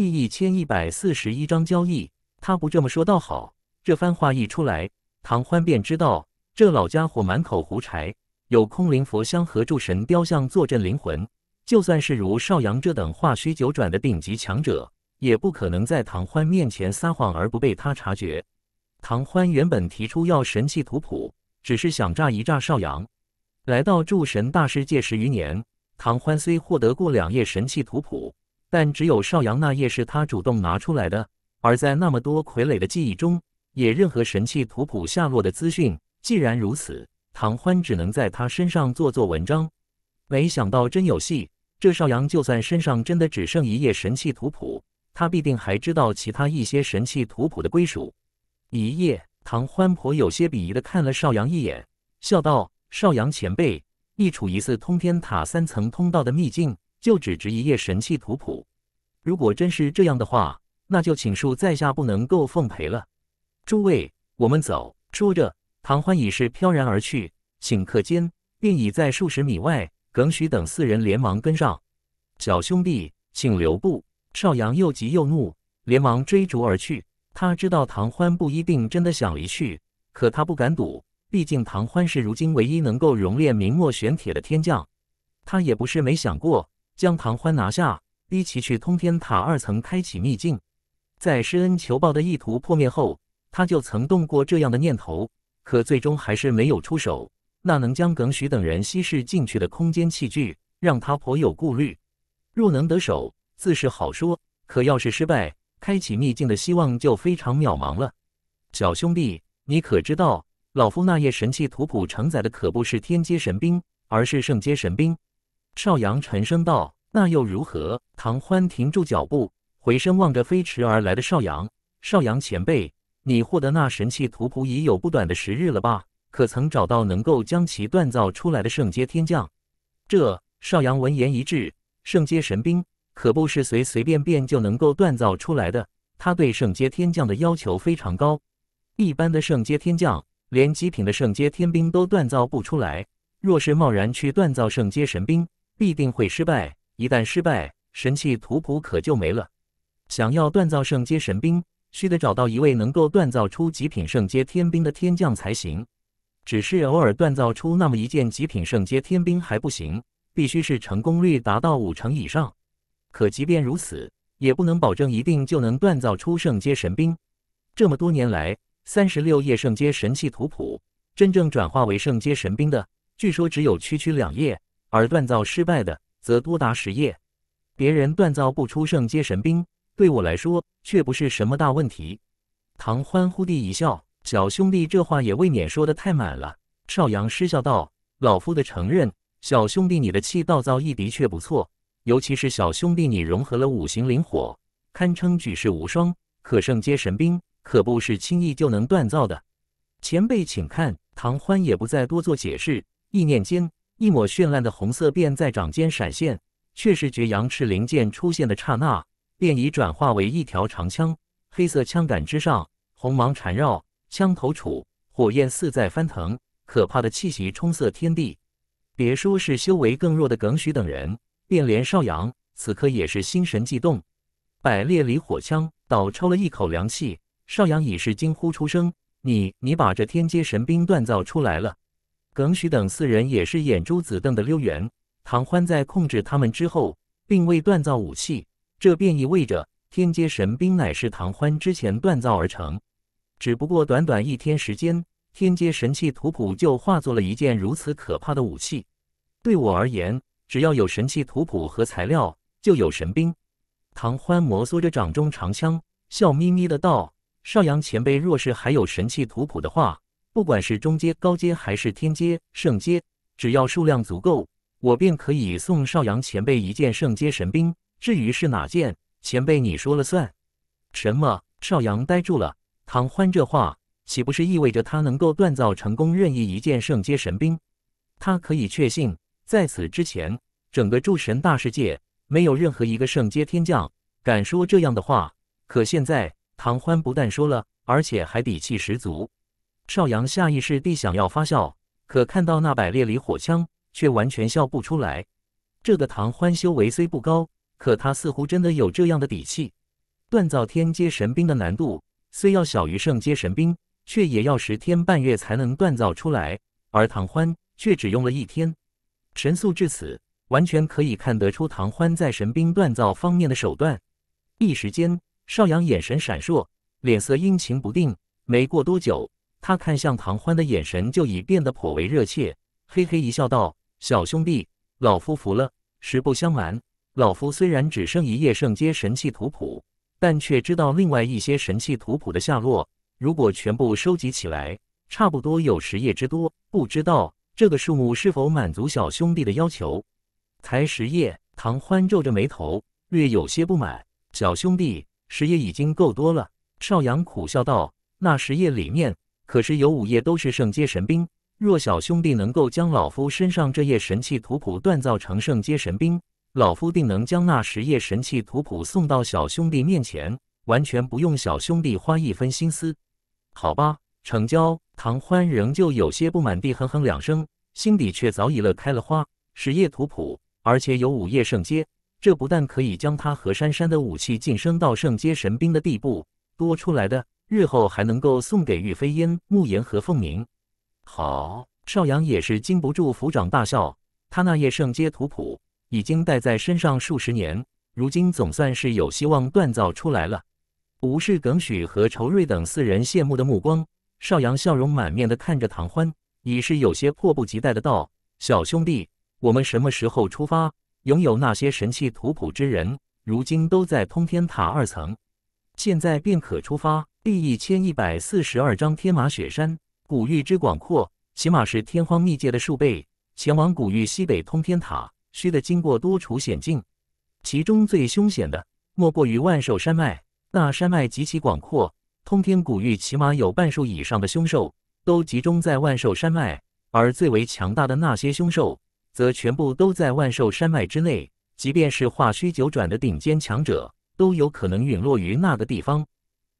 第一千一百四十一章交易，他不这么说倒好。这番话一出来，唐欢便知道这老家伙满口胡柴，有空灵佛香和诸神雕像坐镇灵魂，就算是如邵阳这等化虚九转的顶级强者，也不可能在唐欢面前撒谎而不被他察觉。唐欢原本提出要神器图谱，只是想炸一炸邵阳。来到诸神大世界十余年，唐欢虽获得过两页神器图谱。但只有邵阳那页是他主动拿出来的，而在那么多傀儡的记忆中，也任何神器图谱下落的资讯。既然如此，唐欢只能在他身上做做文章。没想到真有戏，这邵阳就算身上真的只剩一页神器图谱，他必定还知道其他一些神器图谱的归属。一页，唐欢颇有些鄙夷的看了邵阳一眼，笑道：“邵阳前辈，一处疑似通天塔三层通道的秘境，就只值一页神器图谱。”如果真是这样的话，那就请恕在下不能够奉陪了。诸位，我们走。说着，唐欢已是飘然而去，顷刻间便已在数十米外。耿许等四人连忙跟上。小兄弟，请留步！少阳又急又怒，连忙追逐而去。他知道唐欢不一定真的想离去，可他不敢赌，毕竟唐欢是如今唯一能够熔炼明末玄铁的天将。他也不是没想过将唐欢拿下。逼其去通天塔二层开启秘境，在施恩求报的意图破灭后，他就曾动过这样的念头，可最终还是没有出手。那能将耿许等人吸噬进去的空间器具，让他颇有顾虑。若能得手，自是好说；可要是失败，开启秘境的希望就非常渺茫了。小兄弟，你可知道，老夫那夜神器图谱承载的可不是天阶神兵，而是圣阶神兵。邵阳沉声道。那又如何？唐欢停住脚步，回身望着飞驰而来的邵阳。邵阳前辈，你获得那神器图谱已有不短的时日了吧？可曾找到能够将其锻造出来的圣阶天将？这邵阳闻言一滞。圣阶神兵可不是随随便便就能够锻造出来的，他对圣阶天将的要求非常高。一般的圣阶天将，连极品的圣阶天兵都锻造不出来。若是贸然去锻造圣阶神兵，必定会失败。一旦失败，神器图谱可就没了。想要锻造圣阶神兵，需得找到一位能够锻造出极品圣阶天兵的天将才行。只是偶尔锻造出那么一件极品圣阶天兵还不行，必须是成功率达到五成以上。可即便如此，也不能保证一定就能锻造出圣阶神兵。这么多年来，三十六叶圣阶神器图谱真正转化为圣阶神兵的，据说只有区区两页，而锻造失败的。则多达十页，别人锻造不出圣阶神兵，对我来说却不是什么大问题。唐欢忽地一笑：“小兄弟，这话也未免说得太满了。”少阳失笑道：“老夫的承认，小兄弟你的气道造诣的确不错，尤其是小兄弟你融合了五行灵火，堪称举世无双。可圣阶神兵可不是轻易就能锻造的。前辈，请看。”唐欢也不再多做解释，意念间。一抹绚烂的红色便在掌间闪现，却是绝阳赤灵剑出现的刹那，便已转化为一条长枪。黑色枪杆之上，红芒缠绕，枪头处火焰似在翻腾，可怕的气息冲塞天地。别说是修为更弱的耿许等人，便连邵阳此刻也是心神悸动。百裂离火枪倒抽了一口凉气，邵阳已是惊呼出声：“你你把这天阶神兵锻造出来了！”耿许等四人也是眼珠子瞪得溜圆。唐欢在控制他们之后，并未锻造武器，这便意味着天阶神兵乃是唐欢之前锻造而成。只不过短短一天时间，天阶神器图谱就化作了一件如此可怕的武器。对我而言，只要有神器图谱和材料，就有神兵。唐欢摩挲着掌中长枪，笑眯眯的道：“少阳前辈，若是还有神器图谱的话。”不管是中阶、高阶还是天阶、圣阶，只要数量足够，我便可以送少阳前辈一件圣阶神兵。至于是哪件，前辈你说了算。什么？少阳呆住了。唐欢这话岂不是意味着他能够锻造成功任意一件圣阶神兵？他可以确信，在此之前，整个诸神大世界没有任何一个圣阶天将敢说这样的话。可现在，唐欢不但说了，而且还底气十足。邵阳下意识地想要发笑，可看到那百列离火枪，却完全笑不出来。这个唐欢修为虽不高，可他似乎真的有这样的底气。锻造天阶神兵的难度虽要小于圣阶神兵，却也要十天半月才能锻造出来，而唐欢却只用了一天。神速至此，完全可以看得出唐欢在神兵锻造方面的手段。一时间，邵阳眼神闪烁，脸色阴晴不定。没过多久。他看向唐欢的眼神就已变得颇为热切，嘿嘿一笑，道：“小兄弟，老夫服了。实不相瞒，老夫虽然只剩一页圣阶神器图谱，但却知道另外一些神器图谱的下落。如果全部收集起来，差不多有十页之多。不知道这个数目是否满足小兄弟的要求？”才十页，唐欢皱着眉头，略有些不满：“小兄弟，十页已经够多了。”邵阳苦笑道：“那十页里面……”可是有五叶都是圣阶神兵，若小兄弟能够将老夫身上这叶神器图谱锻造成圣阶神兵，老夫定能将那十叶神器图谱送到小兄弟面前，完全不用小兄弟花一分心思。好吧，成交。唐欢仍旧有些不满地哼哼两声，心底却早已乐开了花。十叶图谱，而且有五叶圣阶，这不但可以将他和珊珊的武器晋升到圣阶神兵的地步，多出来的……日后还能够送给玉飞烟、慕言和凤鸣。好，少阳也是禁不住抚掌大笑。他那叶圣阶图谱已经带在身上数十年，如今总算是有希望锻造出来了。无视耿许和仇瑞等四人羡慕的目光，少阳笑容满面的看着唐欢，已是有些迫不及待的道：“小兄弟，我们什么时候出发？拥有那些神器图谱之人，如今都在通天塔二层。”现在便可出发。第一千一百四十二章天马雪山，古域之广阔，起码是天荒秘界的数倍。前往古域西北通天塔，需得经过多处险境，其中最凶险的，莫过于万兽山脉。那山脉极其广阔，通天古域起码有半数以上的凶兽，都集中在万兽山脉，而最为强大的那些凶兽，则全部都在万兽山脉之内。即便是化虚九转的顶尖强者。都有可能陨落于那个地方。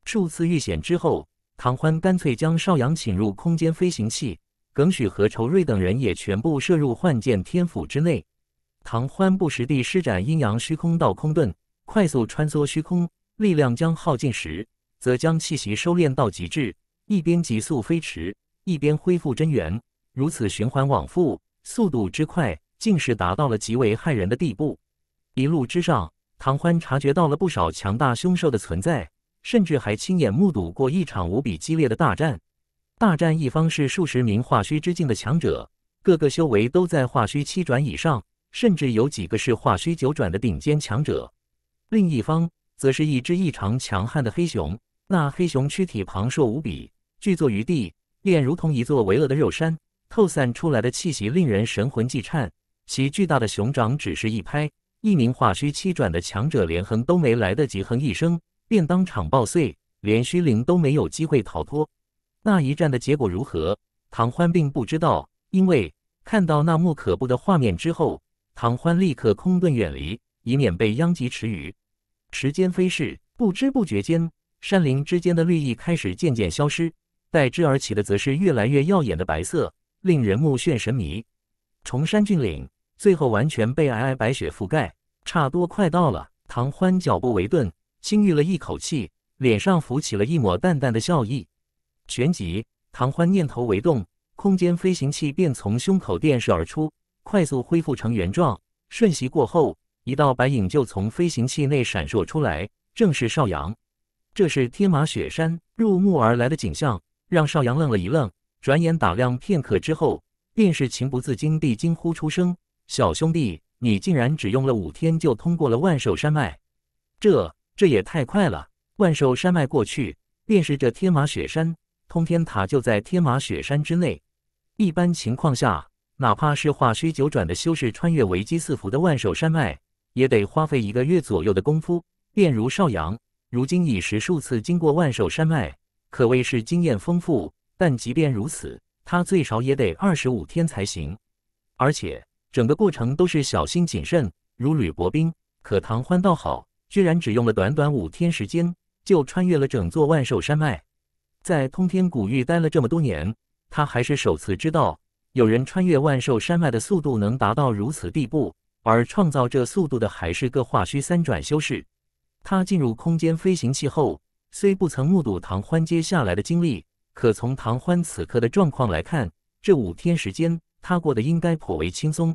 数次遇险之后，唐欢干脆将邵阳请入空间飞行器，耿许和仇瑞等人也全部摄入幻剑天府之内。唐欢不时地施展阴阳虚空道空遁，快速穿梭虚空。力量将耗尽时，则将气息收敛到极致，一边急速飞驰，一边恢复真元。如此循环往复，速度之快，竟是达到了极为骇人的地步。一路之上。唐欢察觉到了不少强大凶兽的存在，甚至还亲眼目睹过一场无比激烈的大战。大战一方是数十名化虚之境的强者，各个修为都在化虚七转以上，甚至有几个是化虚九转的顶尖强者。另一方则是一只异常强悍的黑熊。那黑熊躯体庞硕无比，巨坐于地，便如同一座巍峨的肉山，透散出来的气息令人神魂悸颤。其巨大的熊掌只是一拍。一名化虚七转的强者，连哼都没来得及哼一声，便当场爆碎，连虚灵都没有机会逃脱。那一战的结果如何，唐欢并不知道，因为看到那幕可怖的画面之后，唐欢立刻空遁远离，以免被殃及池鱼。时间飞逝，不知不觉间，山林之间的绿意开始渐渐消失，代之而起的则是越来越耀眼的白色，令人目眩神迷。崇山峻岭。最后完全被皑皑白雪覆盖，差不多快到了。唐欢脚步为顿，轻吁了一口气，脸上浮起了一抹淡淡的笑意。旋即，唐欢念头为动，空间飞行器便从胸口电射而出，快速恢复成原状。瞬息过后，一道白影就从飞行器内闪烁出来，正是邵阳。这是天马雪山入目而来的景象，让邵阳愣了一愣，转眼打量片刻之后，便是情不自禁地惊呼出声。小兄弟，你竟然只用了五天就通过了万寿山脉，这这也太快了！万寿山脉过去便是这天马雪山，通天塔就在天马雪山之内。一般情况下，哪怕是化虚九转的修士穿越维机四伏的万寿山脉，也得花费一个月左右的功夫。便如邵阳，如今已十数次经过万寿山脉，可谓是经验丰富。但即便如此，他最少也得二十五天才行，而且。整个过程都是小心谨慎，如履薄冰。可唐欢倒好，居然只用了短短五天时间，就穿越了整座万寿山脉。在通天古域待了这么多年，他还是首次知道，有人穿越万寿山脉的速度能达到如此地步，而创造这速度的还是个化虚三转修士。他进入空间飞行器后，虽不曾目睹唐欢接下来的经历，可从唐欢此刻的状况来看，这五天时间。他过得应该颇为轻松，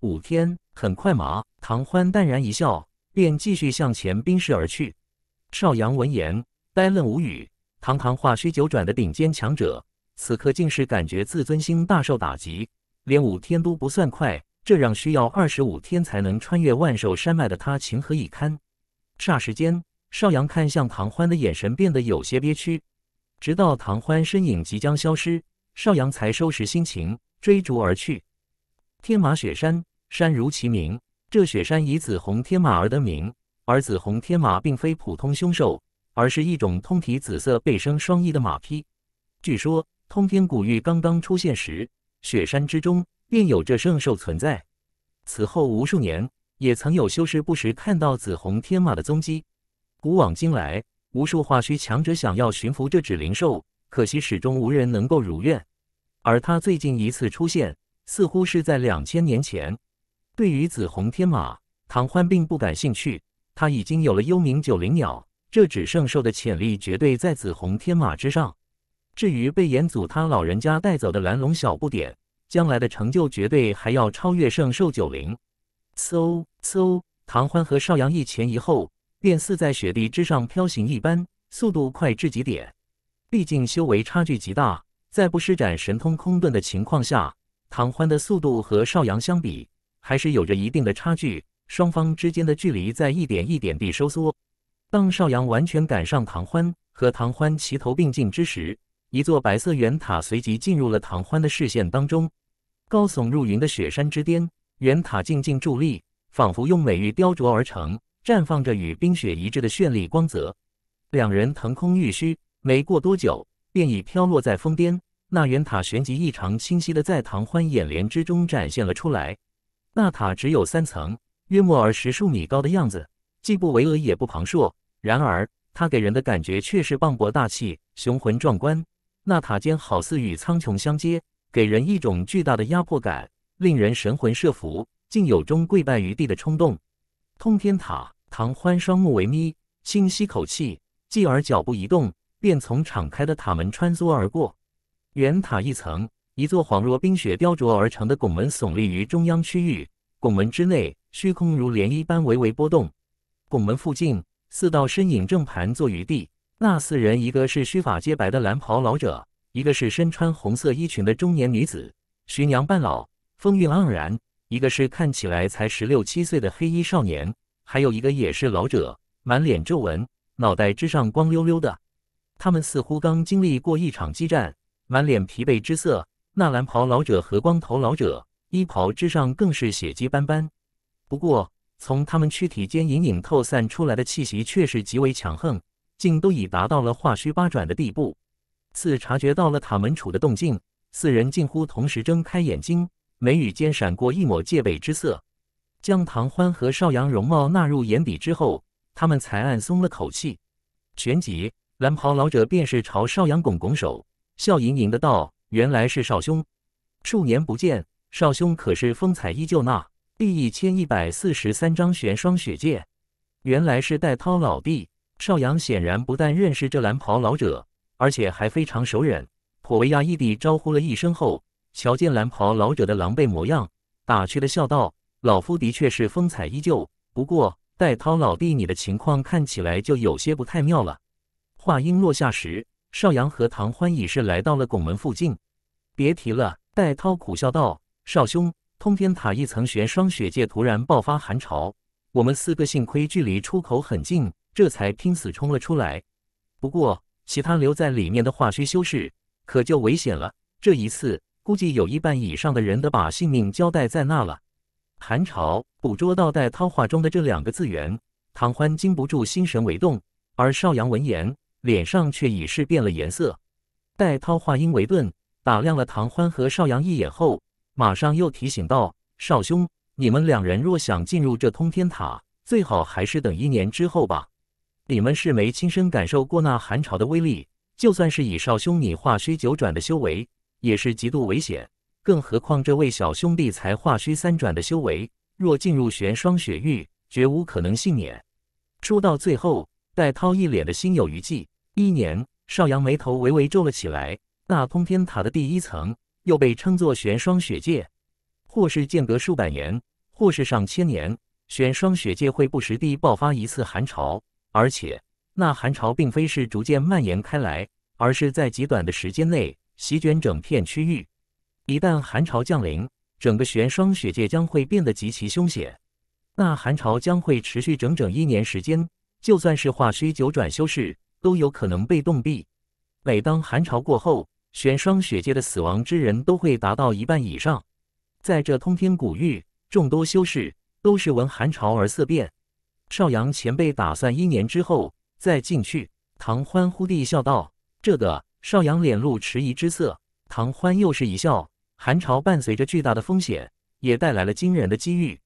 五天很快嘛？唐欢淡然一笑，便继续向前冰释而去。邵阳闻言呆愣无语，堂堂化虚九转的顶尖强者，此刻竟是感觉自尊心大受打击，连五天都不算快，这让需要二十五天才能穿越万寿山脉的他情何以堪？霎时间，邵阳看向唐欢的眼神变得有些憋屈。直到唐欢身影即将消失，邵阳才收拾心情。追逐而去。天马雪山，山如其名，这雪山以紫红天马而得名。而紫红天马并非普通凶兽，而是一种通体紫色、背生双翼的马匹。据说，通天古域刚刚出现时，雪山之中便有这圣兽存在。此后无数年，也曾有修士不时看到紫红天马的踪迹。古往今来，无数化虚强者想要驯服这只灵兽，可惜始终无人能够如愿。而他最近一次出现，似乎是在两千年前。对于紫红天马，唐欢并不感兴趣，他已经有了幽冥九灵鸟，这只圣兽的潜力绝对在紫红天马之上。至于被炎祖他老人家带走的蓝龙小不点，将来的成就绝对还要超越圣兽九灵。嗖嗖，唐欢和邵阳一前一后，便似在雪地之上飘行一般，速度快至极点。毕竟修为差距极大。在不施展神通空遁的情况下，唐欢的速度和邵阳相比还是有着一定的差距。双方之间的距离在一点一点地收缩。当邵阳完全赶上唐欢，和唐欢齐头并进之时，一座白色圆塔随即进入了唐欢的视线当中。高耸入云的雪山之巅，圆塔静静伫立，仿佛用美玉雕琢而成，绽放着与冰雪一致的绚丽光泽。两人腾空欲虚，没过多久。便已飘落在峰巅，那圆塔旋即异常清晰的在唐欢眼帘之中展现了出来。那塔只有三层，约莫二十数米高的样子，既不巍峨也不庞硕，然而它给人的感觉却是磅礴大气、雄浑壮观。那塔尖好似与苍穹相接，给人一种巨大的压迫感，令人神魂摄服，竟有终跪拜于地的冲动。通天塔，唐欢双目微眯，轻吸口气，继而脚步移动。便从敞开的塔门穿梭而过。圆塔一层，一座恍若冰雪雕琢而成的拱门耸立于中央区域。拱门之内，虚空如涟漪般微微波动。拱门附近，四道身影正盘坐于地。那四人，一个是须发皆白的蓝袍老者，一个是身穿红色衣裙的中年女子，徐娘半老，风韵盎然；一个是看起来才十六七岁的黑衣少年，还有一个也是老者，满脸皱纹，脑袋之上光溜溜的。他们似乎刚经历过一场激战，满脸疲惫之色。那蓝袍老者和光头老者衣袍之上更是血迹斑斑。不过，从他们躯体间隐隐透散出来的气息却是极为强横，竟都已达到了化虚八转的地步。似察觉到了塔门处的动静，四人近乎同时睁开眼睛，眉宇间闪过一抹戒备之色。将唐欢和邵阳容貌纳入眼底之后，他们才暗松了口气。全集。蓝袍老者便是朝邵阳拱拱手，笑盈盈的道：“原来是邵兄，数年不见，邵兄可是风采依旧呐！”第一千一百四十三章玄霜雪剑，原来是戴涛老弟。邵阳显然不但认识这蓝袍老者，而且还非常熟人，颇为亚异地招呼了一声后，瞧见蓝袍老者的狼狈模样，打趣的笑道：“老夫的确是风采依旧，不过戴涛老弟，你的情况看起来就有些不太妙了。”话音落下时，邵阳和唐欢已是来到了拱门附近。别提了，戴涛苦笑道：“邵兄，通天塔一层玄霜雪界突然爆发寒潮，我们四个幸亏距离出口很近，这才拼死冲了出来。不过，其他留在里面的化虚修士可就危险了。这一次，估计有一半以上的人得把性命交代在那了。”寒潮捕捉到戴涛话中的这两个字源，唐欢禁不住心神为动，而邵阳闻言。脸上却已是变了颜色。戴涛话音为顿，打量了唐欢和邵阳一眼后，马上又提醒道：“少兄，你们两人若想进入这通天塔，最好还是等一年之后吧。你们是没亲身感受过那寒潮的威力，就算是以少兄你化虚九转的修为，也是极度危险。更何况这位小兄弟才化虚三转的修为，若进入玄霜雪域，绝无可能性也。”说到最后，戴涛一脸的心有余悸。一年，邵阳眉头微微皱了起来。那通天塔的第一层又被称作玄霜雪界，或是间隔数百年，或是上千年，玄霜雪界会不时地爆发一次寒潮，而且那寒潮并非是逐渐蔓延开来，而是在极短的时间内席卷整片区域。一旦寒潮降临，整个玄霜雪界将会变得极其凶险。那寒潮将会持续整整一年时间，就算是化虚九转修士。都有可能被冻毙。每当寒潮过后，玄霜雪界的死亡之人都会达到一半以上。在这通天古域，众多修士都是闻寒潮而色变。少阳前辈打算一年之后再进去。唐欢忽地笑道：“这个。”少阳脸露迟疑之色。唐欢又是一笑：“寒潮伴随着巨大的风险，也带来了惊人的机遇。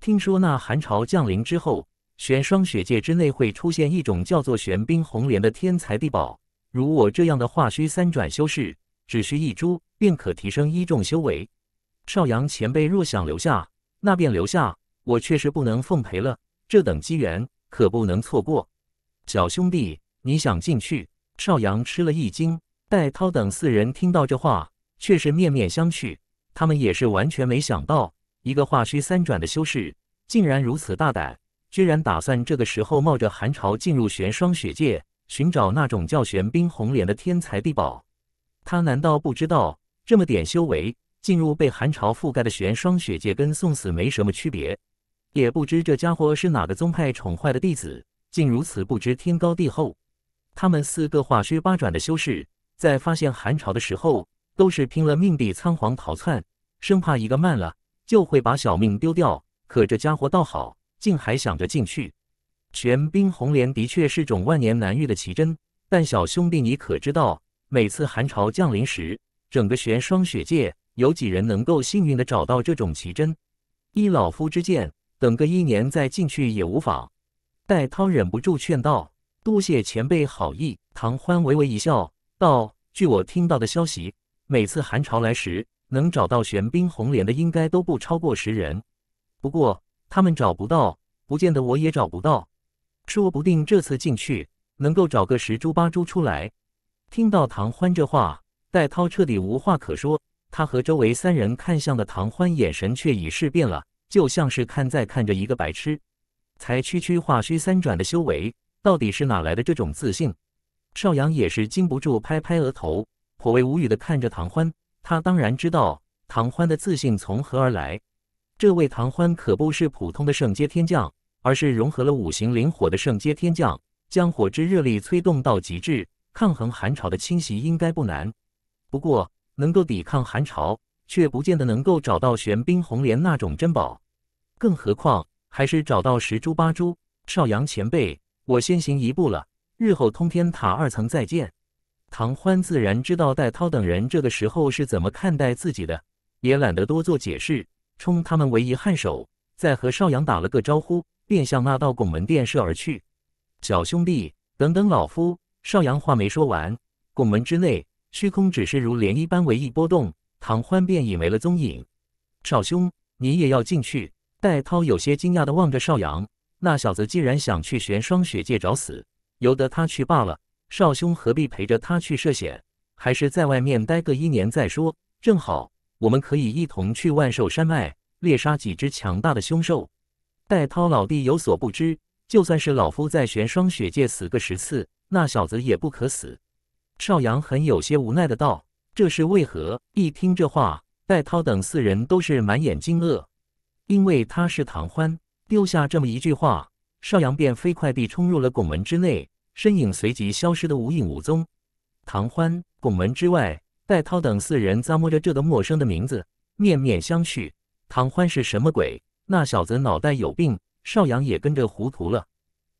听说那寒潮降临之后。”玄霜雪界之内会出现一种叫做玄冰红莲的天才地宝，如我这样的化虚三转修士，只需一株便可提升一重修为。少阳前辈若想留下，那便留下，我确实不能奉陪了。这等机缘可不能错过。小兄弟，你想进去？少阳吃了一惊，戴涛等四人听到这话，却是面面相觑。他们也是完全没想到，一个化虚三转的修士竟然如此大胆。居然打算这个时候冒着寒潮进入玄霜雪界寻找那种叫玄冰红莲的天才地宝？他难道不知道这么点修为进入被寒潮覆盖的玄霜雪界跟送死没什么区别？也不知这家伙是哪个宗派宠坏的弟子，竟如此不知天高地厚。他们四个化虚八转的修士在发现寒潮的时候都是拼了命地仓皇逃窜，生怕一个慢了就会把小命丢掉。可这家伙倒好。竟还想着进去？玄冰红莲的确是种万年难遇的奇珍，但小兄弟你可知道，每次寒潮降临时，整个玄霜雪界有几人能够幸运的找到这种奇珍？依老夫之见，等个一年再进去也无妨。戴涛忍不住劝道：“多谢前辈好意。”唐欢微微一笑，道：“据我听到的消息，每次寒潮来时，能找到玄冰红莲的应该都不超过十人。不过……”他们找不到，不见得我也找不到，说不定这次进去能够找个十株八株出来。听到唐欢这话，戴涛彻底无话可说，他和周围三人看向的唐欢眼神却已是变了，就像是看在看着一个白痴。才区区化虚三转的修为，到底是哪来的这种自信？邵阳也是禁不住拍拍额头，颇为无语的看着唐欢。他当然知道唐欢的自信从何而来。这位唐欢可不是普通的圣阶天将，而是融合了五行灵火的圣阶天将，将火之热力催动到极致，抗衡寒潮的侵袭应该不难。不过，能够抵抗寒潮，却不见得能够找到玄冰红莲那种珍宝。更何况，还是找到十株八株。少阳前辈，我先行一步了，日后通天塔二层再见。唐欢自然知道戴涛等人这个时候是怎么看待自己的，也懒得多做解释。冲他们为一颔首，再和邵阳打了个招呼，便向那道拱门殿射而去。小兄弟，等等老夫。邵阳话没说完，拱门之内虚空只是如涟漪般唯一波动，唐欢便已没了踪影。少兄，你也要进去？戴涛有些惊讶地望着邵阳，那小子既然想去玄霜雪界找死，由得他去罢了。少兄何必陪着他去涉险？还是在外面待个一年再说，正好。我们可以一同去万兽山脉猎杀几只强大的凶兽。戴涛老弟有所不知，就算是老夫在玄霜雪界死个十次，那小子也不可死。邵阳很有些无奈的道：“这是为何？”一听这话，戴涛等四人都是满眼惊愕，因为他是唐欢丢下这么一句话，邵阳便飞快地冲入了拱门之内，身影随即消失的无影无踪。唐欢拱门之外。戴涛等四人咂摸着这个陌生的名字，面面相觑。唐欢是什么鬼？那小子脑袋有病。邵阳也跟着糊涂了。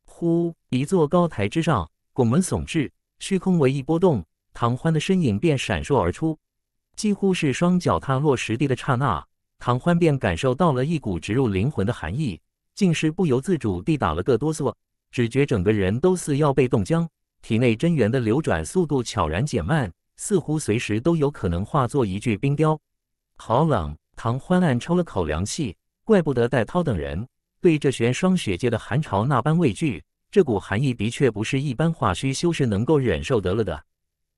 呼，一座高台之上，拱门耸峙，虚空唯一波动，唐欢的身影便闪烁而出。几乎是双脚踏落实地的刹那，唐欢便感受到了一股植入灵魂的寒意，竟是不由自主地打了个哆嗦，只觉整个人都似要被冻僵，体内真元的流转速度悄然减慢。似乎随时都有可能化作一具冰雕，好冷！唐欢暗抽了口凉气，怪不得戴涛等人对这玄霜雪界的寒潮那般畏惧，这股寒意的确不是一般化虚修士能够忍受得了的。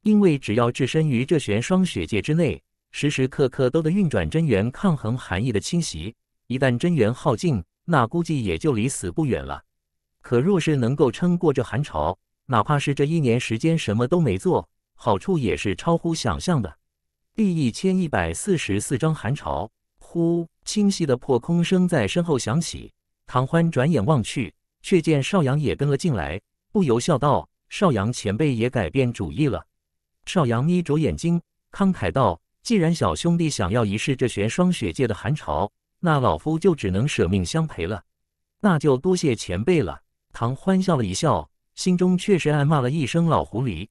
因为只要置身于这玄霜雪界之内，时时刻刻都得运转真元抗衡寒意的侵袭，一旦真元耗尽，那估计也就离死不远了。可若是能够撑过这寒潮，哪怕是这一年时间什么都没做。好处也是超乎想象的。第一千一百四十四章寒潮。呼，清晰的破空声在身后响起。唐欢转眼望去，却见邵阳也跟了进来，不由笑道：“邵阳前辈也改变主意了。”邵阳眯着眼睛，慷慨道：“既然小兄弟想要一试这玄霜雪界的寒潮，那老夫就只能舍命相陪了。”那就多谢前辈了。唐欢笑了一笑，心中却是暗骂了一声老狐狸。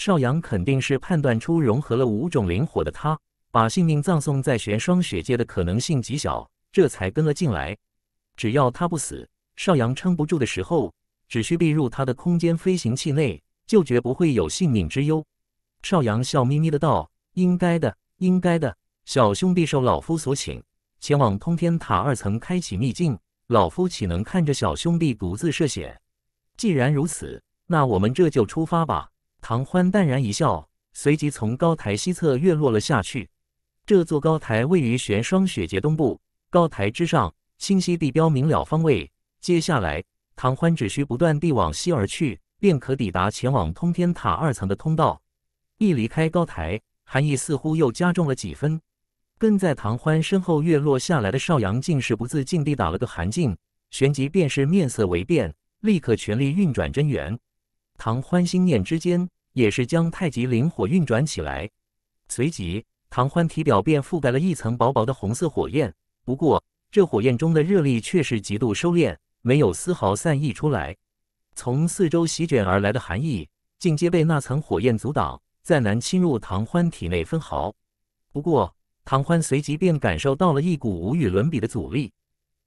邵阳肯定是判断出融合了五种灵火的他，把性命葬送在玄霜雪界的可能性极小，这才跟了进来。只要他不死，邵阳撑不住的时候，只需避入他的空间飞行器内，就绝不会有性命之忧。邵阳笑眯眯的道：“应该的，应该的，小兄弟受老夫所请，前往通天塔二层开启秘境，老夫岂能看着小兄弟独自涉险？既然如此，那我们这就出发吧。”唐欢淡然一笑，随即从高台西侧跃落了下去。这座高台位于玄霜雪节东部，高台之上清晰地标明了方位。接下来，唐欢只需不断地往西而去，便可抵达前往通天塔二层的通道。一离开高台，寒意似乎又加重了几分。跟在唐欢身后跃落下来的邵阳，竟是不自禁地打了个寒噤，旋即便是面色微变，立刻全力运转真元。唐欢心念之间，也是将太极灵火运转起来，随即唐欢体表便覆盖了一层薄薄的红色火焰。不过，这火焰中的热力却是极度收敛，没有丝毫散溢出来。从四周席卷而来的寒意，竟皆被那层火焰阻挡，再难侵入唐欢体内分毫。不过，唐欢随即便感受到了一股无与伦比的阻力，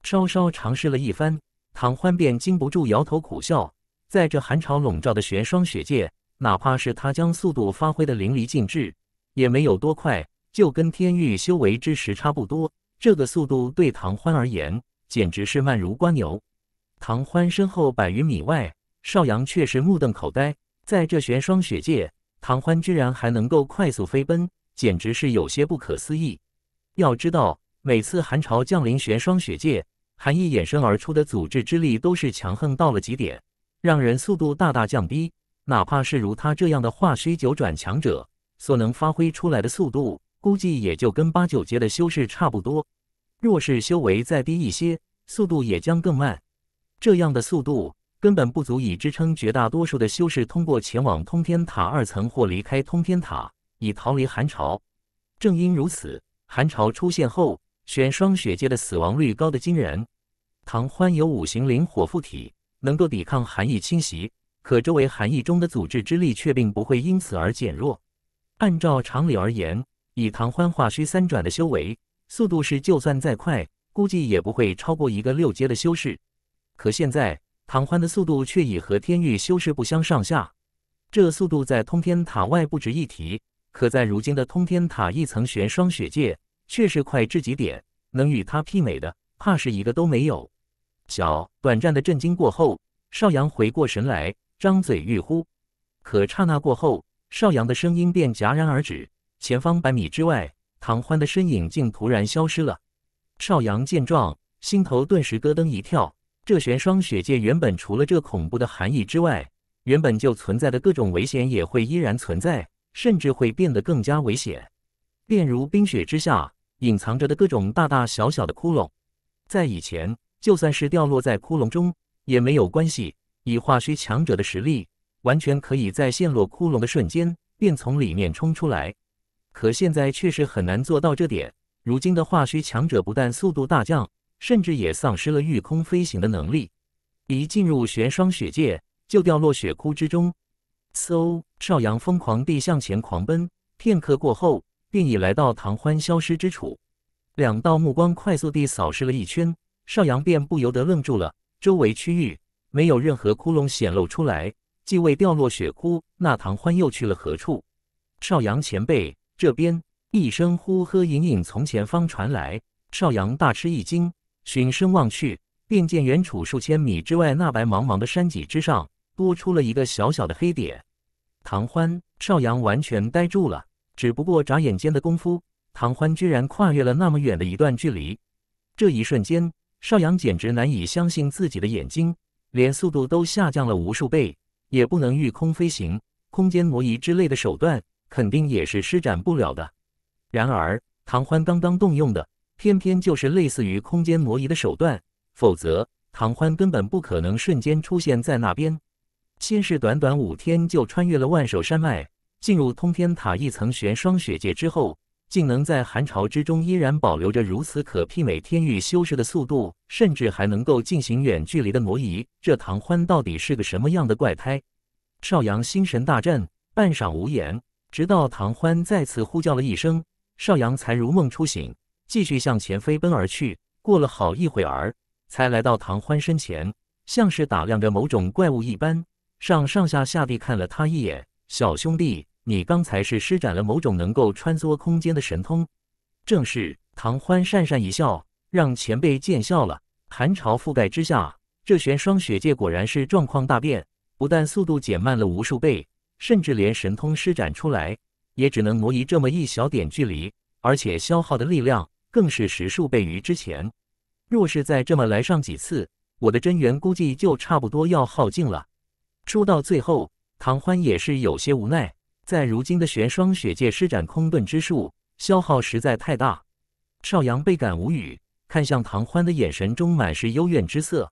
稍稍尝试了一番，唐欢便禁不住摇头苦笑。在这寒潮笼罩的玄霜雪界，哪怕是他将速度发挥的淋漓尽致，也没有多快，就跟天域修为之时差不多。这个速度对唐欢而言，简直是慢如蜗牛。唐欢身后百余米外，邵阳却是目瞪口呆。在这玄霜雪界，唐欢居然还能够快速飞奔，简直是有些不可思议。要知道，每次寒潮降临玄霜雪界，寒意衍生而出的阻滞之力都是强横到了极点。让人速度大大降低，哪怕是如他这样的化虚九转强者所能发挥出来的速度，估计也就跟八九阶的修士差不多。若是修为再低一些，速度也将更慢。这样的速度根本不足以支撑绝大多数的修士通过前往通天塔二层或离开通天塔以逃离寒潮。正因如此，寒潮出现后，玄霜雪界的死亡率高得惊人。唐欢有五行灵火附体。能够抵抗寒意侵袭，可周围寒意中的组织之力却并不会因此而减弱。按照常理而言，以唐欢化虚三转的修为，速度是就算再快，估计也不会超过一个六阶的修士。可现在，唐欢的速度却已和天域修士不相上下。这速度在通天塔外不值一提，可在如今的通天塔一层玄霜雪界，却是快至极点，能与他媲美的，怕是一个都没有。小短暂的震惊过后，邵阳回过神来，张嘴欲呼，可刹那过后，邵阳的声音便戛然而止。前方百米之外，唐欢的身影竟突然消失了。邵阳见状，心头顿时咯噔一跳。这玄霜雪界原本除了这恐怖的含义之外，原本就存在的各种危险也会依然存在，甚至会变得更加危险。便如冰雪之下隐藏着的各种大大小小的窟窿，在以前。就算是掉落在窟窿中也没有关系，以化虚强者的实力，完全可以在陷落窟窿的瞬间便从里面冲出来。可现在却是很难做到这点。如今的化虚强者不但速度大降，甚至也丧失了御空飞行的能力。一进入玄霜雪界，就掉落雪窟之中。嗖！少阳疯狂地向前狂奔，片刻过后，便已来到唐欢消失之处。两道目光快速地扫视了一圈。邵阳便不由得愣住了，周围区域没有任何窟窿显露出来，既未掉落雪窟，那唐欢又去了何处？邵阳前辈这边一声呼喝隐隐从前方传来，邵阳大吃一惊，循声望去，便见远处数千米之外那白茫茫的山脊之上多出了一个小小的黑点。唐欢，邵阳完全呆住了。只不过眨眼间的功夫，唐欢居然跨越了那么远的一段距离。这一瞬间。邵阳简直难以相信自己的眼睛，连速度都下降了无数倍，也不能御空飞行、空间挪移之类的手段，肯定也是施展不了的。然而，唐欢刚刚动用的，偏偏就是类似于空间挪移的手段，否则唐欢根本不可能瞬间出现在那边。先是短短五天就穿越了万寿山脉，进入通天塔一层玄霜雪界之后。竟能在寒潮之中依然保留着如此可媲美天域修士的速度，甚至还能够进行远距离的挪移，这唐欢到底是个什么样的怪胎？少阳心神大震，半晌无言。直到唐欢再次呼叫了一声，少阳才如梦初醒，继续向前飞奔而去。过了好一会儿，才来到唐欢身前，像是打量着某种怪物一般，上上下下地看了他一眼：“小兄弟。”你刚才是施展了某种能够穿梭空间的神通，正是唐欢讪讪一笑，让前辈见笑了。寒潮覆盖之下，这玄霜雪界果然是状况大变，不但速度减慢了无数倍，甚至连神通施展出来也只能挪移这么一小点距离，而且消耗的力量更是十数倍于之前。若是再这么来上几次，我的真元估计就差不多要耗尽了。说到最后，唐欢也是有些无奈。在如今的玄霜雪界施展空遁之术，消耗实在太大。邵阳倍感无语，看向唐欢的眼神中满是幽怨之色。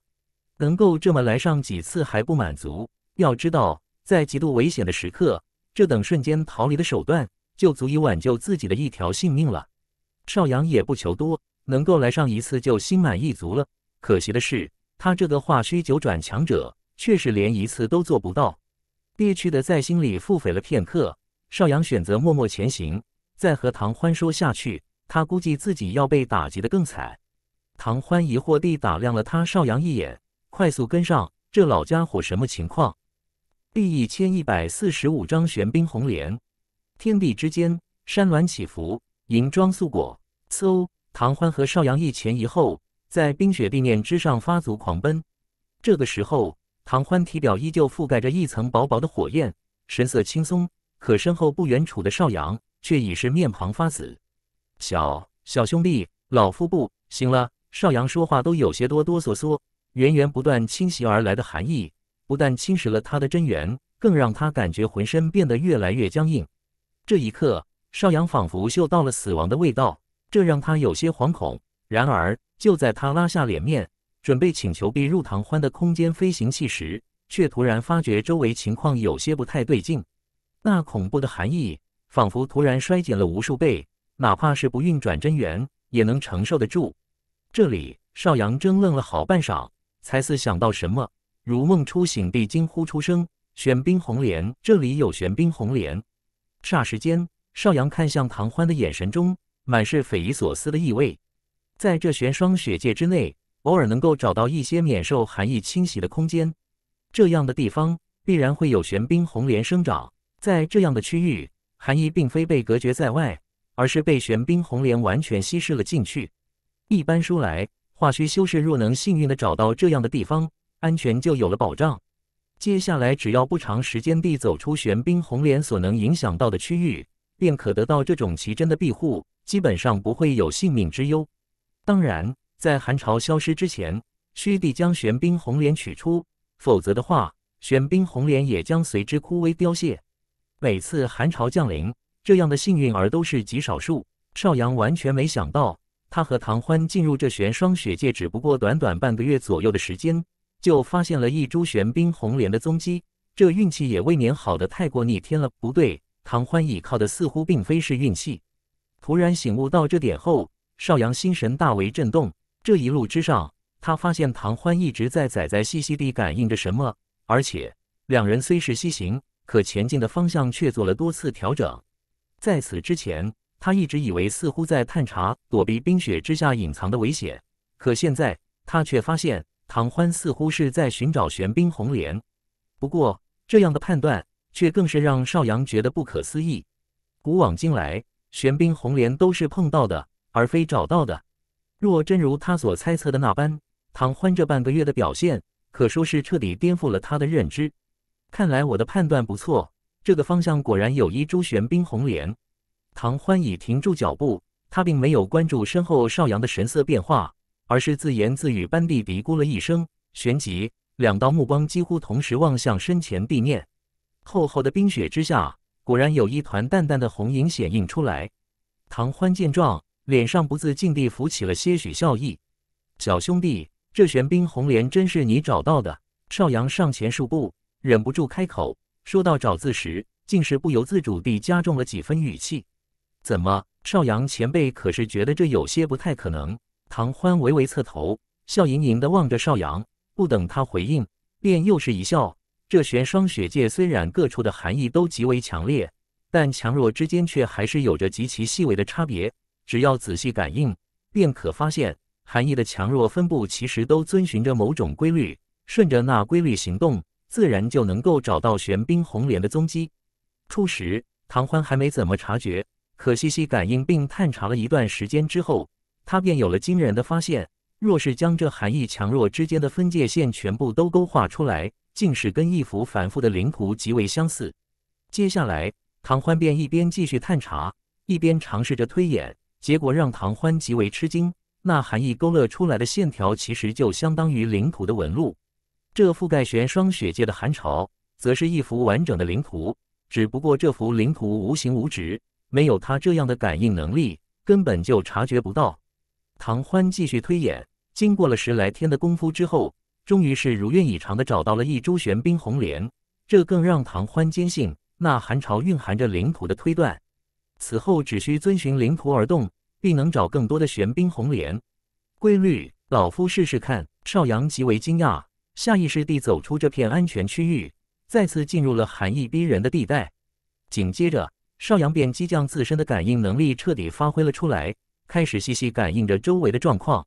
能够这么来上几次还不满足？要知道，在极度危险的时刻，这等瞬间逃离的手段，就足以挽救自己的一条性命了。邵阳也不求多，能够来上一次就心满意足了。可惜的是，他这个化虚九转强者，却是连一次都做不到。憋屈的在心里腹诽了片刻，邵阳选择默默前行。再和唐欢说下去，他估计自己要被打击的更惨。唐欢疑惑地打量了他邵阳一眼，快速跟上。这老家伙什么情况？第一千一百四十五章玄冰红莲。天地之间，山峦起伏，银装素裹。嗖！唐欢和邵阳一前一后，在冰雪地面之上发足狂奔。这个时候。唐欢体表依旧覆盖着一层薄薄的火焰，神色轻松。可身后不远处的邵阳却已是面庞发紫。小小兄弟，老夫不行了。邵阳说话都有些哆哆嗦嗦，源源不断侵袭而来的寒意，不但侵蚀了他的真元，更让他感觉浑身变得越来越僵硬。这一刻，邵阳仿佛嗅到了死亡的味道，这让他有些惶恐。然而，就在他拉下脸面。准备请求避入唐欢的空间飞行器时，却突然发觉周围情况有些不太对劲。那恐怖的寒意仿佛突然衰减了无数倍，哪怕是不运转真元也能承受得住。这里，邵阳怔愣了好半晌，才似想到什么，如梦初醒地惊呼出声：“玄冰红莲，这里有玄冰红莲！”霎时间，邵阳看向唐欢的眼神中满是匪夷所思的意味。在这玄霜雪界之内。偶尔能够找到一些免受寒意侵袭的空间，这样的地方必然会有玄冰红莲生长。在这样的区域，寒意并非被隔绝在外，而是被玄冰红莲完全稀释了进去。一般说来，化虚修士若能幸运的找到这样的地方，安全就有了保障。接下来只要不长时间地走出玄冰红莲所能影响到的区域，便可得到这种奇珍的庇护，基本上不会有性命之忧。当然。在寒潮消失之前，须得将玄冰红莲取出，否则的话，玄冰红莲也将随之枯萎凋谢。每次寒潮降临，这样的幸运儿都是极少数。邵阳完全没想到，他和唐欢进入这玄霜雪界，只不过短短半个月左右的时间，就发现了一株玄冰红莲的踪迹。这运气也未免好的太过逆天了。不对，唐欢倚靠的似乎并非是运气。突然醒悟到这点后，邵阳心神大为震动。这一路之上，他发现唐欢一直在仔仔细细地感应着什么，而且两人虽是西行，可前进的方向却做了多次调整。在此之前，他一直以为似乎在探查躲避冰雪之下隐藏的危险，可现在他却发现唐欢似乎是在寻找玄冰红莲。不过，这样的判断却更是让邵阳觉得不可思议。古往今来，玄冰红莲都是碰到的，而非找到的。若真如他所猜测的那般，唐欢这半个月的表现可说是彻底颠覆了他的认知。看来我的判断不错，这个方向果然有一株玄冰红莲。唐欢已停住脚步，他并没有关注身后邵阳的神色变化，而是自言自语般地嘀咕了一声。旋即，两道目光几乎同时望向身前地面，厚厚的冰雪之下，果然有一团淡淡的红影显映出来。唐欢见状。脸上不自禁地浮起了些许笑意。小兄弟，这玄冰红莲真是你找到的？少阳上前数步，忍不住开口说到“找”字时，竟是不由自主地加重了几分语气。怎么，少阳前辈可是觉得这有些不太可能？唐欢微微侧头，笑盈盈地望着少阳，不等他回应，便又是一笑。这玄霜雪界虽然各处的含义都极为强烈，但强弱之间却还是有着极其细微的差别。只要仔细感应，便可发现寒意的强弱分布其实都遵循着某种规律，顺着那规律行动，自然就能够找到玄冰红莲的踪迹。初时唐欢还没怎么察觉，可细细感应并探查了一段时间之后，他便有了惊人的发现：若是将这寒意强弱之间的分界线全部都勾画出来，竟是跟一幅反复的灵图极为相似。接下来，唐欢便一边继续探查，一边尝试着推演。结果让唐欢极为吃惊，那寒意勾勒出来的线条其实就相当于领土的纹路，这覆盖玄霜雪界的寒潮，则是一幅完整的领土。只不过这幅领土无形无质，没有他这样的感应能力，根本就察觉不到。唐欢继续推演，经过了十来天的功夫之后，终于是如愿以偿的找到了一株玄冰红莲，这更让唐欢坚信，那寒潮蕴含着领土的推断。此后只需遵循灵图而动，必能找更多的玄冰红莲。规律，老夫试试看。邵阳极为惊讶，下意识地走出这片安全区域，再次进入了寒意逼人的地带。紧接着，邵阳便激将自身的感应能力彻底发挥了出来，开始细细感应着周围的状况。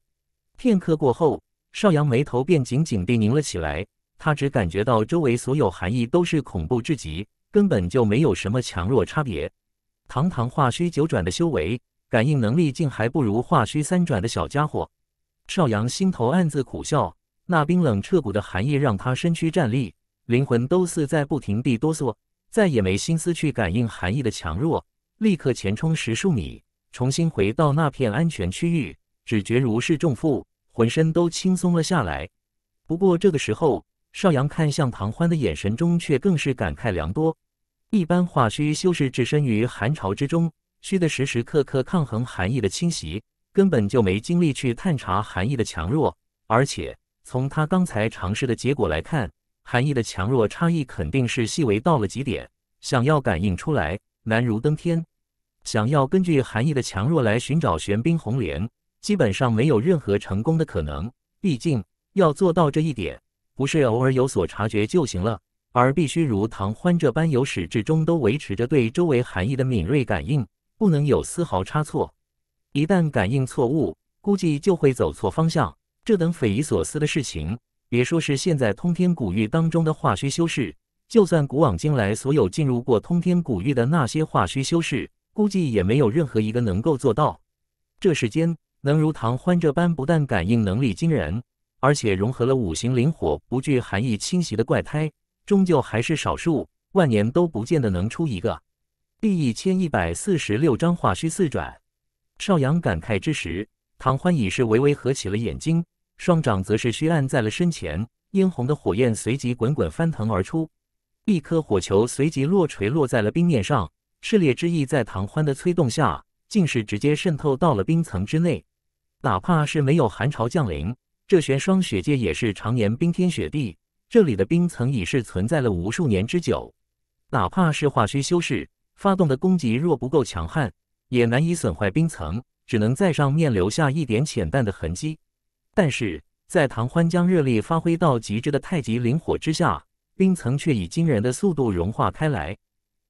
片刻过后，邵阳眉头便紧紧地拧了起来。他只感觉到周围所有寒意都是恐怖至极，根本就没有什么强弱差别。堂堂化虚九转的修为，感应能力竟还不如化虚三转的小家伙。邵阳心头暗自苦笑，那冰冷彻骨的寒意让他身躯站立，灵魂都似在不停地哆嗦，再也没心思去感应寒意的强弱，立刻前冲十数米，重新回到那片安全区域，只觉如释重负，浑身都轻松了下来。不过这个时候，邵阳看向唐欢的眼神中却更是感慨良多。一般化虚修士置身于寒潮之中，虚的时时刻刻抗衡寒意的侵袭，根本就没精力去探查寒意的强弱。而且从他刚才尝试的结果来看，寒意的强弱差异肯定是细微到了极点，想要感应出来难如登天。想要根据寒意的强弱来寻找玄冰红莲，基本上没有任何成功的可能。毕竟要做到这一点，不是偶尔有所察觉就行了。而必须如唐欢这般，由始至终都维持着对周围含义的敏锐感应，不能有丝毫差错。一旦感应错误，估计就会走错方向。这等匪夷所思的事情，别说是现在通天古域当中的化虚修士，就算古往今来所有进入过通天古域的那些化虚修士，估计也没有任何一个能够做到。这世间能如唐欢这般，不但感应能力惊人，而且融合了五行灵火，不惧寒意侵袭的怪胎。终究还是少数，万年都不见得能出一个。第一千一百四十六章化虚四转。邵阳感慨之时，唐欢已是微微合起了眼睛，双掌则是虚按在了身前，殷红的火焰随即滚滚翻腾而出，一颗火球随即落锤落在了冰面上，炽烈之意在唐欢的催动下，竟是直接渗透到了冰层之内。哪怕是没有寒潮降临，这玄霜雪界也是常年冰天雪地。这里的冰层已是存在了无数年之久，哪怕是化虚修士发动的攻击若不够强悍，也难以损坏冰层，只能在上面留下一点浅淡的痕迹。但是在唐欢将热力发挥到极致的太极灵火之下，冰层却以惊人的速度融化开来。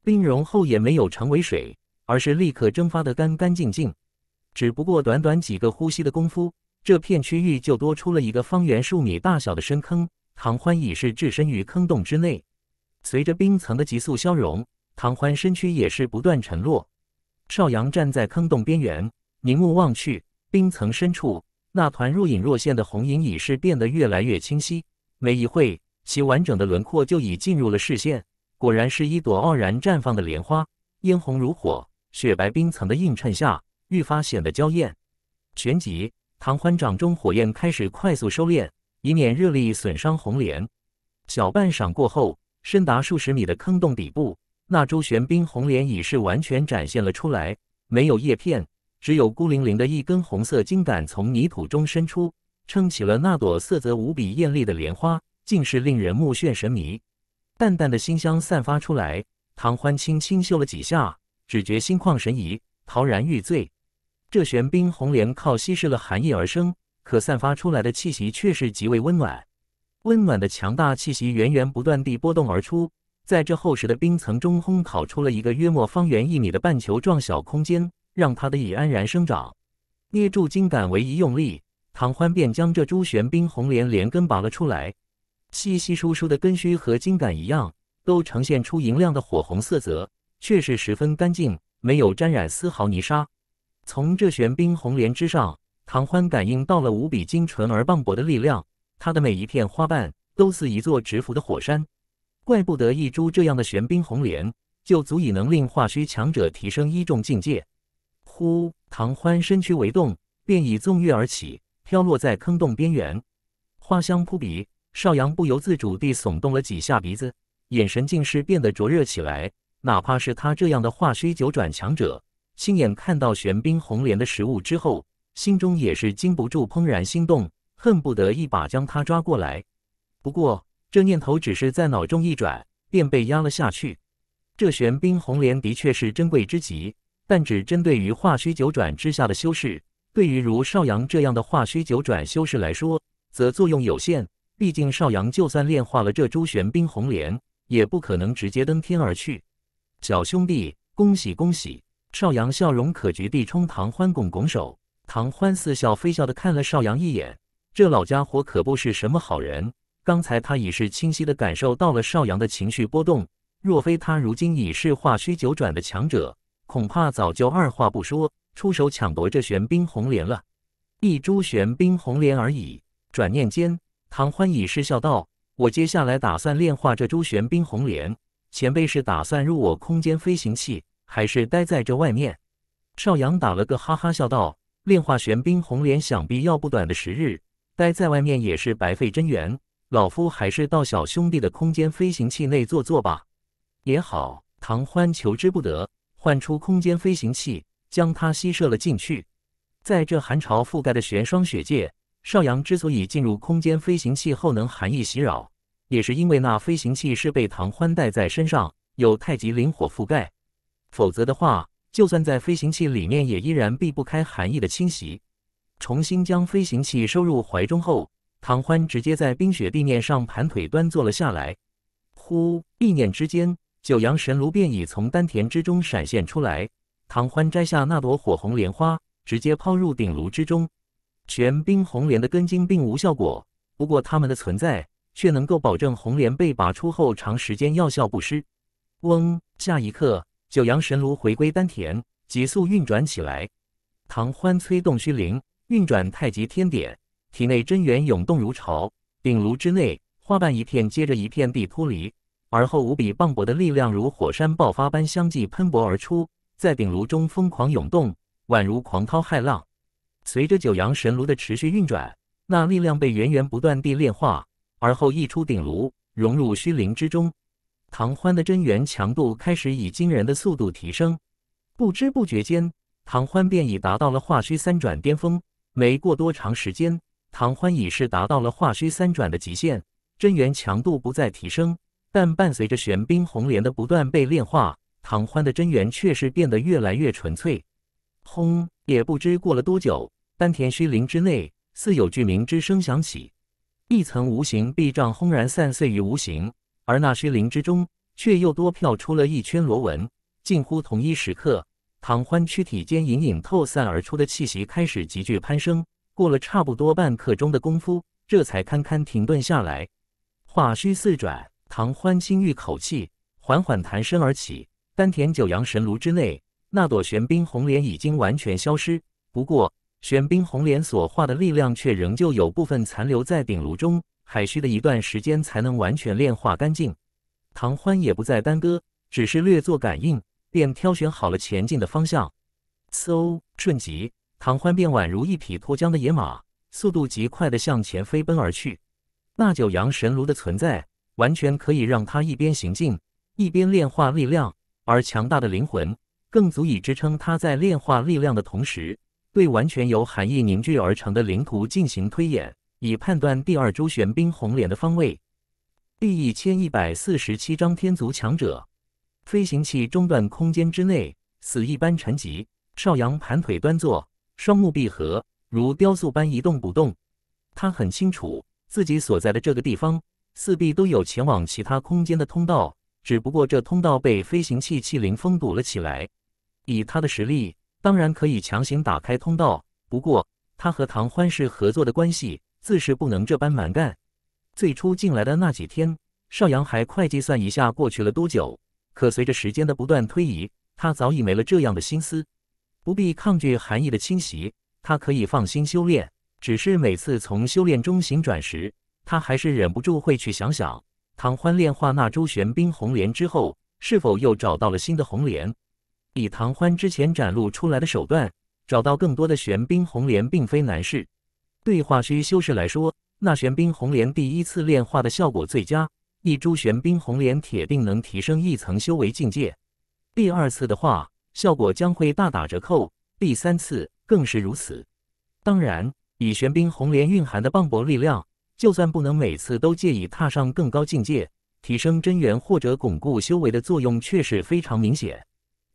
冰融后也没有成为水，而是立刻蒸发得干干净净。只不过短短几个呼吸的功夫，这片区域就多出了一个方圆数米大小的深坑。唐欢已是置身于坑洞之内，随着冰层的急速消融，唐欢身躯也是不断沉落。邵阳站在坑洞边缘，凝目望去，冰层深处那团若隐若现的红影已是变得越来越清晰。没一会，其完整的轮廓就已进入了视线。果然是一朵傲然绽放的莲花，嫣红如火，雪白冰层的映衬下愈发显得娇艳。旋即，唐欢掌中火焰开始快速收敛。以免热力损伤红莲。小半晌过后，深达数十米的坑洞底部，那株玄冰红莲已是完全展现了出来。没有叶片，只有孤零零的一根红色茎杆从泥土中伸出，撑起了那朵色泽无比艳丽的莲花，竟是令人目眩神迷。淡淡的馨香散发出来，唐欢轻轻嗅了几下，只觉心旷神怡，陶然欲醉。这玄冰红莲靠稀释了寒意而生。可散发出来的气息却是极为温暖，温暖的强大气息源源不断地波动而出，在这厚实的冰层中烘烤出了一个约莫方圆一米的半球状小空间，让它得以安然生长。捏住茎秆为一用力，唐欢便将这株玄冰红莲连根拔了出来。稀稀疏疏的根须和茎秆一样，都呈现出莹亮的火红色泽，却是十分干净，没有沾染丝毫泥沙。从这玄冰红莲之上。唐欢感应到了无比精纯而磅礴的力量，他的每一片花瓣都似一座直伏的火山，怪不得一株这样的玄冰红莲就足以能令化虚强者提升一重境界。呼，唐欢身躯微动，便已纵跃而起，飘落在坑洞边缘。花香扑鼻，邵阳不由自主地耸动了几下鼻子，眼神竟是变得灼热起来。哪怕是他这样的化虚九转强者，亲眼看到玄冰红莲的食物之后。心中也是禁不住怦然心动，恨不得一把将他抓过来。不过这念头只是在脑中一转，便被压了下去。这玄冰红莲的确是珍贵之极，但只针对于化虚九转之下的修士。对于如邵阳这样的化虚九转修士来说，则作用有限。毕竟邵阳就算炼化了这株玄冰红莲，也不可能直接登天而去。小兄弟，恭喜恭喜！邵阳笑容可掬地冲堂欢拱拱手。唐欢似笑非笑的看了邵阳一眼，这老家伙可不是什么好人。刚才他已是清晰的感受到了邵阳的情绪波动，若非他如今已是化虚九转的强者，恐怕早就二话不说出手抢夺这玄冰红莲了。一株玄冰红莲而已。转念间，唐欢已是笑道：“我接下来打算炼化这株玄冰红莲，前辈是打算入我空间飞行器，还是待在这外面？”邵阳打了个哈哈笑道。炼化玄冰红莲，想必要不短的时日。待在外面也是白费真元，老夫还是到小兄弟的空间飞行器内坐坐吧。也好，唐欢求之不得，唤出空间飞行器，将他吸射了进去。在这寒潮覆盖的玄霜雪界，少阳之所以进入空间飞行器后能寒意袭扰，也是因为那飞行器是被唐欢带在身上，有太极灵火覆盖。否则的话，就算在飞行器里面，也依然避不开寒意的侵袭。重新将飞行器收入怀中后，唐欢直接在冰雪地面上盘腿端坐了下来。呼，一念之间，九阳神炉便已从丹田之中闪现出来。唐欢摘下那朵火红莲花，直接抛入鼎炉之中。全冰红莲的根茎并无效果，不过它们的存在却能够保证红莲被拔出后长时间药效不失。嗡，下一刻。九阳神炉回归丹田，急速运转起来。唐欢催动虚灵，运转太极天典，体内真元涌动如潮。鼎炉之内，花瓣一片接着一片地脱离，而后无比磅礴的力量如火山爆发般相继喷薄而出，在鼎炉中疯狂涌动，宛如狂涛骇浪。随着九阳神炉的持续运转，那力量被源源不断地炼化，而后溢出鼎炉，融入虚灵之中。唐欢的真元强度开始以惊人的速度提升，不知不觉间，唐欢便已达到了化虚三转巅峰。没过多长时间，唐欢已是达到了化虚三转的极限，真元强度不再提升。但伴随着玄冰红莲的不断被炼化，唐欢的真元却是变得越来越纯粹。轰！也不知过了多久，丹田虚灵之内，似有巨鸣之声响起，一层无形壁障轰然散碎于无形。而那虚灵之中，却又多飘出了一圈螺纹。近乎同一时刻，唐欢躯体间隐隐透散而出的气息开始急剧攀升。过了差不多半刻钟的功夫，这才堪堪停顿下来。化虚四转，唐欢轻吁口气，缓缓弹身而起。丹田九阳神炉之内，那朵玄冰红莲已经完全消失。不过，玄冰红莲所化的力量却仍旧有部分残留在鼎炉中。还需的一段时间才能完全炼化干净。唐欢也不再耽搁，只是略作感应，便挑选好了前进的方向。嗖！瞬即，唐欢便宛如一匹脱缰的野马，速度极快地向前飞奔而去。那九阳神炉的存在，完全可以让他一边行进，一边炼化力量；而强大的灵魂，更足以支撑他在炼化力量的同时，对完全由寒意凝聚而成的灵图进行推演。以判断第二周玄冰红莲的方位。第一千一百四十七章天族强者。飞行器中段空间之内，死一般沉寂。邵阳盘腿端坐，双目闭合，如雕塑般一动不动。他很清楚自己所在的这个地方，四壁都有前往其他空间的通道，只不过这通道被飞行器气灵封堵了起来。以他的实力，当然可以强行打开通道。不过，他和唐欢是合作的关系。自是不能这般蛮干。最初进来的那几天，邵阳还快计算一下过去了多久。可随着时间的不断推移，他早已没了这样的心思，不必抗拒寒意的侵袭，他可以放心修炼。只是每次从修炼中醒转时，他还是忍不住会去想想唐欢炼化那株玄冰红莲之后，是否又找到了新的红莲。以唐欢之前展露出来的手段，找到更多的玄冰红莲并非难事。对化虚修士来说，那玄冰红莲第一次炼化的效果最佳，一株玄冰红莲铁定能提升一层修为境界。第二次的话，效果将会大打折扣，第三次更是如此。当然，以玄冰红莲蕴含的磅礴力量，就算不能每次都借以踏上更高境界，提升真元或者巩固修为的作用却是非常明显。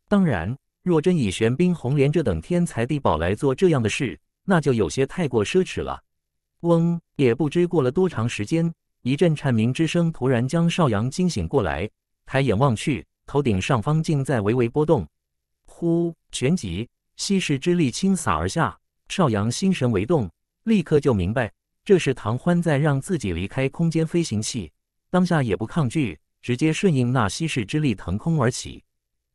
当然，若真以玄冰红莲这等天材地宝来做这样的事，那就有些太过奢侈了。嗡，也不知过了多长时间，一阵蝉鸣之声突然将邵阳惊醒过来。抬眼望去，头顶上方竟在微微波动。呼，旋即，稀释之力倾洒而下。邵阳心神为动，立刻就明白这是唐欢在让自己离开空间飞行器。当下也不抗拒，直接顺应那稀释之力腾空而起。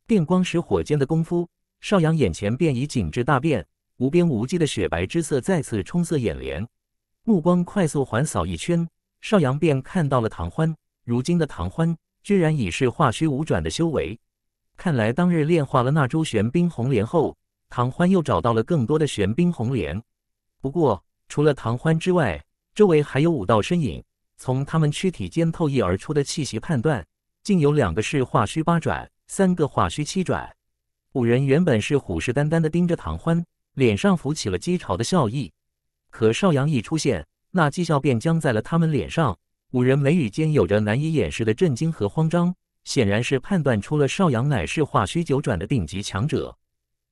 电光石火间的功夫，邵阳眼前便已景致大变。无边无际的雪白之色再次冲塞眼帘，目光快速环扫一圈，邵阳便看到了唐欢。如今的唐欢居然已是化虚五转的修为，看来当日炼化了那株玄冰红莲后，唐欢又找到了更多的玄冰红莲。不过，除了唐欢之外，周围还有五道身影。从他们躯体间透溢而出的气息判断，竟有两个是化虚八转，三个化虚七转。五人原本是虎视眈眈的盯着唐欢。脸上浮起了讥嘲的笑意，可邵阳一出现，那讥笑便僵在了他们脸上。五人眉宇间有着难以掩饰的震惊和慌张，显然是判断出了邵阳乃是化虚九转的顶级强者。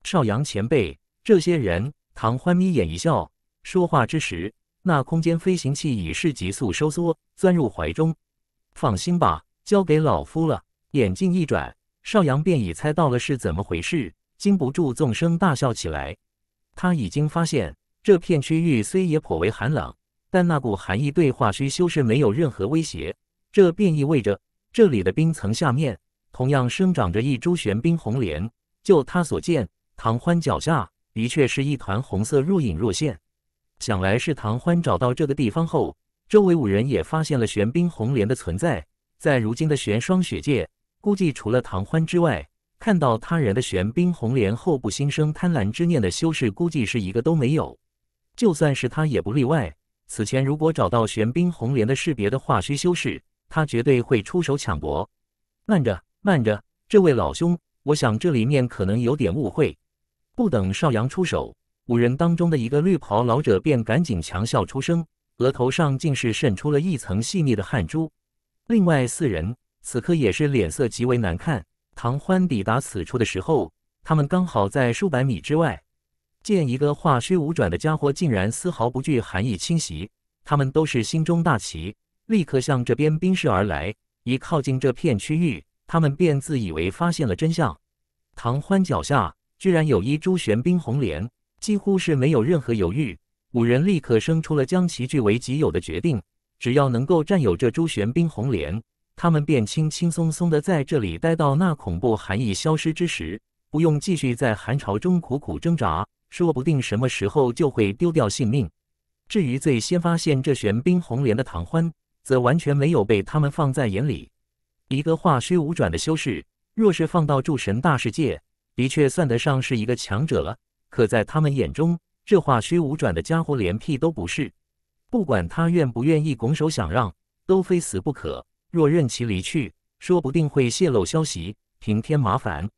邵阳前辈，这些人，唐欢眯眼一笑，说话之时，那空间飞行器已是急速收缩，钻入怀中。放心吧，交给老夫了。眼睛一转，邵阳便已猜到了是怎么回事，禁不住纵声大笑起来。他已经发现，这片区域虽也颇为寒冷，但那股寒意对化虚修士没有任何威胁。这便意味着，这里的冰层下面同样生长着一株玄冰红莲。就他所见，唐欢脚下的确是一团红色若隐若现。想来是唐欢找到这个地方后，周围五人也发现了玄冰红莲的存在。在如今的玄霜雪界，估计除了唐欢之外，看到他人的玄冰红莲后不心生贪婪之念的修士，估计是一个都没有。就算是他也不例外。此前如果找到玄冰红莲的是别的化虚修士，他绝对会出手抢夺。慢着，慢着，这位老兄，我想这里面可能有点误会。不等少阳出手，五人当中的一个绿袍老者便赶紧强笑出声，额头上竟是渗出了一层细腻的汗珠。另外四人此刻也是脸色极为难看。唐欢抵达此处的时候，他们刚好在数百米之外，见一个化虚无转的家伙竟然丝毫不惧寒意侵袭。他们都是心中大奇，立刻向这边兵释而来。一靠近这片区域，他们便自以为发现了真相。唐欢脚下居然有一株玄冰红莲，几乎是没有任何犹豫，五人立刻生出了将其据为己有的决定。只要能够占有这株玄冰红莲。他们便轻轻松松地在这里待到那恐怖寒意消失之时，不用继续在寒潮中苦苦挣扎，说不定什么时候就会丢掉性命。至于最先发现这玄冰红莲的唐欢，则完全没有被他们放在眼里。一个化虚无转的修士，若是放到诸神大世界，的确算得上是一个强者了。可在他们眼中，这化虚无转的家伙连屁都不是。不管他愿不愿意拱手想让，都非死不可。若任其离去，说不定会泄露消息，平添麻烦。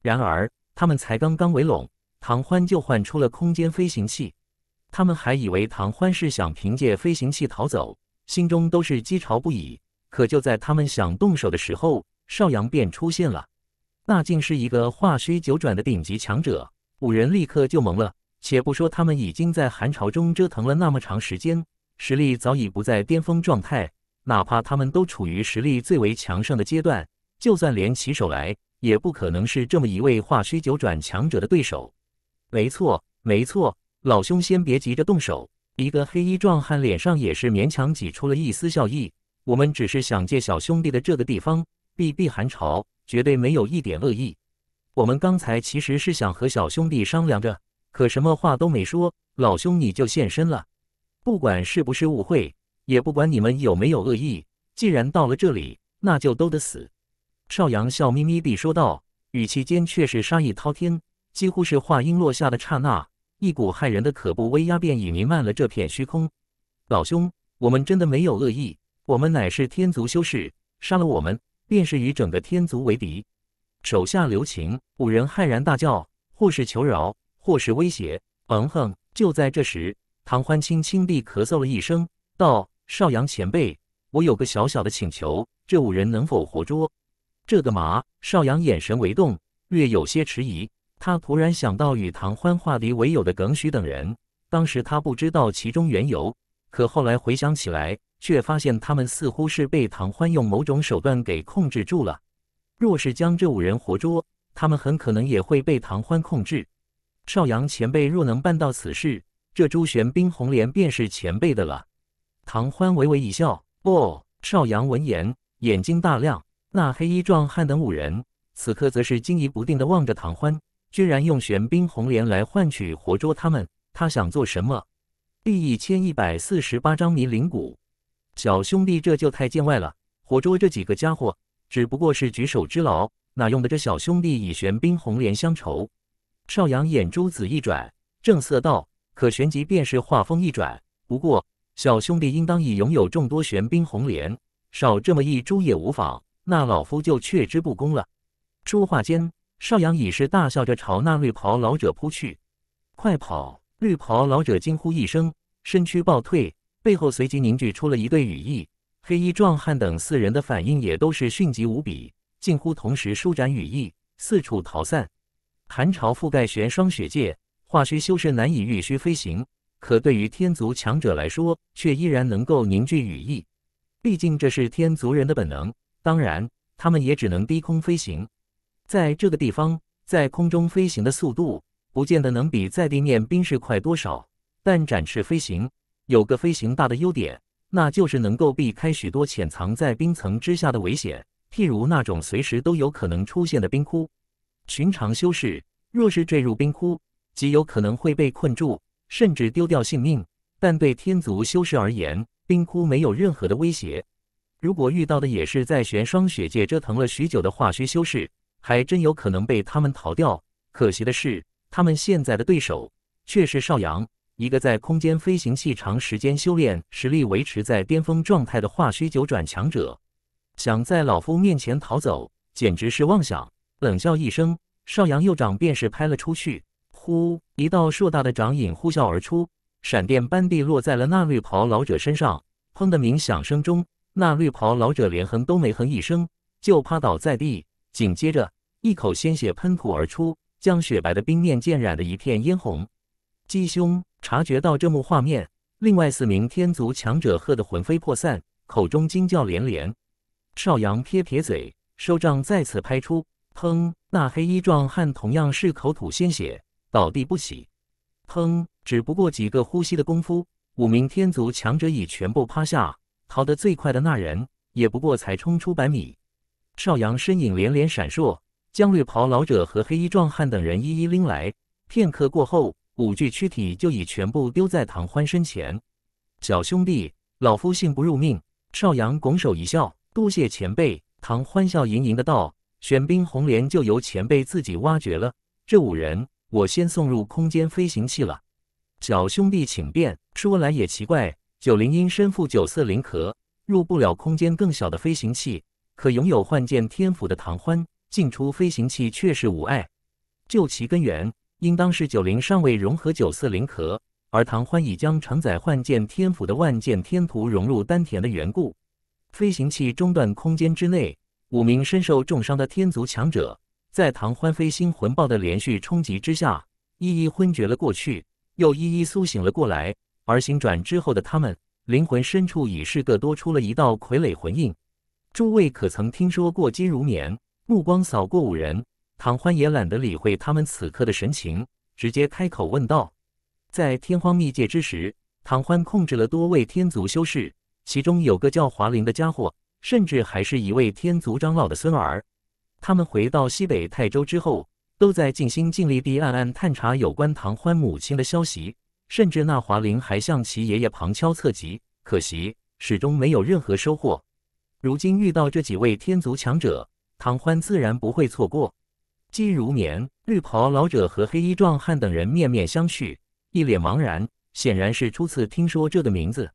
然而，他们才刚刚围拢，唐欢就唤出了空间飞行器。他们还以为唐欢是想凭借飞行器逃走，心中都是讥嘲不已。可就在他们想动手的时候，邵阳便出现了。那竟是一个化虚九转的顶级强者。五人立刻就懵了。且不说他们已经在寒潮中折腾了那么长时间，实力早已不在巅峰状态。哪怕他们都处于实力最为强盛的阶段，就算联起手来，也不可能是这么一位化虚九转强者的对手。没错，没错，老兄，先别急着动手。一个黑衣壮汉脸上也是勉强挤出了一丝笑意。我们只是想借小兄弟的这个地方避避寒潮，绝对没有一点恶意。我们刚才其实是想和小兄弟商量着，可什么话都没说，老兄你就现身了。不管是不是误会。也不管你们有没有恶意，既然到了这里，那就都得死。”少阳笑眯眯地说道，语气间却是杀意滔天。几乎是话音落下的刹那，一股骇人的可怖威压便已弥漫了这片虚空。“老兄，我们真的没有恶意，我们乃是天族修士，杀了我们便是与整个天族为敌。手下留情！”五人骇然大叫，或是求饶，或是威胁。嗯哼，就在这时，唐欢轻轻地咳嗽了一声。道：“少阳前辈，我有个小小的请求，这五人能否活捉？”这个嘛，少阳眼神微动，略有些迟疑。他突然想到与唐欢化敌为友的耿许等人，当时他不知道其中缘由，可后来回想起来，却发现他们似乎是被唐欢用某种手段给控制住了。若是将这五人活捉，他们很可能也会被唐欢控制。少阳前辈若能办到此事，这朱玄冰红莲便是前辈的了。唐欢微微一笑。不，少阳闻言，眼睛大亮。那黑衣壮汉等五人，此刻则是惊疑不定地望着唐欢，居然用玄冰红莲来换取活捉他们。他想做什么？第一千一百四十八章迷灵谷。小兄弟这就太见外了。活捉这几个家伙，只不过是举手之劳，哪用得着小兄弟以玄冰红莲相酬？少阳眼珠子一转，正色道，可旋即便是话锋一转，不过。小兄弟应当已拥有众多玄冰红莲，少这么一株也无妨。那老夫就却之不恭了。说话间，邵阳已是大笑着朝那绿袍老者扑去：“快跑！”绿袍老者惊呼一声，身躯暴退，背后随即凝聚出了一对羽翼。黑衣壮汉等四人的反应也都是迅疾无比，近乎同时舒展羽翼，四处逃散。寒潮覆盖玄霜雪界，化虚修士难以御虚飞行。可对于天族强者来说，却依然能够凝聚羽翼，毕竟这是天族人的本能。当然，他们也只能低空飞行，在这个地方，在空中飞行的速度不见得能比在地面冰室快多少。但展翅飞行有个飞行大的优点，那就是能够避开许多潜藏在冰层之下的危险，譬如那种随时都有可能出现的冰窟。寻常修士若是坠入冰窟，极有可能会被困住。甚至丢掉性命，但对天族修士而言，冰窟没有任何的威胁。如果遇到的也是在玄霜雪界折腾了许久的化虚修士，还真有可能被他们逃掉。可惜的是，他们现在的对手却是邵阳，一个在空间飞行器长时间修炼、实力维持在巅峰状态的化虚九转强者。想在老夫面前逃走，简直是妄想！冷笑一声，邵阳右掌便是拍了出去。呜！一道硕大的掌影呼啸而出，闪电般地落在了那绿袍老者身上。砰的鸣响声中，那绿袍老者连哼都没哼一声，就趴倒在地。紧接着，一口鲜血喷吐而出，将雪白的冰面溅染的一片嫣红。鸡兄察觉到这幕画面，另外四名天族强者喝得魂飞魄散，口中惊叫连连。少阳撇撇嘴，手掌再次拍出。砰！那黑衣壮汉同样是口吐鲜血。倒地不起，砰！只不过几个呼吸的功夫，五名天族强者已全部趴下。逃得最快的那人，也不过才冲出百米。邵阳身影连连闪烁，将绿袍老者和黑衣壮汉等人一一拎来。片刻过后，五具躯体就已全部丢在唐欢身前。小兄弟，老夫信不入命。邵阳拱手一笑，多谢前辈。唐欢笑盈盈的道：“玄冰红莲就由前辈自己挖掘了，这五人。”我先送入空间飞行器了，小兄弟请便。说来也奇怪，九灵因身负九色灵壳，入不了空间更小的飞行器；可拥有幻剑天赋的唐欢，进出飞行器却是无碍。究其根源，应当是九灵尚未融合九色灵壳，而唐欢已将承载幻剑天赋的万剑天图融入丹田的缘故。飞行器中段空间之内，五名身受重伤的天族强者。在唐欢飞星魂爆的连续冲击之下，一一昏厥了过去，又一一苏醒了过来。而醒转之后的他们，灵魂深处已是个多出了一道傀儡魂印。诸位可曾听说过金如眠？目光扫过五人，唐欢也懒得理会他们此刻的神情，直接开口问道：“在天荒秘界之时，唐欢控制了多位天族修士，其中有个叫华林的家伙，甚至还是一位天族长老的孙儿。”他们回到西北泰州之后，都在尽心尽力地暗暗探查有关唐欢母亲的消息，甚至那华林还向其爷爷旁敲侧击，可惜始终没有任何收获。如今遇到这几位天族强者，唐欢自然不会错过。姬如眠、绿袍老者和黑衣壮汉等人面面相觑，一脸茫然，显然是初次听说这的名字。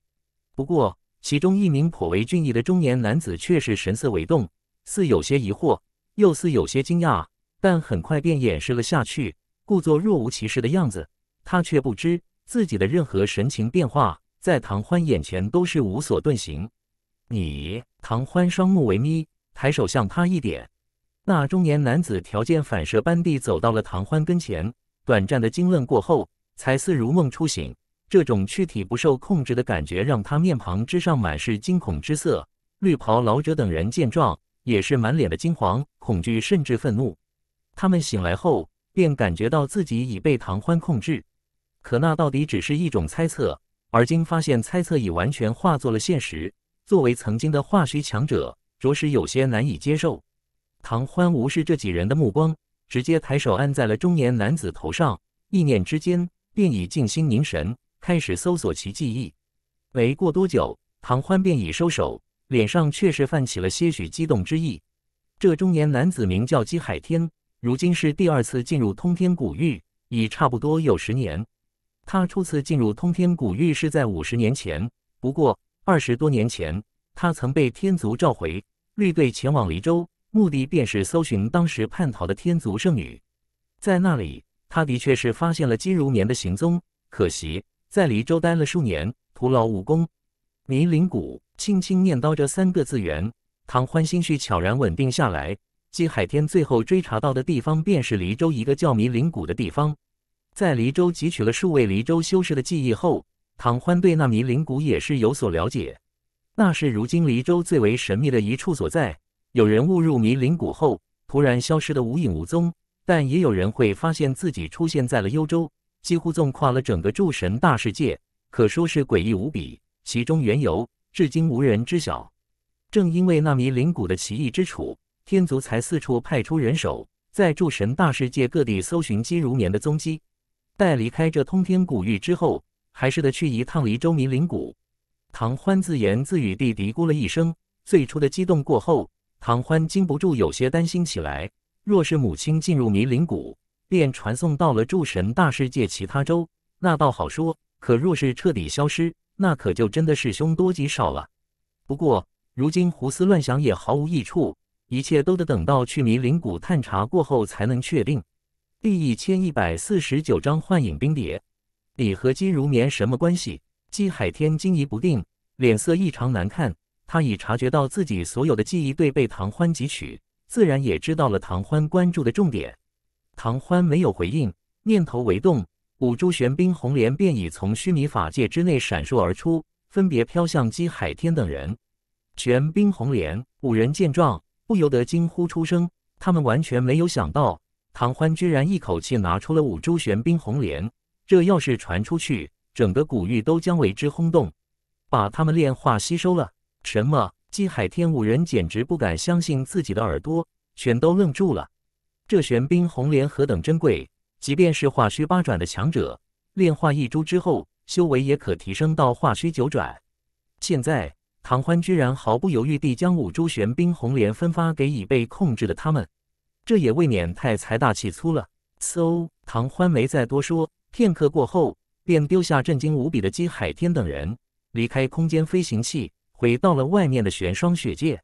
不过，其中一名颇为俊逸的中年男子却是神色微动，似有些疑惑。又似有些惊讶，但很快便掩饰了下去，故作若无其事的样子。他却不知自己的任何神情变化，在唐欢眼前都是无所遁形。你，唐欢双目微眯，抬手向他一点。那中年男子条件反射般地走到了唐欢跟前，短暂的惊愣过后，才似如梦初醒。这种躯体不受控制的感觉让他面庞之上满是惊恐之色。绿袍老者等人见状。也是满脸的惊惶、恐惧，甚至愤怒。他们醒来后便感觉到自己已被唐欢控制，可那到底只是一种猜测。而今发现猜测已完全化作了现实，作为曾经的化虚强者，着实有些难以接受。唐欢无视这几人的目光，直接抬手按在了中年男子头上，意念之间便已静心凝神，开始搜索其记忆。没过多久，唐欢便已收手。脸上确实泛起了些许激动之意。这中年男子名叫姬海天，如今是第二次进入通天古域，已差不多有十年。他初次进入通天古域是在五十年前，不过二十多年前他曾被天族召回，率队前往黎州，目的便是搜寻当时叛逃的天族圣女。在那里，他的确是发现了姬如年的行踪，可惜在黎州待了数年，徒劳无功。迷灵谷。轻轻念叨着三个字，源，唐欢心绪悄然稳定下来。继海天最后追查到的地方，便是黎州一个叫迷灵谷的地方。在黎州汲取了数位黎州修士的记忆后，唐欢对那迷灵谷也是有所了解。那是如今黎州最为神秘的一处所在。有人误入迷灵谷后，突然消失的无影无踪；但也有人会发现自己出现在了幽州，几乎纵跨了整个诸神大世界，可说是诡异无比。其中缘由。至今无人知晓。正因为那迷灵谷的奇异之处，天族才四处派出人手，在诸神大世界各地搜寻姬如眠的踪迹。待离开这通天古域之后，还是得去一趟离州迷灵谷。唐欢自言自语地嘀咕了一声。最初的激动过后，唐欢禁不住有些担心起来。若是母亲进入迷灵谷，便传送到了诸神大世界其他州，那倒好说；可若是彻底消失，那可就真的是凶多吉少了。不过，如今胡思乱想也毫无益处，一切都得等到去迷灵谷探查过后才能确定。第一千一百四十九章幻影冰蝶，你和姬如眠什么关系？姬海天惊疑不定，脸色异常难看。他已察觉到自己所有的记忆对被唐欢汲取，自然也知道了唐欢关注的重点。唐欢没有回应，念头微动。五株玄冰红莲便已从须弥法界之内闪烁而出，分别飘向姬海天等人。玄冰红莲，五人见状不由得惊呼出声。他们完全没有想到，唐欢居然一口气拿出了五株玄冰红莲。这要是传出去，整个古域都将为之轰动。把他们炼化吸收了？什么？姬海天五人简直不敢相信自己的耳朵，全都愣住了。这玄冰红莲何等珍贵！即便是化虚八转的强者，炼化一株之后，修为也可提升到化虚九转。现在唐欢居然毫不犹豫地将五株玄冰红莲分发给已被控制的他们，这也未免太财大气粗了。嗖！唐欢没再多说，片刻过后，便丢下震惊无比的姬海天等人，离开空间飞行器，回到了外面的玄霜雪界，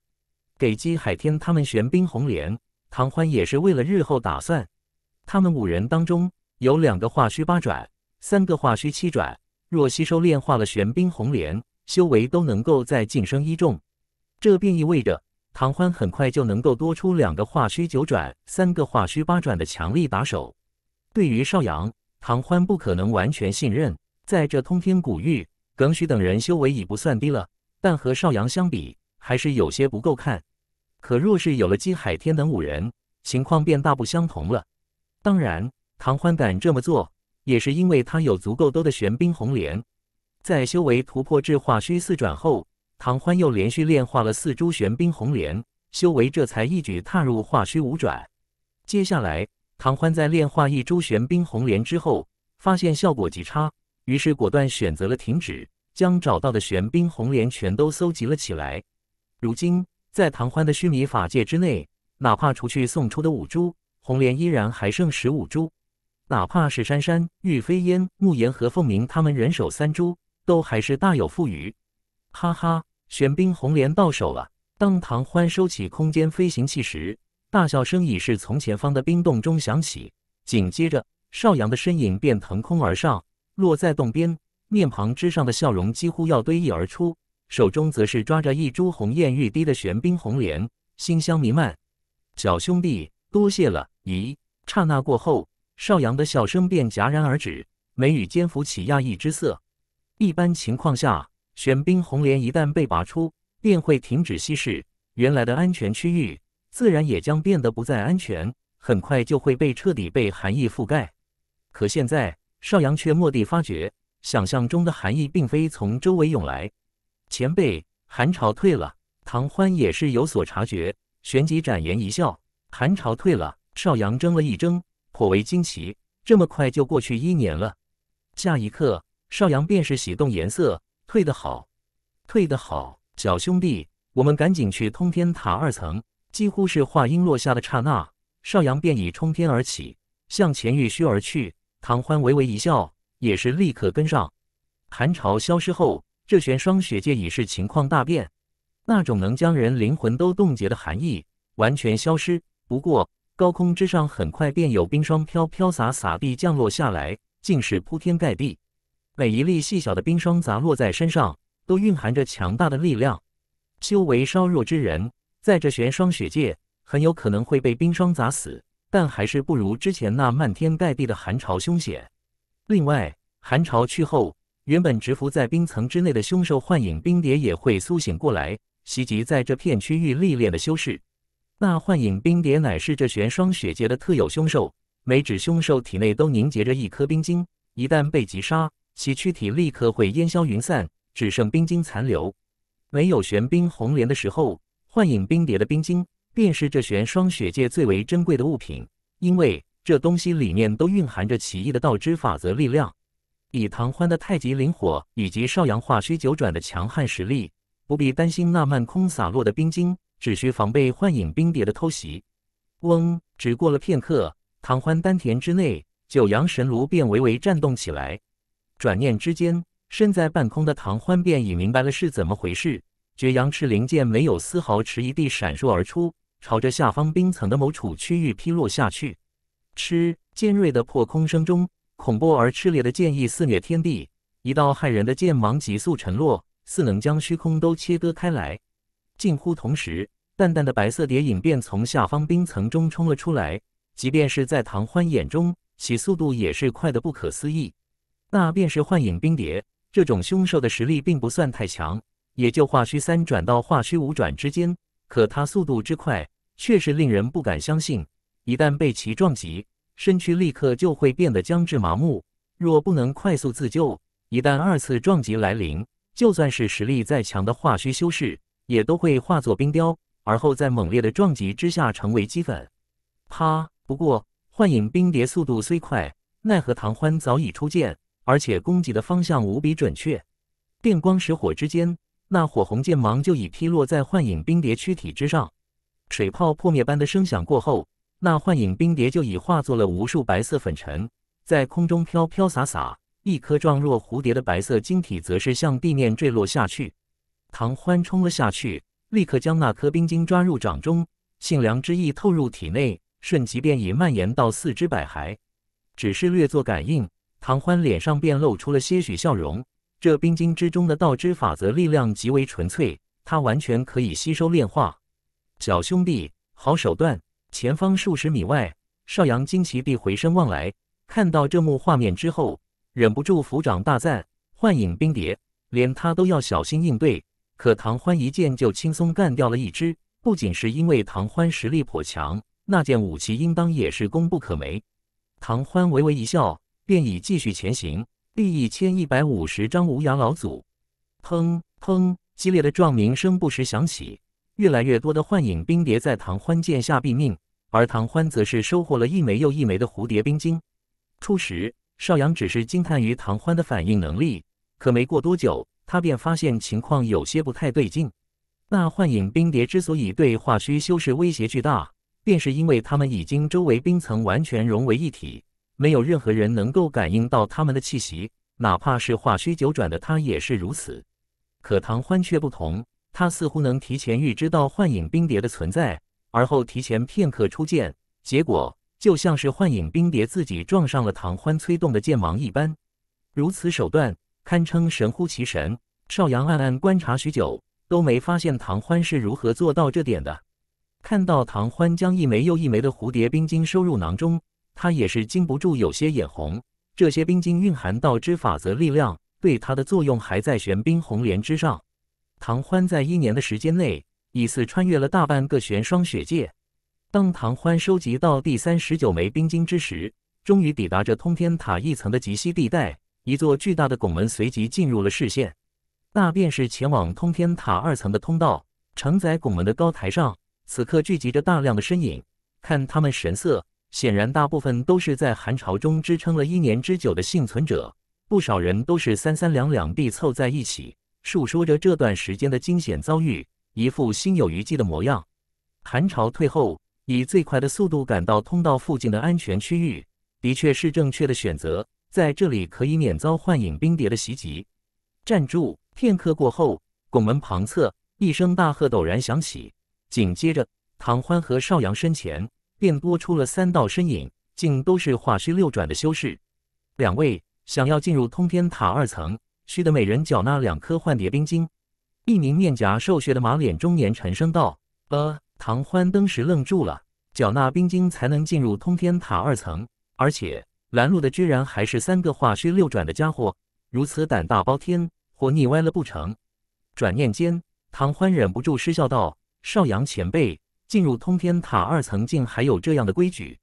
给姬海天他们玄冰红莲。唐欢也是为了日后打算。他们五人当中有两个化虚八转，三个化虚七转。若吸收炼化了玄冰红莲，修为都能够再晋升一重。这便意味着唐欢很快就能够多出两个化虚九转、三个化虚八转的强力打手。对于邵阳，唐欢不可能完全信任。在这通天古域，耿许等人修为已不算低了，但和邵阳相比，还是有些不够看。可若是有了姬海天等五人，情况便大不相同了。当然，唐欢敢这么做，也是因为他有足够多的玄冰红莲。在修为突破至化虚四转后，唐欢又连续炼化了四株玄冰红莲，修为这才一举踏入化虚五转。接下来，唐欢在炼化一株玄冰红莲之后，发现效果极差，于是果断选择了停止，将找到的玄冰红莲全都搜集了起来。如今，在唐欢的须弥法界之内，哪怕除去送出的五株。红莲依然还剩十五株，哪怕是珊珊、玉飞烟、慕言和凤鸣他们人手三株，都还是大有富余。哈哈，玄冰红莲到手了！当唐欢收起空间飞行器时，大笑声已是从前方的冰洞中响起。紧接着，邵阳的身影便腾空而上，落在洞边，面庞之上的笑容几乎要堆溢而出，手中则是抓着一株红艳欲滴的玄冰红莲，馨香弥漫。小兄弟，多谢了。咦！刹那过后，邵阳的笑声便戛然而止，眉宇间浮起讶异之色。一般情况下，玄冰红莲一旦被拔出，便会停止稀释，原来的安全区域自然也将变得不再安全，很快就会被彻底被寒意覆盖。可现在，邵阳却蓦地发觉，想象中的寒意并非从周围涌来。前辈，寒潮退了。唐欢也是有所察觉，旋即展颜一笑：寒潮退了。少阳怔了一怔，颇为惊奇，这么快就过去一年了。下一刻，少阳便是喜动颜色，退得好，退得好，小兄弟，我们赶紧去通天塔二层。几乎是话音落下的刹那，少阳便已冲天而起，向前玉虚而去。唐欢微微一笑，也是立刻跟上。寒潮消失后，这玄霜雪界已是情况大变，那种能将人灵魂都冻结的寒意完全消失。不过。高空之上，很快便有冰霜飘飘洒洒地降落下来，竟是铺天盖地。每一粒细小的冰霜砸落在身上，都蕴含着强大的力量。修为稍弱之人，在这玄霜雪界，很有可能会被冰霜砸死。但还是不如之前那漫天盖地的寒潮凶险。另外，寒潮去后，原本蛰伏在冰层之内的凶兽幻影冰蝶也会苏醒过来，袭击在这片区域历练的修士。那幻影冰蝶乃是这玄霜雪界的特有凶兽，每只凶兽体内都凝结着一颗冰晶，一旦被击杀，其躯体立刻会烟消云散，只剩冰晶残留。没有玄冰红莲的时候，幻影冰蝶的冰晶便是这玄霜雪界最为珍贵的物品，因为这东西里面都蕴含着奇异的道之法则力量。以唐欢的太极灵火以及少阳化虚九转的强悍实力，不必担心那漫空洒落的冰晶。只需防备幻影冰蝶的偷袭。嗡！只过了片刻，唐欢丹田之内九阳神炉便微微颤动起来。转念之间，身在半空的唐欢便已明白了是怎么回事。绝阳赤灵剑没有丝毫迟疑地闪烁而出，朝着下方冰层的某处区域劈落下去。嗤！尖锐的破空声中，恐怖而炽烈的剑意肆虐天地，一道骇人的剑芒急速沉落，似能将虚空都切割开来。近乎同时，淡淡的白色蝶影便从下方冰层中冲了出来。即便是在唐欢眼中，其速度也是快得不可思议。那便是幻影冰蝶，这种凶兽的实力并不算太强，也就化虚三转到化虚五转之间。可它速度之快，确实令人不敢相信。一旦被其撞击，身躯立刻就会变得僵直麻木。若不能快速自救，一旦二次撞击来临，就算是实力再强的化虚修士。也都会化作冰雕，而后在猛烈的撞击之下成为齑粉。啪！不过幻影冰蝶速度虽快，奈何唐欢早已出剑，而且攻击的方向无比准确。电光石火之间，那火红剑芒就已劈落在幻影冰蝶躯体之上。水泡破灭般的声响过后，那幻影冰蝶就已化作了无数白色粉尘，在空中飘飘洒洒。一颗状若蝴蝶的白色晶体，则是向地面坠落下去。唐欢冲了下去，立刻将那颗冰晶抓入掌中，性凉之意透入体内，瞬即便已蔓延到四肢百骸。只是略作感应，唐欢脸上便露出了些许笑容。这冰晶之中的道之法则力量极为纯粹，他完全可以吸收炼化。小兄弟，好手段！前方数十米外，邵阳惊奇地回身望来，看到这幕画面之后，忍不住抚掌大赞：“幻影冰蝶，连他都要小心应对。”可唐欢一剑就轻松干掉了一只，不仅是因为唐欢实力颇强，那件武器应当也是功不可没。唐欢微微一笑，便已继续前行。第一千一百五十章无涯老祖。砰砰，激烈的撞鸣声不时响起，越来越多的幻影冰蝶在唐欢剑下毙命，而唐欢则是收获了一枚又一枚的蝴蝶冰晶。初时，少阳只是惊叹于唐欢的反应能力，可没过多久。他便发现情况有些不太对劲。那幻影冰蝶之所以对化虚修士威胁巨大，便是因为他们已经周围冰层完全融为一体，没有任何人能够感应到他们的气息，哪怕是化虚九转的他也是如此。可唐欢却不同，他似乎能提前预知到幻影冰蝶的存在，而后提前片刻出剑，结果就像是幻影冰蝶自己撞上了唐欢催动的剑芒一般。如此手段。堪称神乎其神。邵阳暗暗观察许久，都没发现唐欢是如何做到这点的。看到唐欢将一枚又一枚的蝴蝶冰晶收入囊中，他也是禁不住有些眼红。这些冰晶蕴含道之法则力量，对他的作用还在玄冰红莲之上。唐欢在一年的时间内，已似穿越了大半个玄霜雪界。当唐欢收集到第三十九枚冰晶之时，终于抵达这通天塔一层的极西地带。一座巨大的拱门随即进入了视线，那便是前往通天塔二层的通道。承载拱门的高台上，此刻聚集着大量的身影。看他们神色，显然大部分都是在寒潮中支撑了一年之久的幸存者。不少人都是三三两两地凑在一起，述说着这段时间的惊险遭遇，一副心有余悸的模样。寒潮退后，以最快的速度赶到通道附近的安全区域，的确是正确的选择。在这里可以免遭幻影冰蝶的袭击。站住！片刻过后，拱门旁侧一声大喝陡然响起，紧接着唐欢和邵阳身前便多出了三道身影，竟都是化虚六转的修士。两位想要进入通天塔二层，需得每人缴纳两颗幻蝶冰晶。一名面颊瘦削的马脸中年沉声道：“呃。”唐欢登时愣住了，缴纳冰晶才能进入通天塔二层，而且……拦路的居然还是三个化虚六转的家伙，如此胆大包天，活腻歪了不成？转念间，唐欢忍不住失笑道：“少阳前辈，进入通天塔二层竟还有这样的规矩。”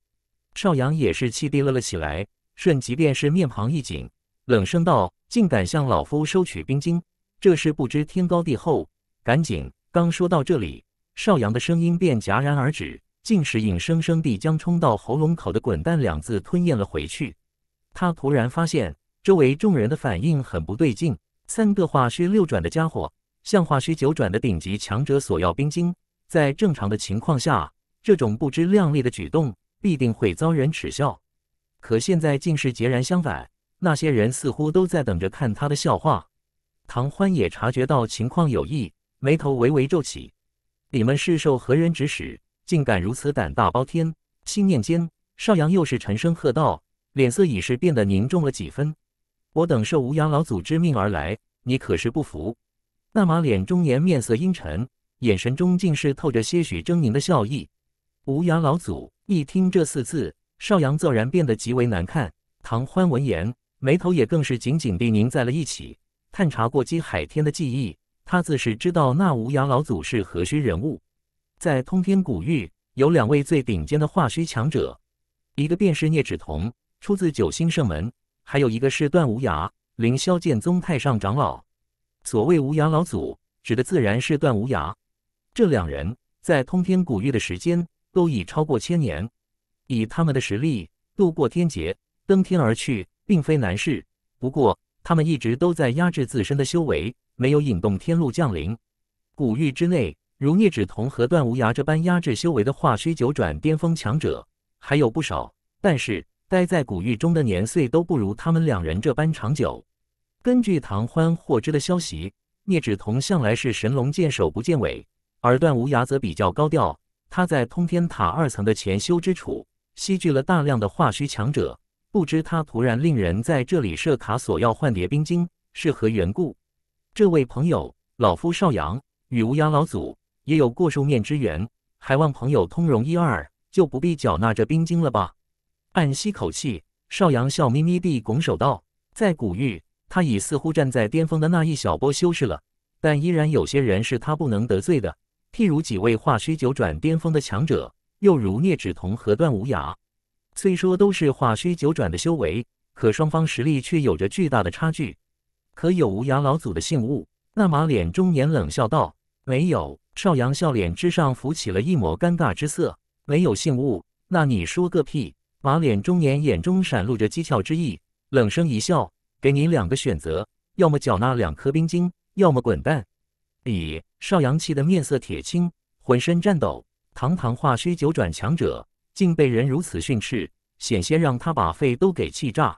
少阳也是气低了了起来，瞬即便是面庞一紧，冷声道：“竟敢向老夫收取冰晶，这是不知天高地厚！”赶紧，刚说到这里，少阳的声音便戛然而止。竟是硬生生地将冲到喉咙口的“滚蛋”两字吞咽了回去。他突然发现周围众人的反应很不对劲。三个化虚六转的家伙向化虚九转的顶级强者索要冰晶，在正常的情况下，这种不知量力的举动必定会遭人耻笑。可现在竟是截然相反，那些人似乎都在等着看他的笑话。唐欢也察觉到情况有异，眉头微微皱起：“你们是受何人指使？”竟敢如此胆大包天！心念间，邵阳又是沉声喝道，脸色已是变得凝重了几分。我等受无涯老祖之命而来，你可是不服？那马脸中年面色阴沉，眼神中竟是透着些许狰狞的笑意。无涯老祖一听这四字，邵阳骤然变得极为难看。唐欢闻言，眉头也更是紧紧地拧在了一起。探查过姬海天的记忆，他自是知道那无涯老祖是何须人物。在通天古域，有两位最顶尖的化虚强者，一个便是聂芷桐，出自九星圣门；还有一个是段无涯，凌霄剑宗太上长老。所谓无涯老祖，指的自然是段无涯。这两人在通天古域的时间都已超过千年，以他们的实力，渡过天劫、登天而去，并非难事。不过，他们一直都在压制自身的修为，没有引动天路降临古域之内。如聂芷同和段无涯这般压制修为的化虚九转巅峰强者还有不少，但是待在古域中的年岁都不如他们两人这般长久。根据唐欢获知的消息，聂芷同向来是神龙见首不见尾，而段无涯则比较高调。他在通天塔二层的潜修之处吸聚了大量的化虚强者，不知他突然令人在这里设卡索要幻蝶冰晶是何缘故？这位朋友，老夫邵阳与无涯老祖。也有过数面之缘，还望朋友通融一二，就不必缴纳这冰晶了吧？暗吸口气，邵阳笑眯眯地拱手道：“在古域，他已似乎站在巅峰的那一小波修士了，但依然有些人是他不能得罪的，譬如几位化虚九转巅峰的强者，又如聂芷桐和段无涯。虽说都是化虚九转的修为，可双方实力却有着巨大的差距。可有无涯老祖的信物？”那马脸中年冷笑道：“没有。”邵阳笑脸之上浮起了一抹尴尬之色，没有信物，那你说个屁！马脸中年眼中闪露着讥诮之意，冷声一笑：“给你两个选择，要么缴纳两颗冰晶，要么滚蛋！”李邵阳气得面色铁青，浑身颤抖。堂堂化虚九转强者，竟被人如此训斥，险些让他把肺都给气炸。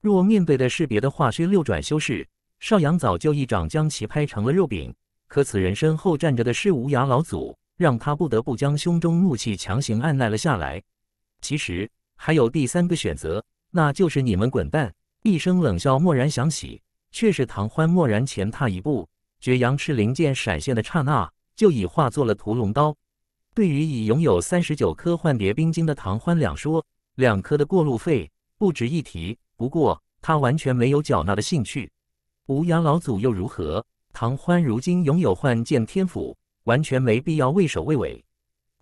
若面对的是别的化虚六转修士，邵阳早就一掌将其拍成了肉饼。可此人身后站着的是无涯老祖，让他不得不将胸中怒气强行按耐了下来。其实还有第三个选择，那就是你们滚蛋！一声冷笑蓦然响起，却是唐欢蓦然前踏一步，绝阳赤灵剑闪现的刹那，就已化作了屠龙刀。对于已拥有三十九颗幻蝶冰晶的唐欢两说，两颗的过路费不值一提，不过他完全没有缴纳的兴趣。无涯老祖又如何？唐欢如今拥有幻剑天赋，完全没必要畏首畏尾。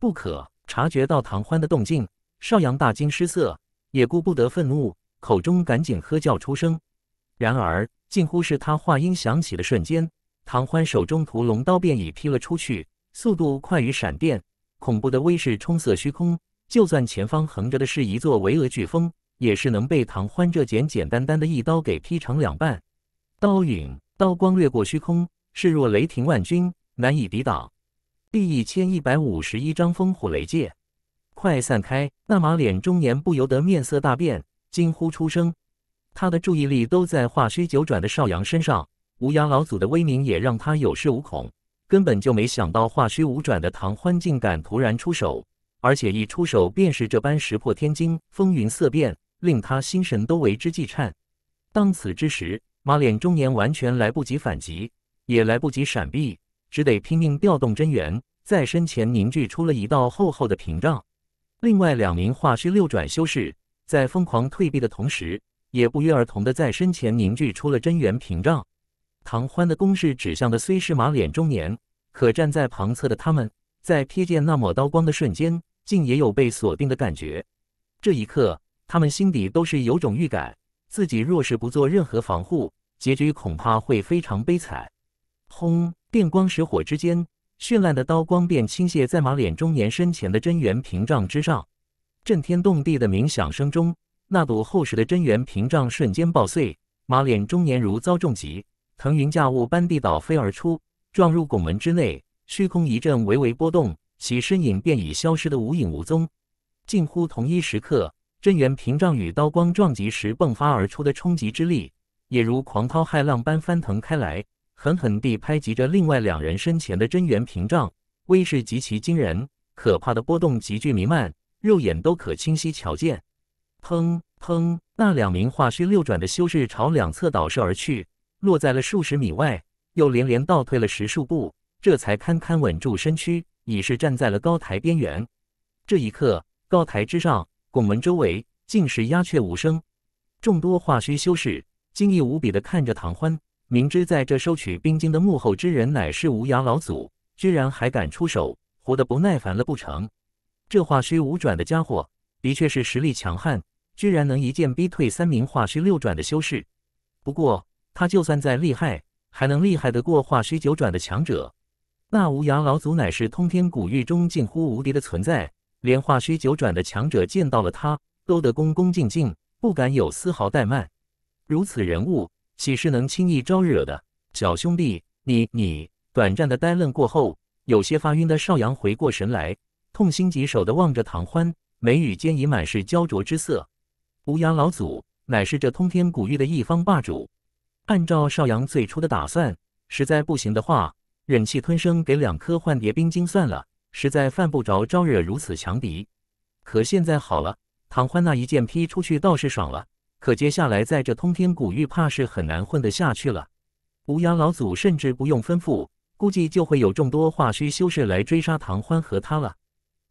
不可察觉到唐欢的动静，邵阳大惊失色，也顾不得愤怒，口中赶紧喝叫出声。然而，近乎是他话音响起的瞬间，唐欢手中屠龙刀便已劈了出去，速度快于闪电，恐怖的威势冲色虚空。就算前方横着的是一座巍峨巨峰，也是能被唐欢这简简单单的一刀给劈成两半。刀影。刀光掠过虚空，势若雷霆万钧，难以抵挡。第一千一百五十一章风虎雷界，快散开！那马脸中年不由得面色大变，惊呼出声。他的注意力都在化虚九转的少阳身上，无涯老祖的威名也让他有恃无恐，根本就没想到化虚五转的唐欢竟敢突然出手，而且一出手便是这般石破天惊，风云色变，令他心神都为之悸颤。当此之时。马脸中年完全来不及反击，也来不及闪避，只得拼命调动真元，在身前凝聚出了一道厚厚的屏障。另外两名化虚六转修士在疯狂退避的同时，也不约而同的在身前凝聚出了真元屏障。唐欢的攻势指向的虽是马脸中年，可站在旁侧的他们，在瞥见那抹刀光的瞬间，竟也有被锁定的感觉。这一刻，他们心底都是有种预感，自己若是不做任何防护。结局恐怕会非常悲惨。轰！电光石火之间，绚烂的刀光便倾泻在马脸中年身前的真元屏障之上。震天动地的鸣响声中，那堵厚实的真元屏障瞬间爆碎。马脸中年如遭重击，腾云驾雾般倒飞而出，撞入拱门之内。虚空一阵微微波动，其身影便已消失得无影无踪。近乎同一时刻，真元屏障与刀光撞击时迸发而出的冲击之力。也如狂涛骇浪般翻腾开来，狠狠地拍击着另外两人身前的真元屏障，威势极其惊人，可怕的波动急剧弥漫，肉眼都可清晰瞧见。砰砰！那两名化虚六转的修士朝两侧倒射而去，落在了数十米外，又连连倒退了十数步，这才堪堪稳住身躯，已是站在了高台边缘。这一刻，高台之上拱门周围，尽是鸦雀无声，众多化虚修士。惊异无比的看着唐欢，明知在这收取冰晶的幕后之人乃是无涯老祖，居然还敢出手，活得不耐烦了不成？这化虚五转的家伙的确是实力强悍，居然能一剑逼退三名化虚六转的修士。不过他就算再厉害，还能厉害得过化虚九转的强者？那无涯老祖乃是通天古域中近乎无敌的存在，连化虚九转的强者见到了他，都得恭恭敬敬，不敢有丝毫怠慢。如此人物，岂是能轻易招惹的？小兄弟，你你短暂的呆愣过后，有些发晕的邵阳回过神来，痛心疾首的望着唐欢，眉宇间已满是焦灼之色。乌鸦老祖乃是这通天古域的一方霸主。按照邵阳最初的打算，实在不行的话，忍气吞声给两颗幻蝶冰晶算了，实在犯不着招惹如此强敌。可现在好了，唐欢那一剑劈出去倒是爽了。可接下来，在这通天古域，怕是很难混得下去了。无涯老祖甚至不用吩咐，估计就会有众多化虚修士来追杀唐欢和他了。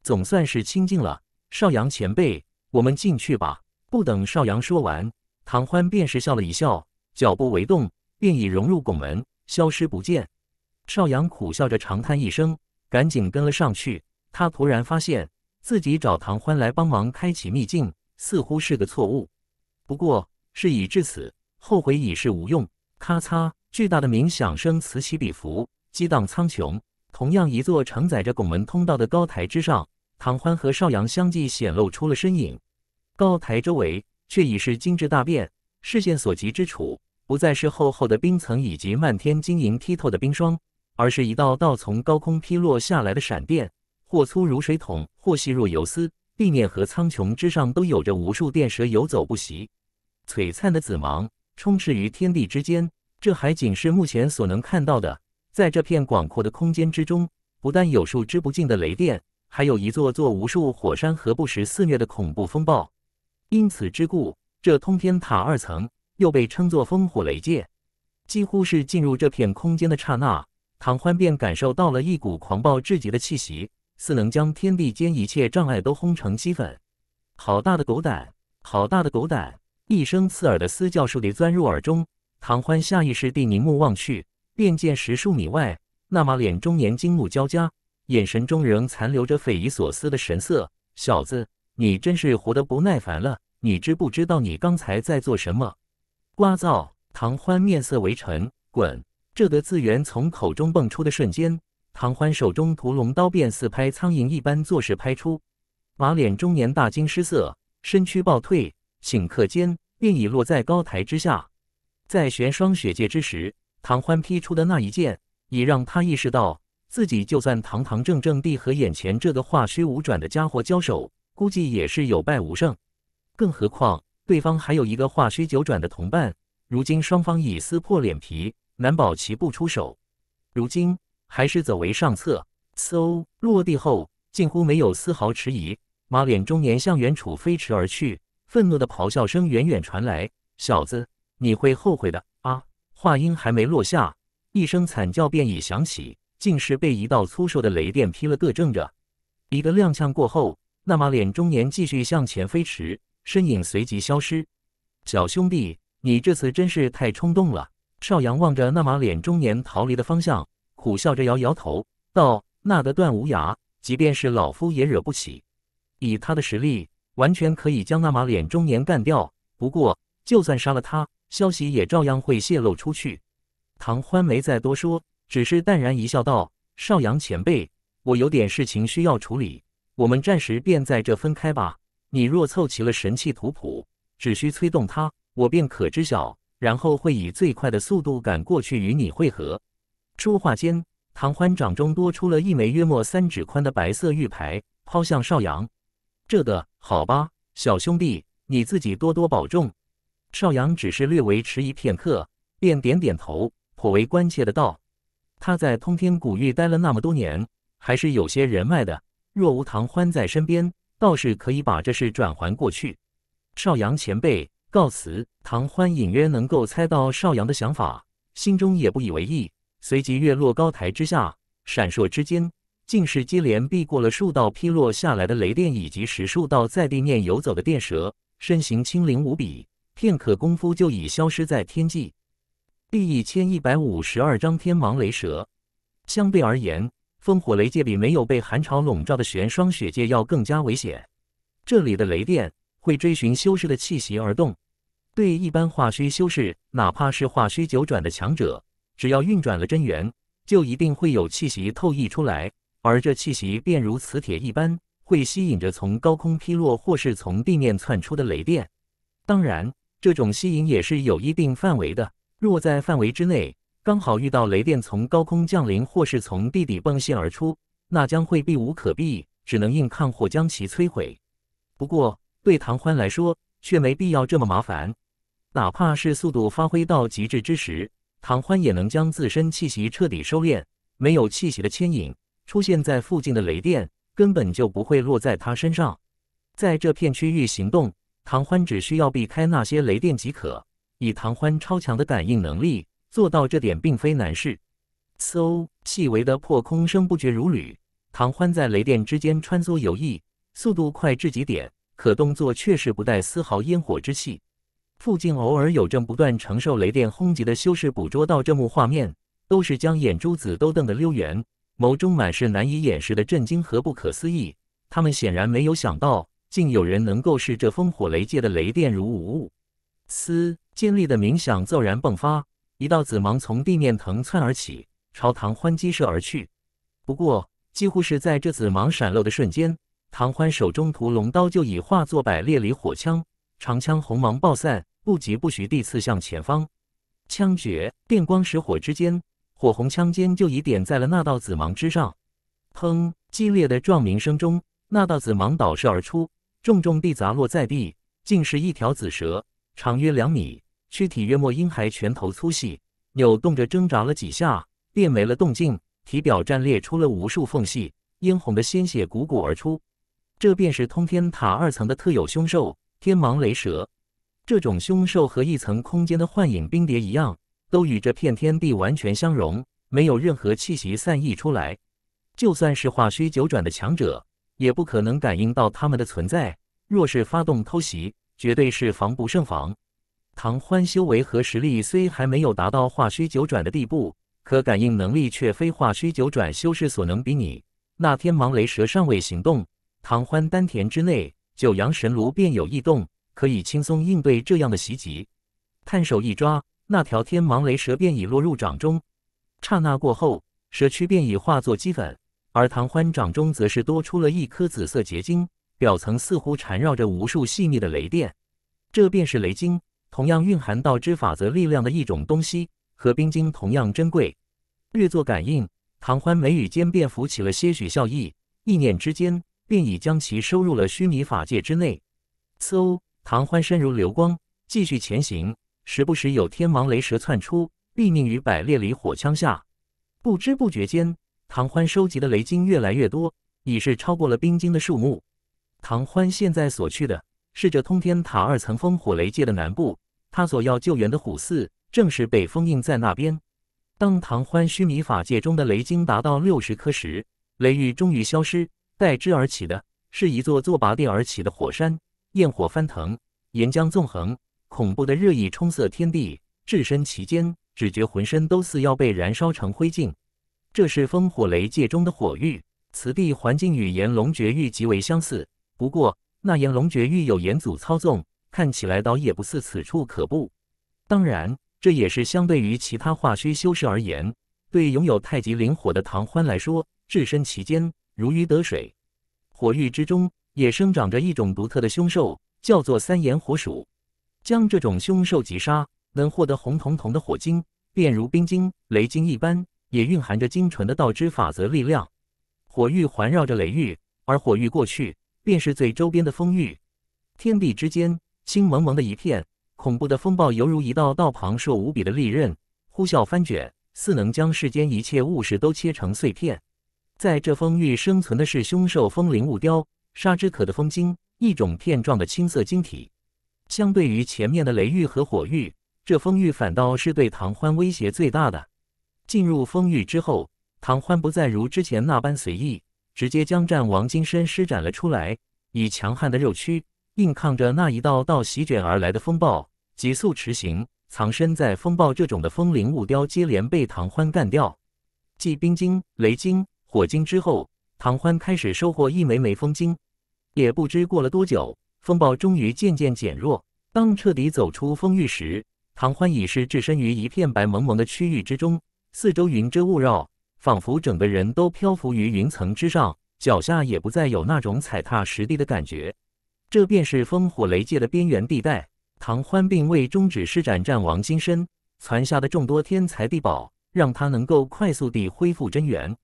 总算是清静了，少阳前辈，我们进去吧。不等少阳说完，唐欢便是笑了一笑，脚步为动，便已融入拱门，消失不见。少阳苦笑着长叹一声，赶紧跟了上去。他突然发现自己找唐欢来帮忙开启秘境，似乎是个错误。不过，事已至此，后悔已是无用。咔嚓！巨大的鸣响声此起彼伏，激荡苍穹。同样，一座承载着拱门通道的高台之上，唐欢和邵阳相继显露出了身影。高台周围却已是精致大变，视线所及之处，不再是厚厚的冰层以及漫天晶莹剔透的冰霜，而是一道道从高空劈落下来的闪电，或粗如水桶，或细若游丝。地面和苍穹之上，都有着无数电蛇游走不息。璀璨的紫芒充斥于天地之间，这还仅是目前所能看到的。在这片广阔的空间之中，不但有数之不尽的雷电，还有一座座无数火山和不时肆虐的恐怖风暴。因此之故，这通天塔二层又被称作风火雷界。几乎是进入这片空间的刹那，唐欢便感受到了一股狂暴至极的气息，似能将天地间一切障碍都轰成齑粉。好大的狗胆！好大的狗胆！一声刺耳的嘶叫数地钻入耳中，唐欢下意识地凝目望去，便见十数米外那马脸中年惊怒交加，眼神中仍残留着匪夷所思的神色。小子，你真是活得不耐烦了！你知不知道你刚才在做什么？瓜噪！唐欢面色微沉，滚！这个字源从口中蹦出的瞬间，唐欢手中屠龙刀便似拍苍蝇一般作势拍出，马脸中年大惊失色，身躯暴退。顷刻间，便已落在高台之下。在玄霜雪界之时，唐欢劈出的那一剑，已让他意识到自己就算堂堂正正地和眼前这个化虚无转的家伙交手，估计也是有败无胜。更何况对方还有一个化虚九转的同伴。如今双方已撕破脸皮，难保其不出手。如今还是走为上策。嗖！落地后，近乎没有丝毫迟疑，马脸中年向远处飞驰而去。愤怒的咆哮声远远传来，小子，你会后悔的啊！话音还没落下，一声惨叫便已响起，竟是被一道粗瘦的雷电劈了个正着。一个踉跄过后，那马脸中年继续向前飞驰，身影随即消失。小兄弟，你这次真是太冲动了。邵阳望着那马脸中年逃离的方向，苦笑着摇摇头道：“那个段无涯，即便是老夫也惹不起，以他的实力。”完全可以将那马脸中年干掉，不过就算杀了他，消息也照样会泄露出去。唐欢没再多说，只是淡然一笑，道：“少阳前辈，我有点事情需要处理，我们暂时便在这分开吧。你若凑齐了神器图谱，只需催动它，我便可知晓，然后会以最快的速度赶过去与你会合。”说话间，唐欢掌中多出了一枚约莫三指宽的白色玉牌，抛向少阳：“这个。”好吧，小兄弟，你自己多多保重。邵阳只是略为迟疑片刻，便点点头，颇为关切的道：“他在通天古域待了那么多年，还是有些人脉的。若无唐欢在身边，倒是可以把这事转还过去。”邵阳前辈，告辞。唐欢隐约能够猜到邵阳的想法，心中也不以为意，随即跃落高台之下，闪烁之间。竟是接连避过了数道劈落下来的雷电，以及十数道在地面游走的电蛇，身形轻灵无比，片刻功夫就已消失在天际。第一千一百五十二章天芒雷蛇。相对而言，烽火雷界比没有被寒潮笼罩的玄霜雪界要更加危险。这里的雷电会追寻修士的气息而动，对一般化虚修士，哪怕是化虚九转的强者，只要运转了真元，就一定会有气息透溢出来。而这气息便如磁铁一般，会吸引着从高空劈落或是从地面窜出的雷电。当然，这种吸引也是有一定范围的。若在范围之内，刚好遇到雷电从高空降临或是从地底迸现而出，那将会避无可避，只能硬抗或将其摧毁。不过，对唐欢来说，却没必要这么麻烦。哪怕是速度发挥到极致之时，唐欢也能将自身气息彻底收敛，没有气息的牵引。出现在附近的雷电根本就不会落在他身上，在这片区域行动，唐欢只需要避开那些雷电即可。以唐欢超强的感应能力，做到这点并非难事。嗖，细微的破空声不绝如缕，唐欢在雷电之间穿梭游弋，速度快至极点，可动作却是不带丝毫烟火之气。附近偶尔有正不断承受雷电轰击的修士捕捉到这幕画面，都是将眼珠子都瞪得溜圆。眸中满是难以掩饰的震惊和不可思议，他们显然没有想到，竟有人能够视这烽火雷界的雷电如无物。嘶！尖利的鸣响骤然迸发，一道紫芒从地面腾窜而起，朝唐欢击射而去。不过，几乎是在这紫芒闪漏的瞬间，唐欢手中屠龙刀就已化作百裂离火枪，长枪红芒爆散，不疾不徐地刺向前方。枪决，电光石火之间。火红枪尖就已点在了那道紫芒之上，砰！激烈的撞鸣声中，那道紫芒倒射而出，重重地砸落在地，竟是一条紫蛇，长约两米，躯体约莫婴孩拳头粗细，扭动着挣扎了几下，便没了动静，体表绽裂出了无数缝隙，殷红的鲜血汩汩而出。这便是通天塔二层的特有凶兽——天芒雷蛇。这种凶兽和一层空间的幻影冰蝶一样。都与这片天地完全相融，没有任何气息散溢出来。就算是化虚九转的强者，也不可能感应到他们的存在。若是发动偷袭，绝对是防不胜防。唐欢修为和实力虽还没有达到化虚九转的地步，可感应能力却非化虚九转修士所能比拟。那天芒雷蛇尚未行动，唐欢丹田之内九阳神炉便有异动，可以轻松应对这样的袭击。探手一抓。那条天芒雷蛇便已落入掌中，刹那过后，蛇躯便已化作齑粉，而唐欢掌中则是多出了一颗紫色结晶，表层似乎缠绕着无数细腻的雷电，这便是雷晶，同样蕴含道之法则力量的一种东西，和冰晶同样珍贵。略作感应，唐欢眉宇间便浮起了些许笑意，意念之间便已将其收入了虚拟法界之内。嗖，唐欢身如流光，继续前行。时不时有天王雷蛇窜出，毙命于百裂离火枪下。不知不觉间，唐欢收集的雷晶越来越多，已是超过了冰晶的数目。唐欢现在所去的是这通天塔二层风火雷界的南部，他所要救援的虎寺正是被封印在那边。当唐欢须弥法界中的雷晶达到六十颗时，雷域终于消失，代之而起的是一座座拔地而起的火山，焰火翻腾，岩浆纵横。恐怖的热意冲塞天地，置身其间，只觉浑身都似要被燃烧成灰烬。这是烽火雷界中的火域，此地环境与炎龙绝域极为相似。不过，那炎龙绝域有炎祖操纵，看起来倒也不似此处可怖。当然，这也是相对于其他化虚修士而言。对拥有太极灵火的唐欢来说，置身其间如鱼得水。火域之中也生长着一种独特的凶兽，叫做三炎火鼠。将这种凶兽击杀，能获得红彤彤的火晶，便如冰晶、雷晶一般，也蕴含着精纯的道之法则力量。火域环绕着雷域，而火域过去便是最周边的风域。天地之间，青蒙蒙的一片，恐怖的风暴犹如一道道旁硕无比的利刃，呼啸翻卷，似能将世间一切物事都切成碎片。在这风域生存的是凶兽风灵雾雕，沙之壳的风晶，一种片状的青色晶体。相对于前面的雷域和火域，这风域反倒是对唐欢威胁最大的。进入风域之后，唐欢不再如之前那般随意，直接将战王金身施展了出来，以强悍的肉躯硬抗着那一道道席卷而来的风暴，急速驰行，藏身在风暴。这种的风灵雾雕接连被唐欢干掉，继冰晶、雷晶、火晶之后，唐欢开始收获一枚枚风晶。也不知过了多久。风暴终于渐渐减弱。当彻底走出风雨时，唐欢已是置身于一片白蒙蒙的区域之中，四周云遮雾绕，仿佛整个人都漂浮于云层之上，脚下也不再有那种踩踏实地的感觉。这便是烽火雷界的边缘地带。唐欢并未终止施展战王金身，攒下的众多天才地宝，让他能够快速地恢复真元。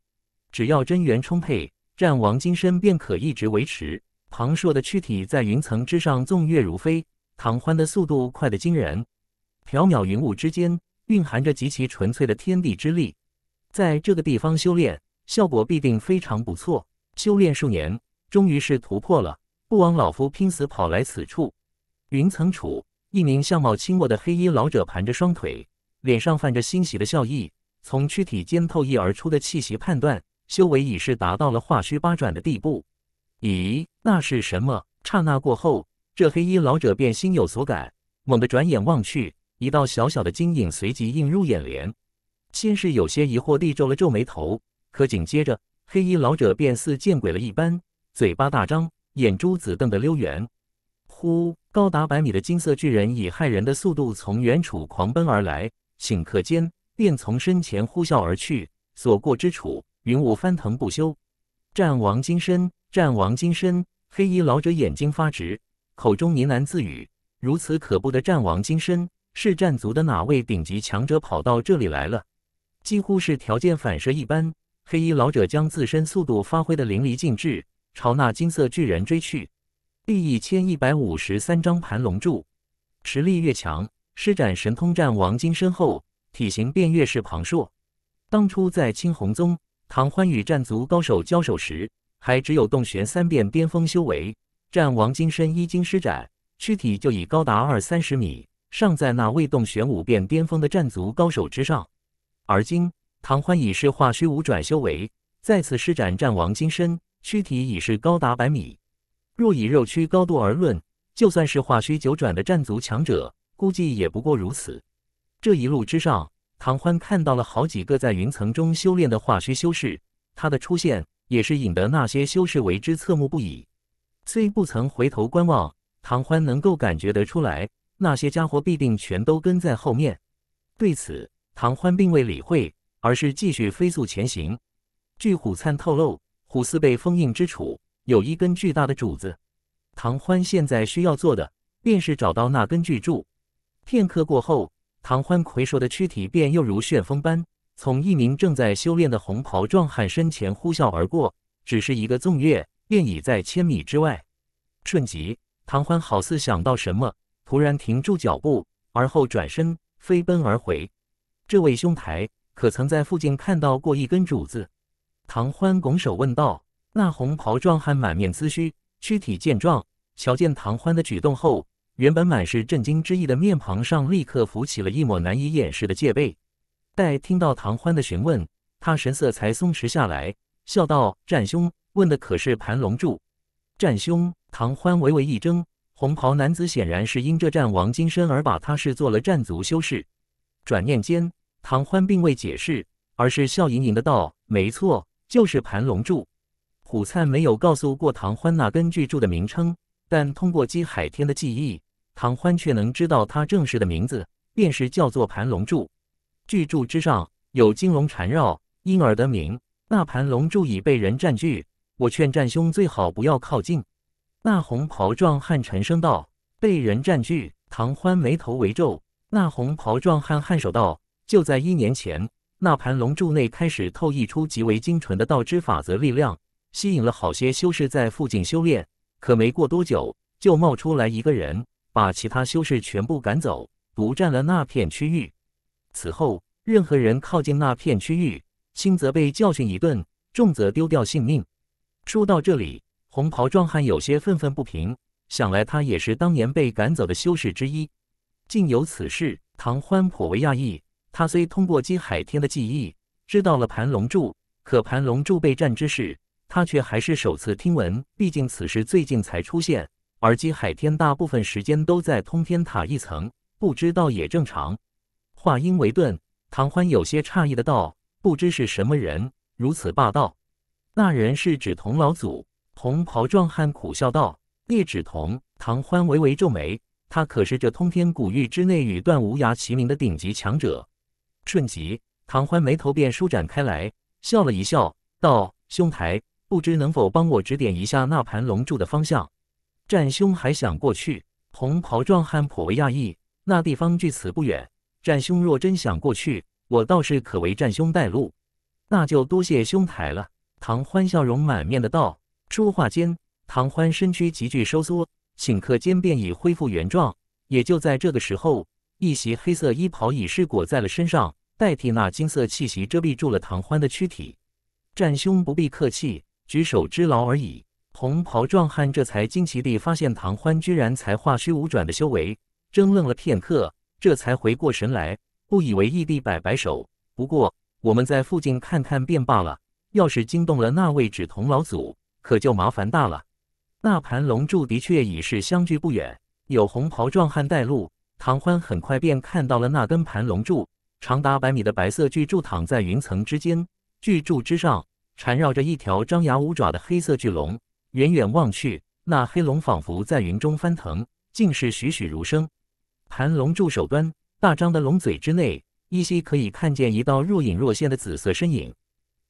只要真元充沛，战王金身便可一直维持。庞硕的躯体在云层之上纵跃如飞，唐欢的速度快得惊人。缥缈云雾之间蕴含着极其纯粹的天地之力，在这个地方修炼，效果必定非常不错。修炼数年，终于是突破了，不枉老夫拼死跑来此处。云层处，一名相貌清末的黑衣老者盘着双腿，脸上泛着欣喜的笑意。从躯体间透溢而出的气息判断，修为已是达到了化虚八转的地步。咦，那是什么？刹那过后，这黑衣老者便心有所感，猛地转眼望去，一道小小的金影随即映入眼帘。先是有些疑惑地皱了皱眉头，可紧接着，黑衣老者便似见鬼了一般，嘴巴大张，眼珠子瞪得溜圆。呼！高达百米的金色巨人以骇人的速度从远处狂奔而来，顷刻间便从身前呼啸而去，所过之处云雾翻腾不休。战王金身。战王金身，黑衣老者眼睛发直，口中呢喃自语：“如此可怖的战王金身，是战族的哪位顶级强者跑到这里来了？”几乎是条件反射一般，黑衣老者将自身速度发挥的淋漓尽致，朝那金色巨人追去。第一千一百五十三章盘龙柱，实力越强，施展神通战王金身后，体型便越是庞硕。当初在青红宗，唐欢与战族高手交手时。还只有洞玄三变巅峰修为，战王金身一经施展，躯体就已高达二三十米，尚在那未洞玄五变巅峰的战族高手之上。而今唐欢已是化虚五转修为，再次施展战王金身，躯体已是高达百米。若以肉躯高度而论，就算是化虚九转的战族强者，估计也不过如此。这一路之上，唐欢看到了好几个在云层中修炼的化虚修士，他的出现。也是引得那些修士为之侧目不已，虽不曾回头观望，唐欢能够感觉得出来，那些家伙必定全都跟在后面。对此，唐欢并未理会，而是继续飞速前行。据虎灿透露，虎四被封印之处有一根巨大的柱子，唐欢现在需要做的便是找到那根巨柱。片刻过后，唐欢魁首的躯体便又如旋风般。从一名正在修炼的红袍壮汉身前呼啸而过，只是一个纵跃，便已在千米之外。瞬即，唐欢好似想到什么，突然停住脚步，而后转身飞奔而回。这位兄台，可曾在附近看到过一根竹子？唐欢拱手问道。那红袍壮汉满面思绪，躯体健壮，瞧见唐欢的举动后，原本满是震惊之意的面庞上，立刻浮起了一抹难以掩饰的戒备。待听到唐欢的询问，他神色才松弛下来，笑道：“战兄问的可是盘龙柱？”战兄，唐欢微微一怔，红袍男子显然是因这战王金身而把他视作了战族修士。转念间，唐欢并未解释，而是笑盈盈的道：“没错，就是盘龙柱。”虎灿没有告诉过唐欢那根巨柱的名称，但通过姬海天的记忆，唐欢却能知道他正式的名字，便是叫做盘龙柱。巨柱之上有金龙缠绕，因而得名。那盘龙柱已被人占据，我劝战兄最好不要靠近。那红袍壮汉沉声道：“被人占据。”唐欢眉头微皱。那红袍壮汉颔首道：“就在一年前，那盘龙柱内开始透溢出极为精纯的道之法则力量，吸引了好些修士在附近修炼。可没过多久，就冒出来一个人，把其他修士全部赶走，独占了那片区域。”此后，任何人靠近那片区域，轻则被教训一顿，重则丢掉性命。说到这里，红袍壮汉有些愤愤不平，想来他也是当年被赶走的修士之一。竟有此事，唐欢颇为讶异。他虽通过姬海天的记忆知道了盘龙柱，可盘龙柱被占之事，他却还是首次听闻。毕竟此事最近才出现，而姬海天大部分时间都在通天塔一层，不知道也正常。话音未顿，唐欢有些诧异的道：“不知是什么人如此霸道？”那人是指童老祖。红袍壮汉苦笑道：“叶指童。”唐欢微微皱眉，他可是这通天古域之内与段无涯齐名的顶级强者。瞬即，唐欢眉头便舒展开来，笑了一笑道：“兄台，不知能否帮我指点一下那盘龙柱的方向？”战兄还想过去？红袍壮汉颇为讶异，那地方距此不远。战兄若真想过去，我倒是可为战兄带路，那就多谢兄台了。唐欢笑容满面的道。说话间，唐欢身躯急剧收缩，顷刻间便已恢复原状。也就在这个时候，一袭黑色衣袍已是裹在了身上，代替那金色气息遮蔽住了唐欢的躯体。战兄不必客气，举手之劳而已。红袍壮汉这才惊奇地发现唐欢居然才化虚无转的修为，怔愣了片刻。这才回过神来，不以为意地摆摆手。不过我们在附近看看便罢了，要是惊动了那位指童老祖，可就麻烦大了。那盘龙柱的确已是相距不远，有红袍壮汉带路，唐欢很快便看到了那根盘龙柱。长达百米的白色巨柱躺在云层之间，巨柱之上缠绕着一条张牙舞爪的黑色巨龙。远远望去，那黑龙仿佛在云中翻腾，竟是栩栩如生。盘龙柱手端，大张的龙嘴之内，依稀可以看见一道若隐若现的紫色身影。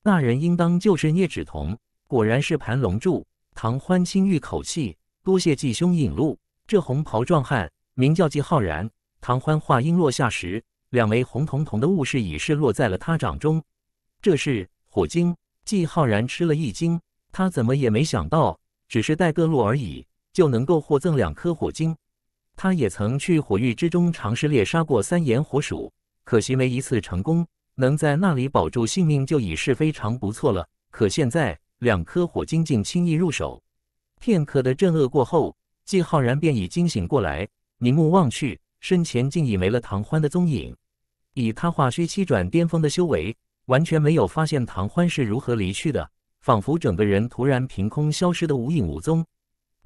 那人应当就是叶芷彤，果然是盘龙柱，唐欢轻吁口气：“多谢季兄引路。”这红袍壮汉名叫季浩然。唐欢话音落下时，两枚红彤彤的物事已是落在了他掌中。这是火晶。季浩然吃了一惊，他怎么也没想到，只是带个路而已，就能够获赠两颗火晶。他也曾去火域之中尝试猎杀过三眼火鼠，可惜没一次成功，能在那里保住性命就已是非常不错了。可现在两颗火晶竟轻易入手，片刻的震愕过后，季浩然便已惊醒过来，凝目望去，身前竟已没了唐欢的踪影。以他化虚七转巅峰的修为，完全没有发现唐欢是如何离去的，仿佛整个人突然凭空消失的无影无踪。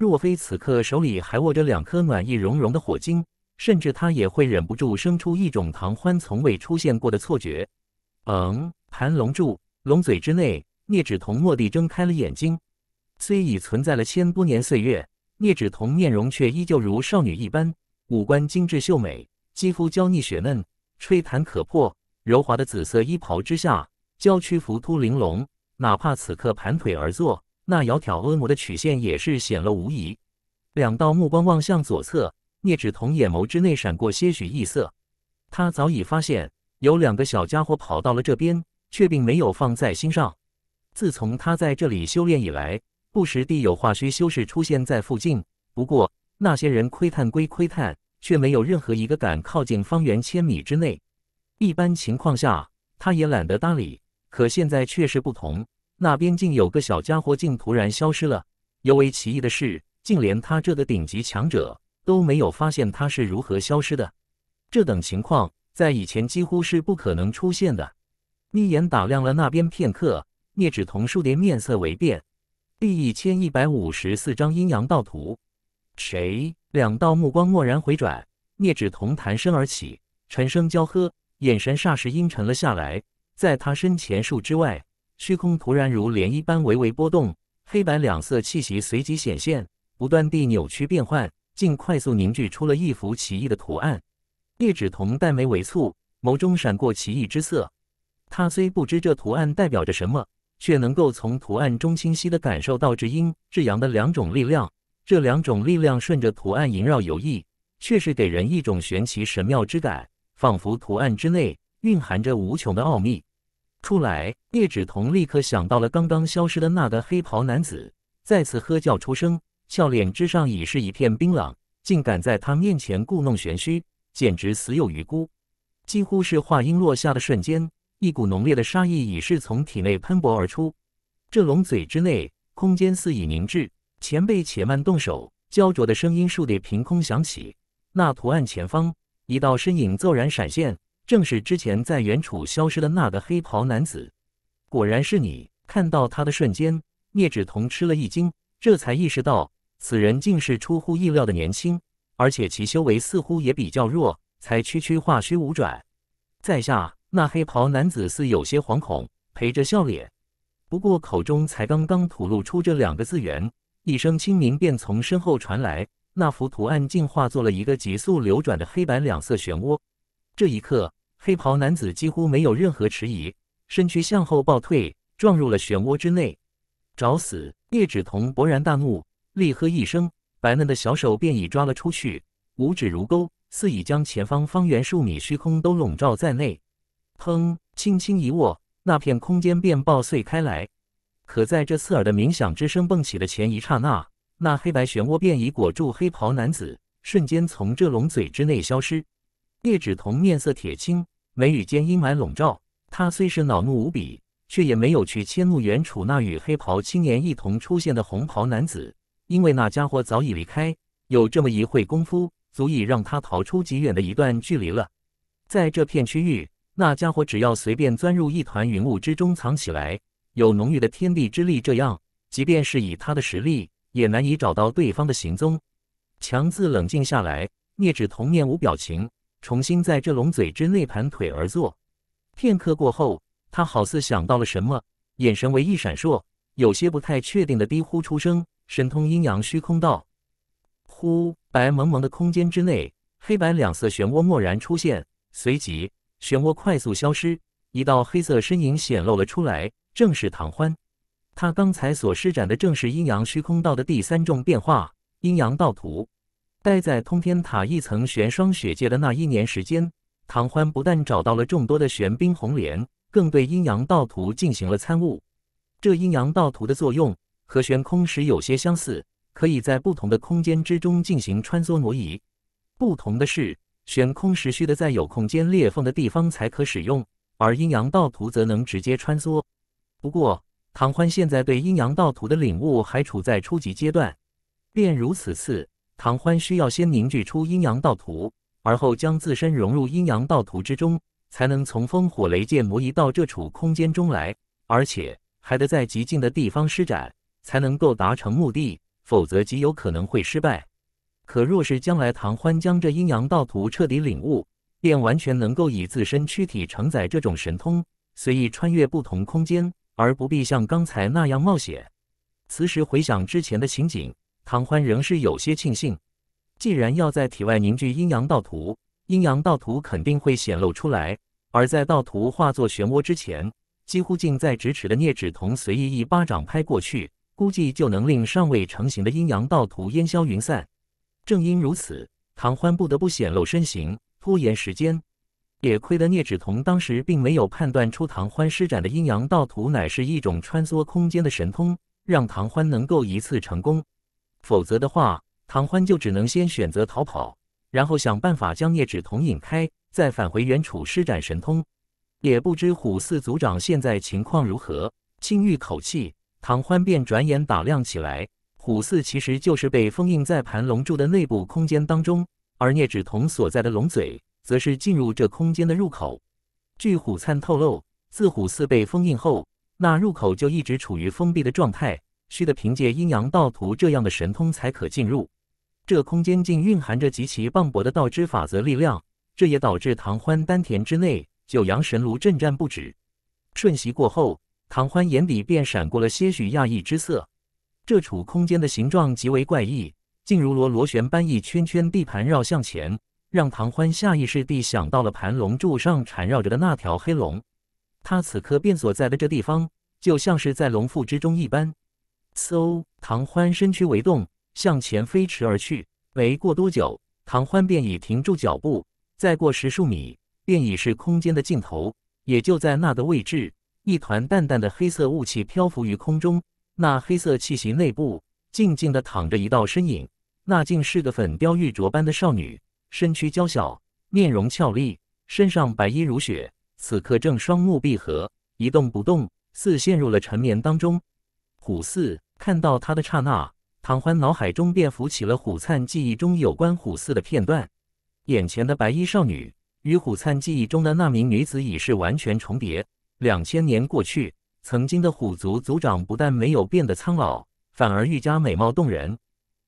若非此刻手里还握着两颗暖意融融的火晶，甚至他也会忍不住生出一种唐欢从未出现过的错觉。嗯，盘龙柱，龙嘴之内，聂芷彤蓦地睁开了眼睛。虽已存在了千多年岁月，聂芷彤面容却依旧如少女一般，五官精致秀美，肌肤娇腻雪嫩，吹弹可破。柔滑的紫色衣袍之下，娇躯浮凸玲珑，哪怕此刻盘腿而坐。那窈窕婀娜的曲线也是显露无疑。两道目光望向左侧，聂芷彤眼眸之内闪过些许异色。她早已发现有两个小家伙跑到了这边，却并没有放在心上。自从他在这里修炼以来，不时地有化虚修士出现在附近，不过那些人窥探归窥探，却没有任何一个敢靠近方圆千米之内。一般情况下，他也懒得搭理，可现在却是不同。那边竟有个小家伙，竟突然消失了。尤为奇异的是，竟连他这的顶级强者都没有发现他是如何消失的。这等情况在以前几乎是不可能出现的。眯眼打量了那边片刻，聂芷桐数叠面色微变。第一千一百五十四章阴阳道图。谁？两道目光蓦然回转，聂芷桐弹身而起，沉声娇喝，眼神霎时阴沉了下来。在他身前数之外。虚空突然如涟漪般微微波动，黑白两色气息随即显现，不断地扭曲变换，竟快速凝聚出了一幅奇异的图案。叶芷瞳黛眉微蹙，眸中闪过奇异之色。她虽不知这图案代表着什么，却能够从图案中清晰地感受到至阴至阳的两种力量。这两种力量顺着图案萦绕游弋，确实给人一种玄奇神妙之感，仿佛图案之内蕴含着无穷的奥秘。出来！叶芷彤立刻想到了刚刚消失的那个黑袍男子，再次喝叫出声，俏脸之上已是一片冰冷。竟敢在他面前故弄玄虚，简直死有余辜！几乎是话音落下的瞬间，一股浓烈的杀意已是从体内喷薄而出。这龙嘴之内，空间似已凝滞。前辈且慢动手！焦灼的声音倏地凭空响起。那图案前方，一道身影骤然闪现。正是之前在原处消失的那个黑袍男子，果然是你！看到他的瞬间，聂芷彤吃了一惊，这才意识到此人竟是出乎意料的年轻，而且其修为似乎也比较弱，才区区化虚无转。在下那黑袍男子似有些惶恐，陪着笑脸。不过口中才刚刚吐露出这两个字眼，一声轻鸣便从身后传来，那幅图案竟化作了一个急速流转的黑白两色漩涡。这一刻，黑袍男子几乎没有任何迟疑，身躯向后暴退，撞入了漩涡之内。找死！叶芷彤勃然大怒，厉喝一声，白嫩的小手便已抓了出去，五指如钩，似已将前方方圆数米虚空都笼罩在内。砰！轻轻一握，那片空间便爆碎开来。可在这刺耳的冥响之声蹦起的前一刹那，那黑白漩涡便已裹住黑袍男子，瞬间从这龙嘴之内消失。聂芷彤面色铁青，眉宇间阴霾笼罩。他虽是恼怒无比，却也没有去迁怒原楚那与黑袍青年一同出现的红袍男子，因为那家伙早已离开。有这么一会功夫，足以让他逃出极远的一段距离了。在这片区域，那家伙只要随便钻入一团云雾之中藏起来，有浓郁的天地之力，这样即便是以他的实力，也难以找到对方的行踪。强自冷静下来，聂芷彤面无表情。重新在这龙嘴之内盘腿而坐，片刻过后，他好似想到了什么，眼神为一闪烁，有些不太确定的低呼出声：“神通阴阳虚空道。”呼！白蒙蒙的空间之内，黑白两色漩涡蓦然出现，随即漩涡快速消失，一道黑色身影显露了出来，正是唐欢。他刚才所施展的正是阴阳虚空道的第三重变化——阴阳道图。待在通天塔一层玄霜雪界的那一年时间，唐欢不但找到了众多的玄冰红莲，更对阴阳道图进行了参悟。这阴阳道图的作用和悬空石有些相似，可以在不同的空间之中进行穿梭挪移。不同的是，悬空石需得在有空间裂缝的地方才可使用，而阴阳道图则能直接穿梭。不过，唐欢现在对阴阳道图的领悟还处在初级阶段，便如此次。唐欢需要先凝聚出阴阳道图，而后将自身融入阴阳道图之中，才能从风火雷剑挪移到这处空间中来，而且还得在极近的地方施展，才能够达成目的，否则极有可能会失败。可若是将来唐欢将这阴阳道图彻底领悟，便完全能够以自身躯体承载这种神通，随意穿越不同空间，而不必像刚才那样冒险。此时回想之前的情景。唐欢仍是有些庆幸，既然要在体外凝聚阴阳道图，阴阳道图肯定会显露出来。而在道图画作漩涡之前，几乎近在咫尺的聂芷桐随意一巴掌拍过去，估计就能令尚未成型的阴阳道图烟消云散。正因如此，唐欢不得不显露身形，拖延时间。也亏得聂芷同当时并没有判断出唐欢施展的阴阳道图乃是一种穿梭空间的神通，让唐欢能够一次成功。否则的话，唐欢就只能先选择逃跑，然后想办法将聂芷桐引开，再返回原处施展神通。也不知虎四族长现在情况如何。轻吁口气，唐欢便转眼打量起来。虎四其实就是被封印在盘龙柱的内部空间当中，而聂芷彤所在的龙嘴，则是进入这空间的入口。据虎灿透露，自虎四被封印后，那入口就一直处于封闭的状态。需得凭借阴阳道图这样的神通才可进入。这空间竟蕴含着极其磅礴的道之法则力量，这也导致唐欢丹田之内九阳神炉震颤不止。瞬息过后，唐欢眼底便闪过了些许讶异之色。这处空间的形状极为怪异，竟如螺螺旋般一圈圈地盘绕向前，让唐欢下意识地想到了盘龙柱上缠绕着的那条黑龙。他此刻便所在的这地方，就像是在龙腹之中一般。嗖！唐欢身躯微动，向前飞驰而去。没过多久，唐欢便已停住脚步。再过十数米，便已是空间的尽头。也就在那个位置，一团淡淡的黑色雾气漂浮于空中。那黑色气息内部，静静地躺着一道身影。那竟是个粉雕玉琢般的少女，身躯娇小，面容俏丽，身上白衣如雪。此刻正双目闭合，一动不动，似陷入了沉眠当中。虎四看到他的刹那，唐欢脑海中便浮起了虎灿记忆中有关虎四的片段。眼前的白衣少女与虎灿记忆中的那名女子已是完全重叠。两千年过去，曾经的虎族族长不但没有变得苍老，反而愈加美貌动人。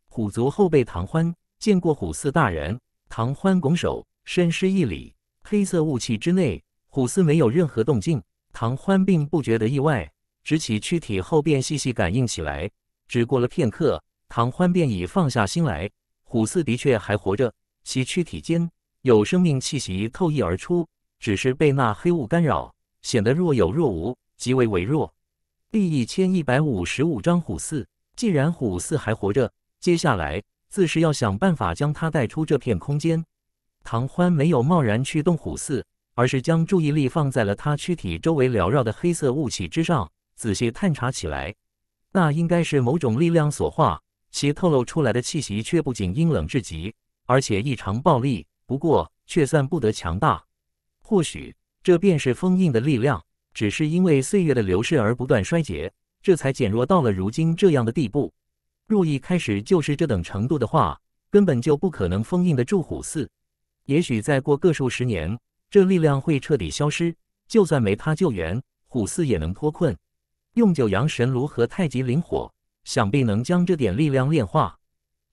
虎族后辈唐欢见过虎四大人，唐欢拱手深施一礼。黑色雾气之内，虎四没有任何动静，唐欢并不觉得意外。直起躯体后，便细细感应起来。只过了片刻，唐欢便已放下心来。虎四的确还活着，其躯体间有生命气息透溢而出，只是被那黑雾干扰，显得若有若无，极为微弱。第一千一百五十五章虎四。既然虎四还活着，接下来自是要想办法将他带出这片空间。唐欢没有贸然去动虎四，而是将注意力放在了他躯体周围缭绕的黑色雾气之上。仔细探查起来，那应该是某种力量所化，其透露出来的气息却不仅阴冷至极，而且异常暴力。不过却算不得强大，或许这便是封印的力量，只是因为岁月的流逝而不断衰竭，这才减弱到了如今这样的地步。若一开始就是这等程度的话，根本就不可能封印得住虎四。也许再过个数十年，这力量会彻底消失，就算没他救援，虎四也能脱困。用九阳神炉和太极灵火，想必能将这点力量炼化。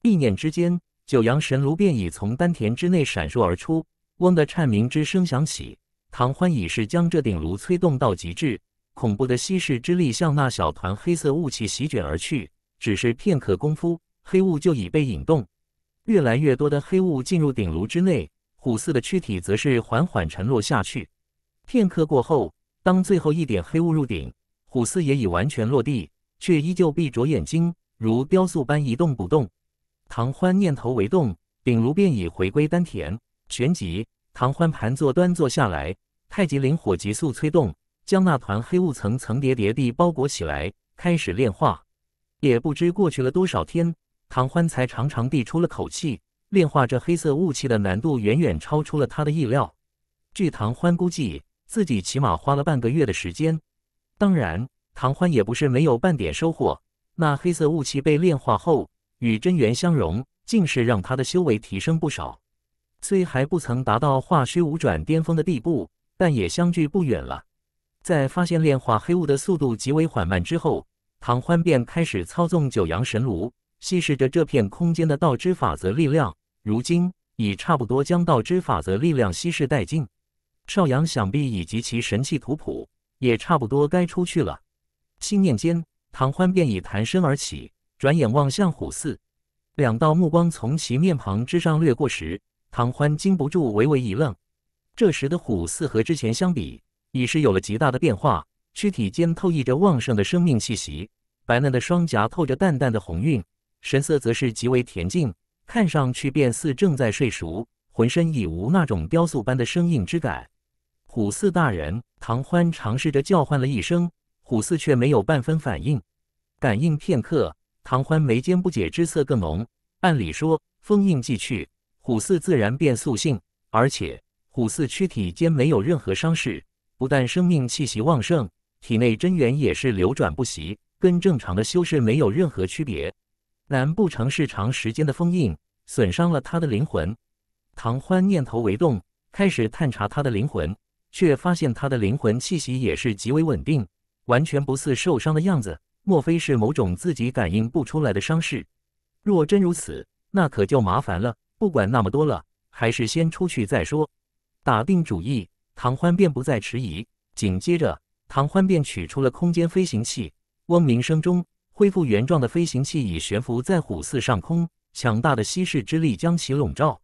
一念之间，九阳神炉便已从丹田之内闪烁而出。嗡的颤鸣之声响起，唐欢已是将这鼎炉催动到极致，恐怖的吸噬之力向那小团黑色雾气席卷而去。只是片刻功夫，黑雾就已被引动，越来越多的黑雾进入鼎炉之内，虎四的躯体则是缓缓沉落下去。片刻过后，当最后一点黑雾入鼎。虎四也已完全落地，却依旧闭着眼睛，如雕塑般一动不动。唐欢念头为动，秉炉便已回归丹田。旋即，唐欢盘坐端坐下来，太极灵火急速催动，将那团黑雾层层叠叠地包裹起来，开始炼化。也不知过去了多少天，唐欢才长长地出了口气。炼化这黑色雾气的难度远远超出了他的意料。据唐欢估计，自己起码花了半个月的时间。当然，唐欢也不是没有半点收获。那黑色雾气被炼化后，与真元相融，竟是让他的修为提升不少。虽还不曾达到化虚无转巅峰的地步，但也相距不远了。在发现炼化黑雾的速度极为缓慢之后，唐欢便开始操纵九阳神炉，稀释着这片空间的道之法则力量。如今已差不多将道之法则力量稀释殆尽。少阳想必以及其神器图谱。也差不多该出去了。心念间，唐欢便已弹身而起，转眼望向虎四。两道目光从其面庞之上掠过时，唐欢禁不住微微一愣。这时的虎四和之前相比，已是有了极大的变化，躯体间透溢着旺盛的生命气息，白嫩的双颊透着淡淡的红晕，神色则是极为恬静，看上去便似正在睡熟，浑身已无那种雕塑般的生硬之感。虎四大人，唐欢尝试着叫唤了一声，虎四却没有半分反应。感应片刻，唐欢眉间不解之色更浓。按理说，封印既去，虎四自然变素性，而且虎四躯体间没有任何伤势，不但生命气息旺盛，体内真元也是流转不息，跟正常的修士没有任何区别。难不成是长时间的封印损伤了他的灵魂？唐欢念头为动，开始探查他的灵魂。却发现他的灵魂气息也是极为稳定，完全不似受伤的样子。莫非是某种自己感应不出来的伤势？若真如此，那可就麻烦了。不管那么多了，还是先出去再说。打定主意，唐欢便不再迟疑。紧接着，唐欢便取出了空间飞行器，嗡鸣声中，恢复原状的飞行器已悬浮在虎寺上空，强大的吸世之力将其笼罩。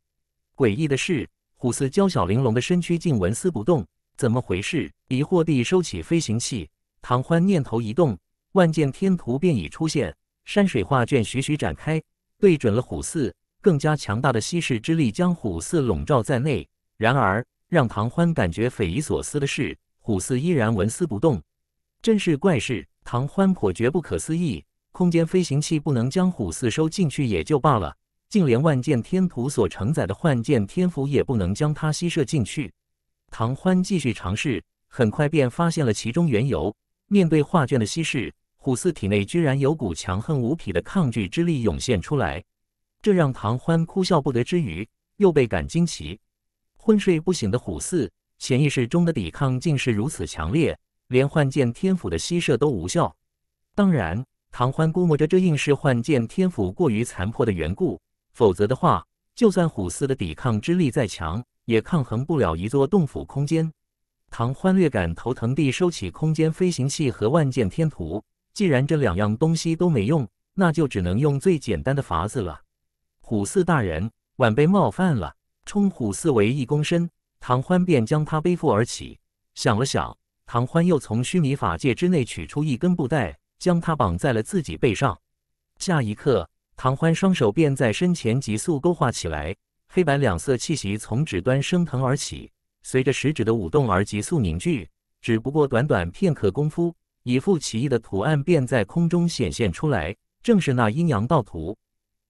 诡异的是，虎寺娇小玲珑的身躯竟纹丝不动。怎么回事？疑惑地收起飞行器，唐欢念头一动，万剑天图便已出现，山水画卷徐徐展开，对准了虎四。更加强大的吸噬之力将虎四笼罩在内。然而，让唐欢感觉匪夷所思的是，虎四依然纹丝不动。真是怪事！唐欢颇觉不可思议，空间飞行器不能将虎四收进去也就罢了，竟连万剑天图所承载的幻剑天符也不能将它吸射进去。唐欢继续尝试，很快便发现了其中缘由。面对画卷的稀释，虎四体内居然有股强横无匹的抗拒之力涌现出来，这让唐欢哭笑不得之余，又倍感惊奇。昏睡不醒的虎四，潜意识中的抵抗竟是如此强烈，连幻剑天府的吸射都无效。当然，唐欢估摸着这应是幻剑天府过于残破的缘故，否则的话，就算虎四的抵抗之力再强。也抗衡不了一座洞府空间。唐欢略感头疼地收起空间飞行器和万剑天图。既然这两样东西都没用，那就只能用最简单的法子了。虎四大人，晚辈冒犯了，冲虎四为一躬身。唐欢便将他背负而起。想了想，唐欢又从虚拟法界之内取出一根布带，将他绑在了自己背上。下一刻，唐欢双手便在身前急速勾画起来。黑白两色气息从指端升腾而起，随着食指的舞动而急速凝聚。只不过短短片刻功夫，一副奇异的图案便在空中显现出来，正是那阴阳道图。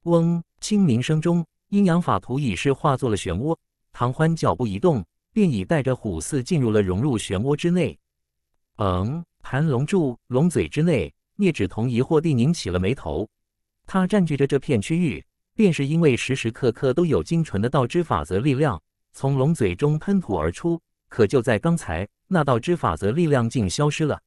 嗡，清明声中，阴阳法图已是化作了漩涡。唐欢脚步一动，便已带着虎四进入了融入漩涡之内。嗯，盘龙柱龙嘴之内，聂芷彤疑惑地拧起了眉头。他占据着这片区域。便是因为时时刻刻都有精纯的道之法则力量从龙嘴中喷吐而出，可就在刚才，那道之法则力量竟消失了，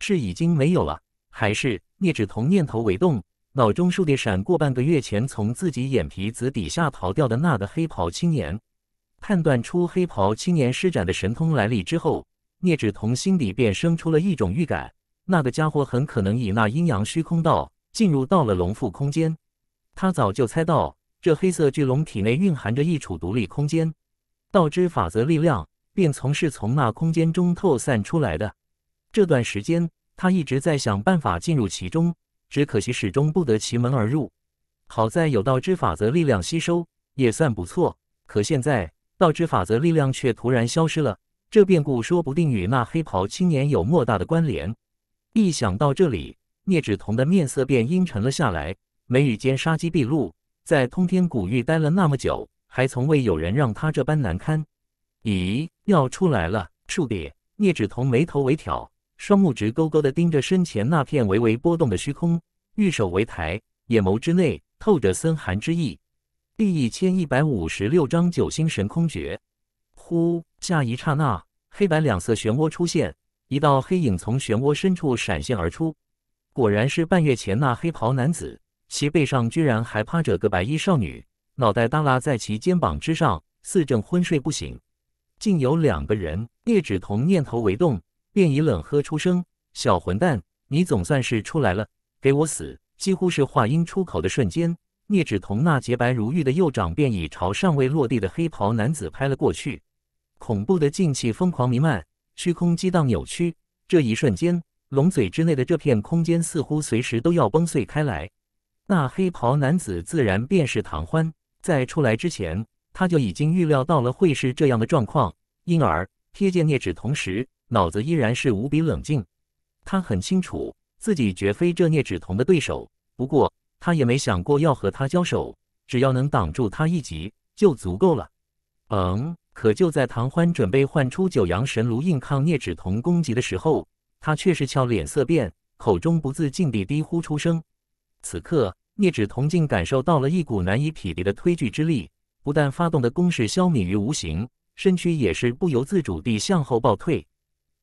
是已经没有了，还是聂芷同念头微动，脑中数地闪过半个月前从自己眼皮子底下逃掉的那个黑袍青年，判断出黑袍青年施展的神通来历之后，聂芷同心里便生出了一种预感，那个家伙很可能以那阴阳虚空道进入到了龙腹空间。他早就猜到，这黑色巨龙体内蕴含着一处独立空间，道之法则力量便从是从那空间中透散出来的。这段时间，他一直在想办法进入其中，只可惜始终不得其门而入。好在有道之法则力量吸收也算不错，可现在道之法则力量却突然消失了，这变故说不定与那黑袍青年有莫大的关联。一想到这里，聂芷彤的面色便阴沉了下来。眉宇间杀机毕露，在通天古域待了那么久，还从未有人让他这般难堪。咦，要出来了！树裂，聂芷桐眉头微挑，双目直勾勾的盯着身前那片微微波动的虚空，玉手微抬，眼眸之内透着森寒之意。第一千一百五十六章九星神空诀。呼！下一刹那，黑白两色漩涡出现，一道黑影从漩涡深处闪现而出，果然是半月前那黑袍男子。其背上居然还趴着个白衣少女，脑袋耷拉在其肩膀之上，似正昏睡不醒。竟有两个人，聂芷彤念头为动，便已冷喝出声：“小混蛋，你总算是出来了，给我死！”几乎是话音出口的瞬间，聂芷彤那洁白如玉的右掌便已朝尚未落地的黑袍男子拍了过去。恐怖的劲气疯狂弥漫，虚空激荡扭曲。这一瞬间，龙嘴之内的这片空间似乎随时都要崩碎开来。那黑袍男子自然便是唐欢，在出来之前，他就已经预料到了会是这样的状况，因而瞥见聂芷同时，脑子依然是无比冷静。他很清楚自己绝非这聂芷同的对手，不过他也没想过要和他交手，只要能挡住他一击就足够了。嗯，可就在唐欢准备唤出九阳神炉硬抗聂芷同攻击的时候，他却是俏脸色变，口中不自禁地低呼出声。此刻，聂指铜镜感受到了一股难以匹敌的推拒之力，不但发动的攻势消弭于无形，身躯也是不由自主地向后暴退。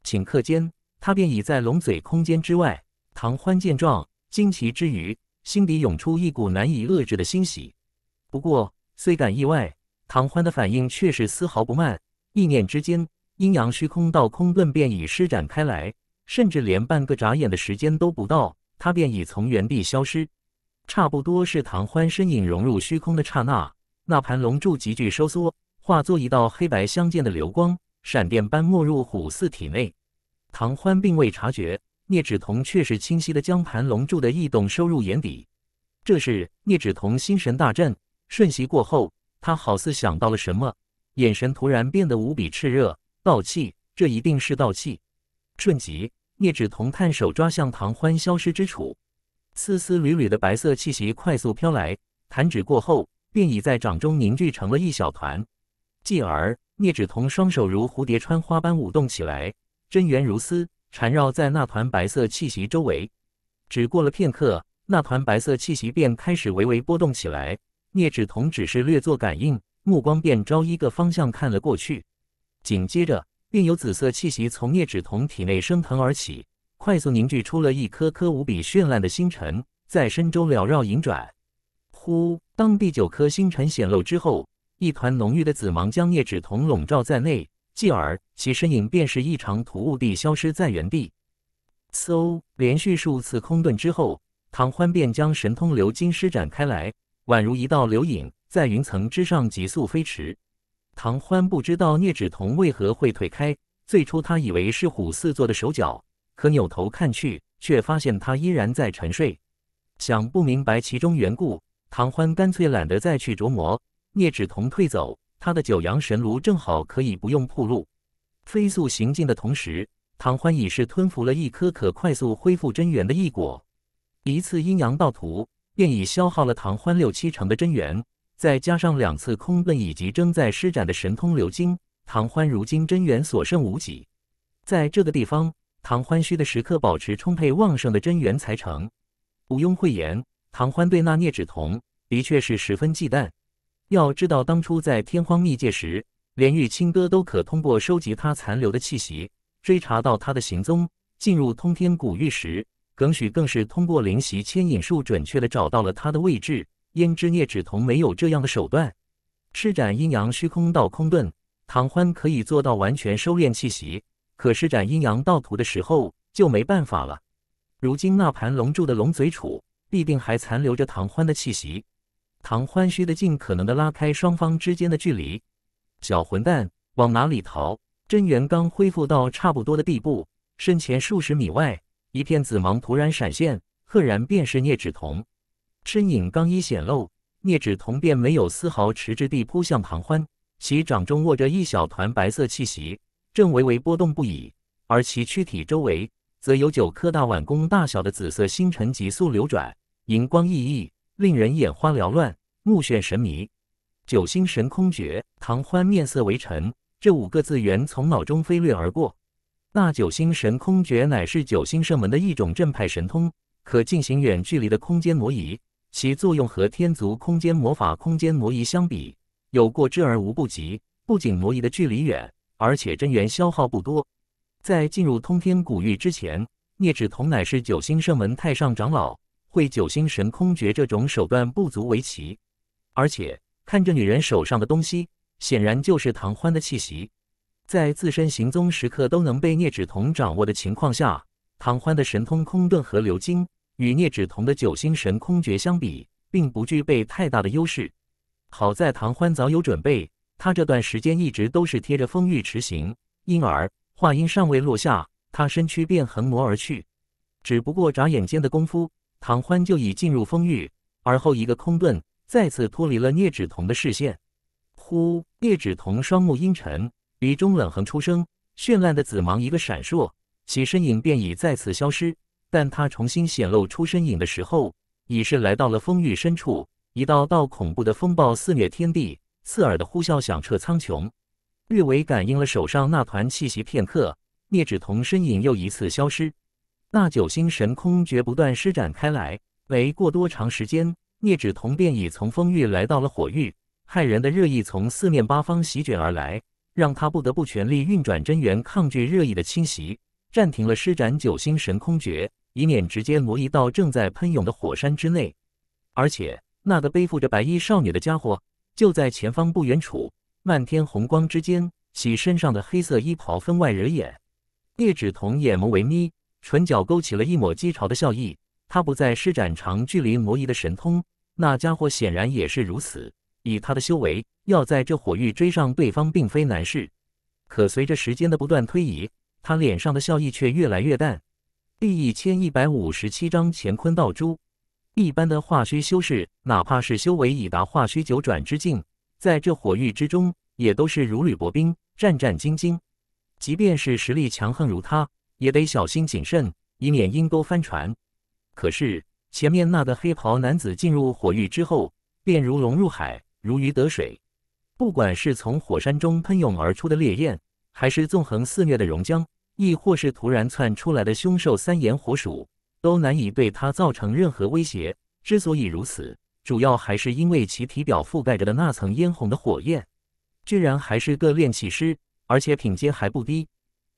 顷刻间，他便已在龙嘴空间之外。唐欢见状，惊奇之余，心底涌出一股难以遏制的欣喜。不过，虽感意外，唐欢的反应却是丝毫不慢，意念之间，阴阳虚空到空遁便已施展开来，甚至连半个眨眼的时间都不到。他便已从原地消失，差不多是唐欢身影融入虚空的刹那，那盘龙柱急剧收缩，化作一道黑白相间的流光，闪电般没入虎四体内。唐欢并未察觉，聂芷彤却是清晰的将盘龙柱的异动收入眼底。这时，聂芷彤心神大震，瞬息过后，他好似想到了什么，眼神突然变得无比炽热。道气，这一定是道气。瞬即，聂芷彤探手抓向唐欢消失之处，丝丝缕缕的白色气息快速飘来，弹指过后便已在掌中凝聚成了一小团。继而，聂芷彤双手如蝴蝶穿花般舞动起来，真元如丝缠绕在那团白色气息周围。只过了片刻，那团白色气息便开始微微波动起来。聂芷彤只是略作感应，目光便朝一个方向看了过去，紧接着。并有紫色气息从叶芷彤体内升腾而起，快速凝聚出了一颗颗无比绚烂的星辰，在深州缭绕萦转。呼！当第九颗星辰显露之后，一团浓郁的紫芒将叶芷彤笼罩在内，继而其身影便是一场突兀地消失在原地。嗖！连续数次空遁之后，唐欢便将神通流金施展开来，宛如一道流影，在云层之上急速飞驰。唐欢不知道聂芷彤为何会退开，最初他以为是虎四做的手脚，可扭头看去，却发现他依然在沉睡，想不明白其中缘故。唐欢干脆懒得再去琢磨。聂芷彤退走，他的九阳神炉正好可以不用铺路，飞速行进的同时，唐欢已是吞服了一颗可快速恢复真元的异果，一次阴阳道途便已消耗了唐欢六七成的真元。再加上两次空遁以及正在施展的神通流经，唐欢如今真元所剩无几。在这个地方，唐欢需时刻保持充沛旺盛的真元才成。毋庸讳言，唐欢对那聂芷彤的确是十分忌惮。要知道，当初在天荒秘界时，连玉清哥都可通过收集他残留的气息，追查到他的行踪；进入通天古域时，耿许更是通过灵犀牵引术，准确的找到了他的位置。胭脂聂芷桐没有这样的手段，施展阴阳虚空道空遁，唐欢可以做到完全收敛气息；可施展阴阳道图的时候就没办法了。如今那盘龙柱的龙嘴杵必定还残留着唐欢的气息，唐欢需的尽可能的拉开双方之间的距离。小混蛋往哪里逃？真元刚恢复到差不多的地步，身前数十米外，一片紫芒突然闪现，赫然便是聂芷桐。身影刚一显露，聂芷瞳便没有丝毫迟滞地扑向唐欢。其掌中握着一小团白色气息，正微微波动不已；而其躯体周围，则有九颗大碗弓大小的紫色星辰急速流转，荧光熠熠，令人眼花缭乱、目眩神迷。九星神空诀，唐欢面色微沉。这五个字源从脑中飞掠而过。那九星神空诀乃是九星圣门的一种正派神通，可进行远距离的空间挪移。其作用和天族空间魔法空间挪移相比，有过之而无不及。不仅挪移的距离远，而且真元消耗不多。在进入通天古域之前，聂芷桐乃是九星圣门太上长老，会九星神空诀这种手段不足为奇。而且，看着女人手上的东西，显然就是唐欢的气息。在自身行踪时刻都能被聂芷桐掌握的情况下，唐欢的神通空遁和流金。与聂芷瞳的九星神空诀相比，并不具备太大的优势。好在唐欢早有准备，他这段时间一直都是贴着风域驰行，因而话音尚未落下，他身躯便横魔而去。只不过眨眼间的功夫，唐欢就已进入风域，而后一个空遁，再次脱离了聂芷瞳的视线。呼！聂芷瞳双目阴沉，鼻中冷哼出声，绚烂的紫芒一个闪烁，其身影便已再次消失。但他重新显露出身影的时候，已是来到了风雨深处。一道道恐怖的风暴肆虐天地，刺耳的呼啸响彻苍穹。略微感应了手上那团气息片刻，聂芷彤身影又一次消失。那九星神空诀不断施展开来。没过多长时间，聂芷彤便已从风域来到了火域。骇人的热意从四面八方席卷而来，让他不得不全力运转真元抗拒热意的侵袭，暂停了施展九星神空诀。以免直接挪移到正在喷涌的火山之内，而且那个背负着白衣少女的家伙就在前方不远处。漫天红光之间，其身上的黑色衣袍分外惹眼。叶芷彤眼眸微眯，唇角勾起了一抹讥嘲的笑意。他不再施展长距离挪移的神通，那家伙显然也是如此。以他的修为，要在这火域追上对方并非难事。可随着时间的不断推移，他脸上的笑意却越来越淡。第一千一百五十七章乾坤道珠。一般的化虚修士，哪怕是修为已达化虚九转之境，在这火域之中，也都是如履薄冰，战战兢兢。即便是实力强横如他，也得小心谨慎，以免阴沟翻船。可是前面那个黑袍男子进入火域之后，便如龙入海，如鱼得水。不管是从火山中喷涌而出的烈焰，还是纵横肆虐的熔浆。亦或是突然窜出来的凶兽三眼火鼠，都难以对他造成任何威胁。之所以如此，主要还是因为其体表覆盖着的那层嫣红的火焰。居然还是个炼气师，而且品阶还不低。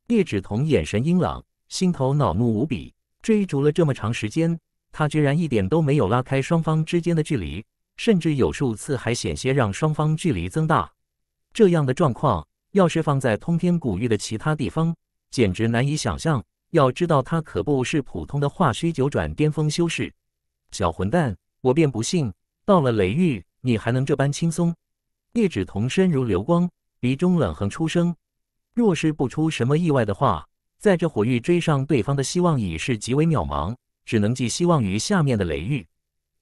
叶芷彤眼神阴冷，心头恼怒无比。追逐了这么长时间，他居然一点都没有拉开双方之间的距离，甚至有数次还险些让双方距离增大。这样的状况，要是放在通天古域的其他地方，简直难以想象。要知道，他可不是普通的化虚九转巅峰修士。小混蛋，我便不信，到了雷域，你还能这般轻松？叶指同身如流光，鼻中冷哼出声。若是不出什么意外的话，在这火域追上对方的希望已是极为渺茫，只能寄希望于下面的雷域。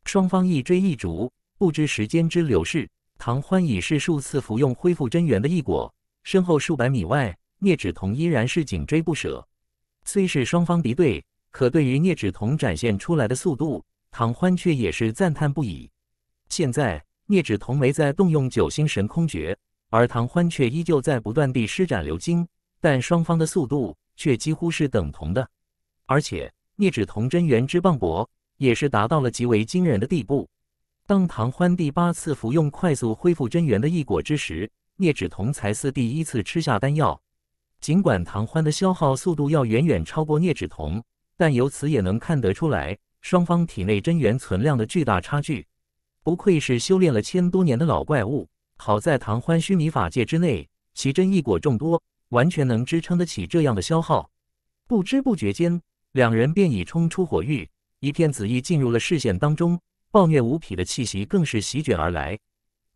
双方一追一逐，不知时间之流逝。唐欢已是数次服用恢复真元的异果，身后数百米外。聂芷彤依然是紧追不舍，虽是双方敌对，可对于聂芷彤展现出来的速度，唐欢却也是赞叹不已。现在，聂芷彤没在动用九星神空诀，而唐欢却依旧在不断地施展流金，但双方的速度却几乎是等同的。而且，聂芷彤真元之磅礴也是达到了极为惊人的地步。当唐欢第八次服用快速恢复真元的异果之时，聂芷彤才似第一次吃下丹药。尽管唐欢的消耗速度要远远超过聂芷彤，但由此也能看得出来，双方体内真元存量的巨大差距。不愧是修炼了千多年的老怪物，好在唐欢虚拟法界之内奇珍异果众多，完全能支撑得起这样的消耗。不知不觉间，两人便已冲出火域，一片紫意进入了视线当中，暴虐无匹的气息更是席卷而来。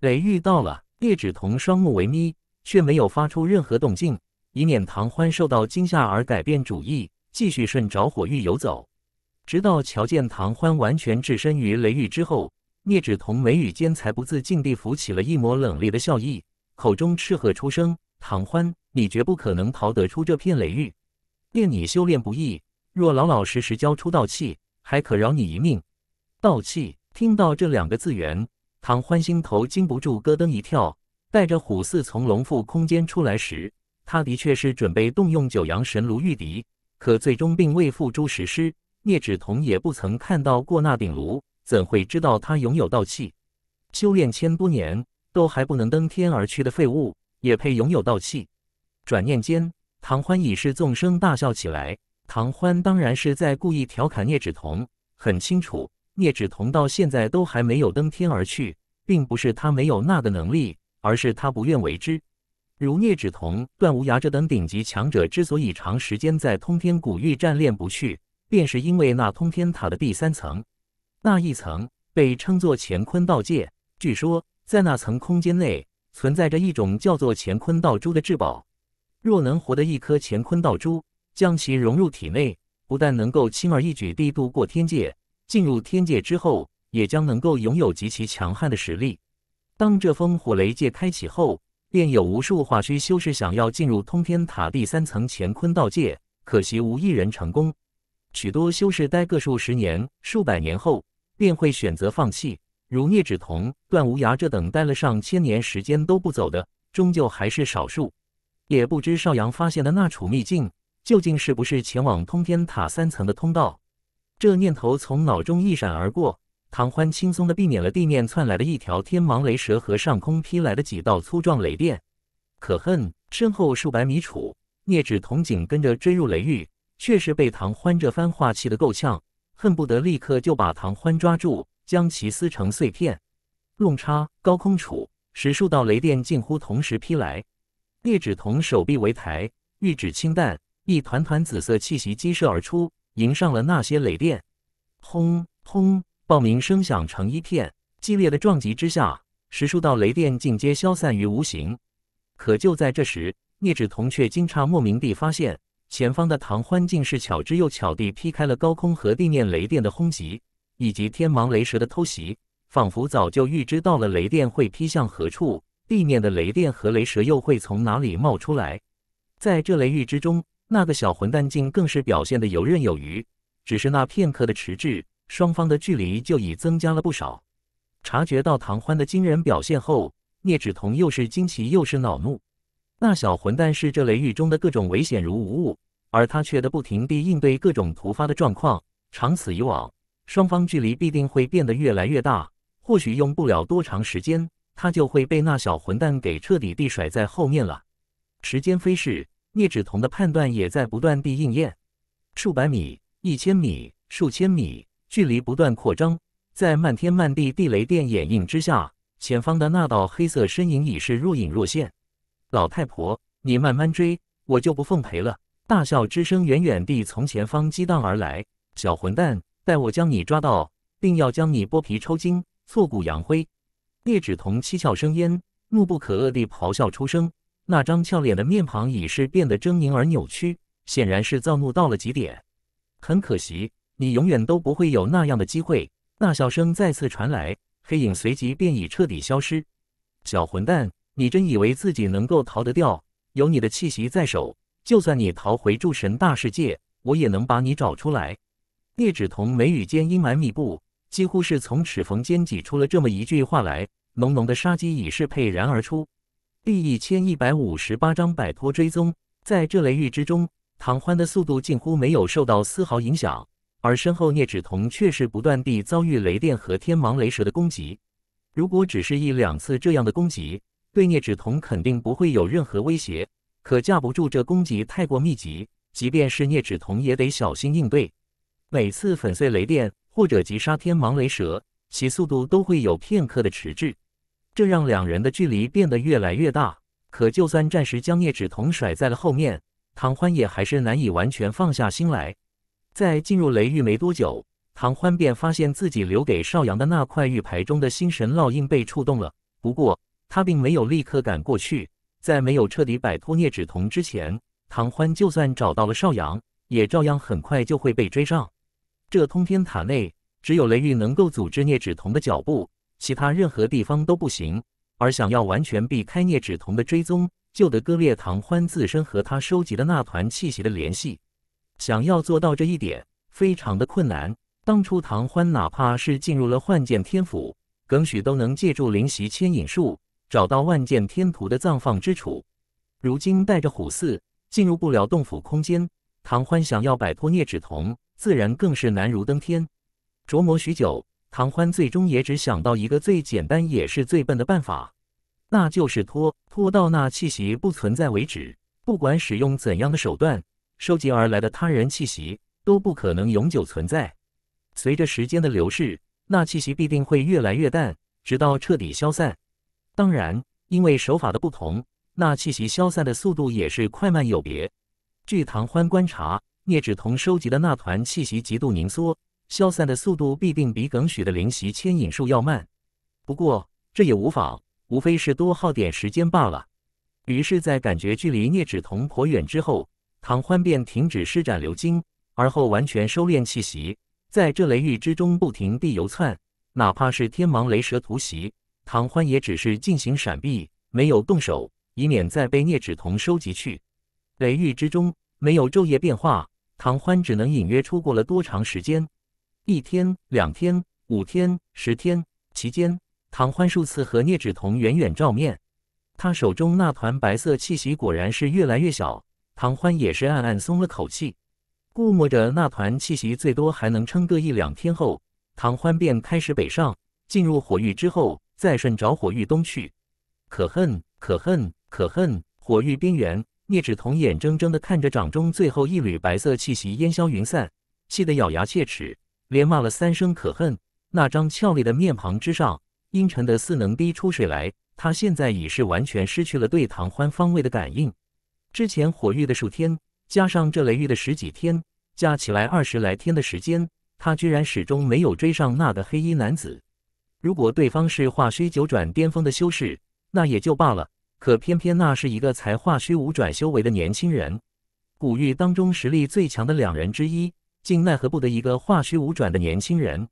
雷遇到了，聂芷彤双目微眯，却没有发出任何动静。以免唐欢受到惊吓而改变主意，继续顺着火域游走，直到瞧见唐欢完全置身于雷域之后，聂芷彤眉宇间才不自禁地浮起了一抹冷冽的笑意，口中斥喝出声：“唐欢，你绝不可能逃得出这片雷域。念你修炼不易，若老老实实交出道器，还可饶你一命。”道器。听到这两个字源，唐欢心头禁不住咯噔一跳，带着虎四从龙腹空间出来时。他的确是准备动用九阳神炉御敌，可最终并未付诸实施。聂芷同也不曾看到过那鼎炉，怎会知道他拥有道气？修炼千多年都还不能登天而去的废物，也配拥有道气？转念间，唐欢已是纵声大笑起来。唐欢当然是在故意调侃聂芷同，很清楚，聂芷同到现在都还没有登天而去，并不是他没有那个能力，而是他不愿为之。如聂芷桐、段无涯这等顶级强者之所以长时间在通天古域战练不去，便是因为那通天塔的第三层，那一层被称作乾坤道界。据说，在那层空间内存在着一种叫做乾坤道珠的至宝。若能获得一颗乾坤道珠，将其融入体内，不但能够轻而易举地度过天界，进入天界之后，也将能够拥有极其强悍的实力。当这封火雷界开启后。便有无数化虚修士想要进入通天塔第三层乾坤道界，可惜无一人成功。许多修士待个数十年、数百年后，便会选择放弃。如聂芷彤、段无涯这等待了上千年时间都不走的，终究还是少数。也不知邵阳发现的那处秘境，究竟是不是前往通天塔三层的通道？这念头从脑中一闪而过。唐欢轻松地避免了地面窜来的一条天芒雷蛇和上空劈来的几道粗壮雷电，可恨身后数百米处，聂芷同紧跟着追入雷域，确实被唐欢这番话气得够呛，恨不得立刻就把唐欢抓住，将其撕成碎片。弄插高空处，十数道雷电近乎同时劈来。聂芷同手臂微抬，玉指轻弹，一团团紫色气息激射而出，迎上了那些雷电。轰轰！爆鸣声响成一片，激烈的撞击之下，十数道雷电尽皆消散于无形。可就在这时，聂志同却惊诧莫名地发现，前方的唐欢竟是巧之又巧地劈开了高空和地面雷电的轰袭，以及天芒雷蛇的偷袭，仿佛早就预知到了雷电会劈向何处，地面的雷电和雷蛇又会从哪里冒出来。在这雷域之中，那个小混蛋竟更是表现得游刃有余。只是那片刻的迟滞。双方的距离就已增加了不少。察觉到唐欢的惊人表现后，聂芷彤又是惊奇又是恼怒。那小混蛋视这雷域中的各种危险如无物，而他却得不停地应对各种突发的状况。长此以往，双方距离必定会变得越来越大。或许用不了多长时间，他就会被那小混蛋给彻底地甩在后面了。时间飞逝，聂芷彤的判断也在不断地应验。数百米，一千米，数千米。距离不断扩张，在漫天漫地地雷电掩映之下，前方的那道黑色身影已是若隐若现。老太婆，你慢慢追，我就不奉陪了。大笑之声远远地从前方激荡而来。小混蛋，待我将你抓到，并要将你剥皮抽筋、挫骨扬灰！聂芷瞳七窍生烟，怒不可遏地咆哮出声。那张俏脸的面庞已是变得狰狞而扭曲，显然是躁怒到了极点。很可惜。你永远都不会有那样的机会。那笑声再次传来，黑影随即便已彻底消失。小混蛋，你真以为自己能够逃得掉？有你的气息在手，就算你逃回诸神大世界，我也能把你找出来。叶芷瞳眉宇间阴霾密布，几乎是从齿缝间挤出了这么一句话来，浓浓的杀机已是沛然而出。第一千一百五十八章摆脱追踪，在这雷域之中，唐欢的速度近乎没有受到丝毫影响。而身后聂芷彤却是不断地遭遇雷电和天芒雷蛇的攻击。如果只是一两次这样的攻击，对聂芷彤肯定不会有任何威胁。可架不住这攻击太过密集，即便是聂芷彤也得小心应对。每次粉碎雷电或者击杀天芒雷蛇，其速度都会有片刻的迟滞，这让两人的距离变得越来越大。可就算暂时将聂芷彤甩在了后面，唐欢也还是难以完全放下心来。在进入雷狱没多久，唐欢便发现自己留给邵阳的那块玉牌中的心神烙印被触动了。不过，他并没有立刻赶过去，在没有彻底摆脱聂芷彤之前，唐欢就算找到了邵阳，也照样很快就会被追上。这通天塔内，只有雷狱能够阻止聂芷彤的脚步，其他任何地方都不行。而想要完全避开聂芷彤的追踪，就得割裂唐欢自身和他收集的那团气息的联系。想要做到这一点，非常的困难。当初唐欢哪怕是进入了幻剑天府，耿许都能借助灵犀牵引术找到万剑天图的藏放之处。如今带着虎四进入不了洞府空间，唐欢想要摆脱聂芷桐，自然更是难如登天。琢磨许久，唐欢最终也只想到一个最简单也是最笨的办法，那就是拖拖到那气息不存在为止，不管使用怎样的手段。收集而来的他人气息都不可能永久存在，随着时间的流逝，那气息必定会越来越淡，直到彻底消散。当然，因为手法的不同，那气息消散的速度也是快慢有别。据唐欢观察，聂芷彤收集的那团气息极度凝缩，消散的速度必定比耿许的灵犀牵引术要慢。不过这也无妨，无非是多耗点时间罢了。于是，在感觉距离聂芷彤颇远之后，唐欢便停止施展流金，而后完全收敛气息，在这雷域之中不停地游窜。哪怕是天芒雷蛇突袭，唐欢也只是进行闪避，没有动手，以免再被聂芷桐收集去。雷域之中没有昼夜变化，唐欢只能隐约出过了多长时间，一天、两天、五天、十天。期间，唐欢数次和聂芷桐远远照面，他手中那团白色气息果然是越来越小。唐欢也是暗暗松了口气，估摸着那团气息最多还能撑个一两天后，唐欢便开始北上，进入火域之后，再顺着火域东去。可恨，可恨，可恨！火域边缘，聂芷彤眼睁睁地看着掌中最后一缕白色气息烟消云散，气得咬牙切齿，连骂了三声“可恨”。那张俏丽的面庞之上，阴沉的似能滴出水来。他现在已是完全失去了对唐欢方位的感应。之前火域的数天，加上这雷狱的十几天，加起来二十来天的时间，他居然始终没有追上那个黑衣男子。如果对方是化虚九转巅峰的修士，那也就罢了。可偏偏那是一个才化虚五转修为的年轻人，古玉当中实力最强的两人之一，竟奈何不得一个化虚五转的年轻人。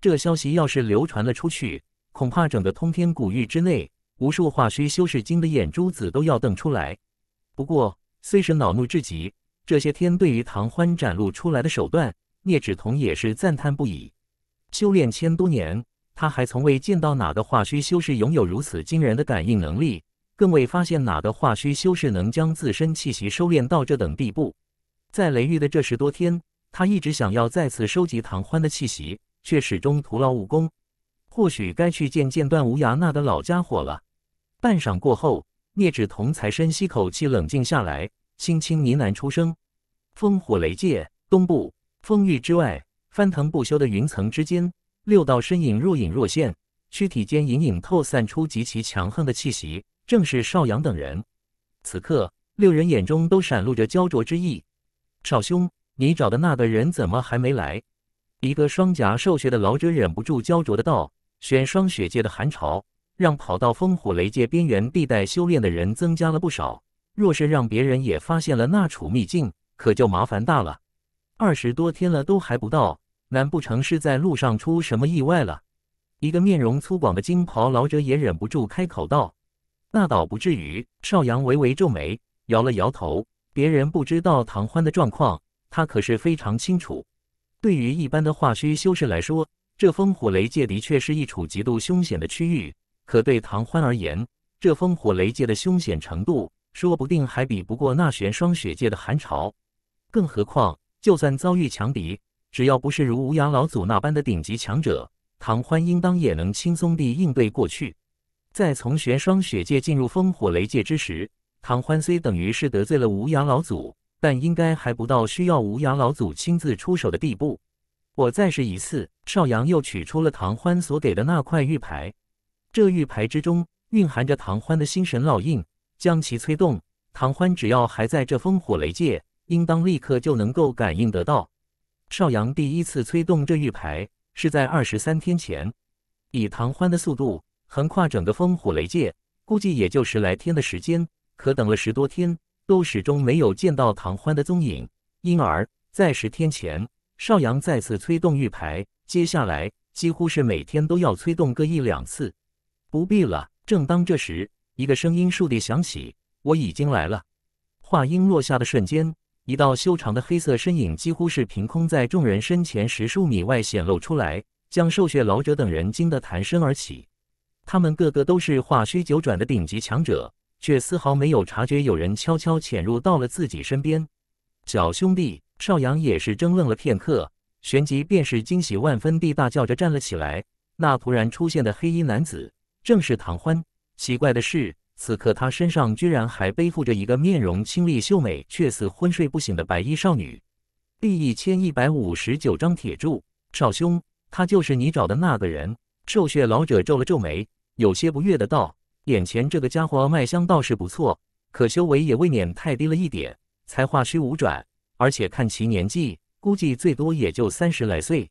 这消息要是流传了出去，恐怕整个通天古域之内，无数化虚修士惊得眼珠子都要瞪出来。不过，虽是恼怒至极，这些天对于唐欢展露出来的手段，聂芷彤也是赞叹不已。修炼千多年，他还从未见到哪个化虚修士拥有如此惊人的感应能力，更未发现哪个化虚修士能将自身气息收敛到这等地步。在雷域的这十多天，他一直想要再次收集唐欢的气息，却始终徒劳无功。或许该去见见段无涯那的老家伙了。半晌过后。聂芷桐才深吸口气，冷静下来，轻轻呢喃出声：“风火雷界东部，风域之外，翻腾不休的云层之间，六道身影若隐若现，躯体间隐隐透散出极其强横的气息，正是少阳等人。此刻，六人眼中都闪露着焦灼之意。少兄，你找的那个人怎么还没来？”一个双颊兽穴的老者忍不住焦灼的道：“选霜雪界的寒潮。”让跑到风火雷界边缘地带修炼的人增加了不少。若是让别人也发现了那处秘境，可就麻烦大了。二十多天了都还不到，难不成是在路上出什么意外了？一个面容粗犷的金袍老者也忍不住开口道：“那倒不至于。”少阳微微皱眉，摇了摇头。别人不知道唐欢的状况，他可是非常清楚。对于一般的化虚修士来说，这风火雷界的确是一处极度凶险的区域。可对唐欢而言，这风火雷界的凶险程度，说不定还比不过那玄霜雪界的寒潮。更何况，就算遭遇强敌，只要不是如无涯老祖那般的顶级强者，唐欢应当也能轻松地应对过去。在从玄霜雪界进入风火雷界之时，唐欢虽等于是得罪了无涯老祖，但应该还不到需要无涯老祖亲自出手的地步。我再试一次。邵阳又取出了唐欢所给的那块玉牌。这玉牌之中蕴含着唐欢的心神烙印，将其催动，唐欢只要还在这风火雷界，应当立刻就能够感应得到。邵阳第一次催动这玉牌是在二十三天前，以唐欢的速度横跨整个风火雷界，估计也就十来天的时间。可等了十多天，都始终没有见到唐欢的踪影，因而，在十天前，邵阳再次催动玉牌，接下来几乎是每天都要催动个一两次。不必了。正当这时，一个声音倏地响起：“我已经来了。”话音落下的瞬间，一道修长的黑色身影几乎是凭空在众人身前十数米外显露出来，将瘦血老者等人惊得弹身而起。他们个个都是化虚九转的顶级强者，却丝毫没有察觉有人悄悄潜入到了自己身边。小兄弟，少阳也是怔愣了片刻，旋即便是惊喜万分地大叫着站了起来。那突然出现的黑衣男子。正是唐欢。奇怪的是，此刻他身上居然还背负着一个面容清丽秀美却似昏睡不醒的白衣少女。第一千一百五十九章铁柱少兄，他就是你找的那个人。瘦削老者皱了皱眉，有些不悦的道：“眼前这个家伙脉相倒是不错，可修为也未免太低了一点，才化虚无转，而且看其年纪，估计最多也就三十来岁。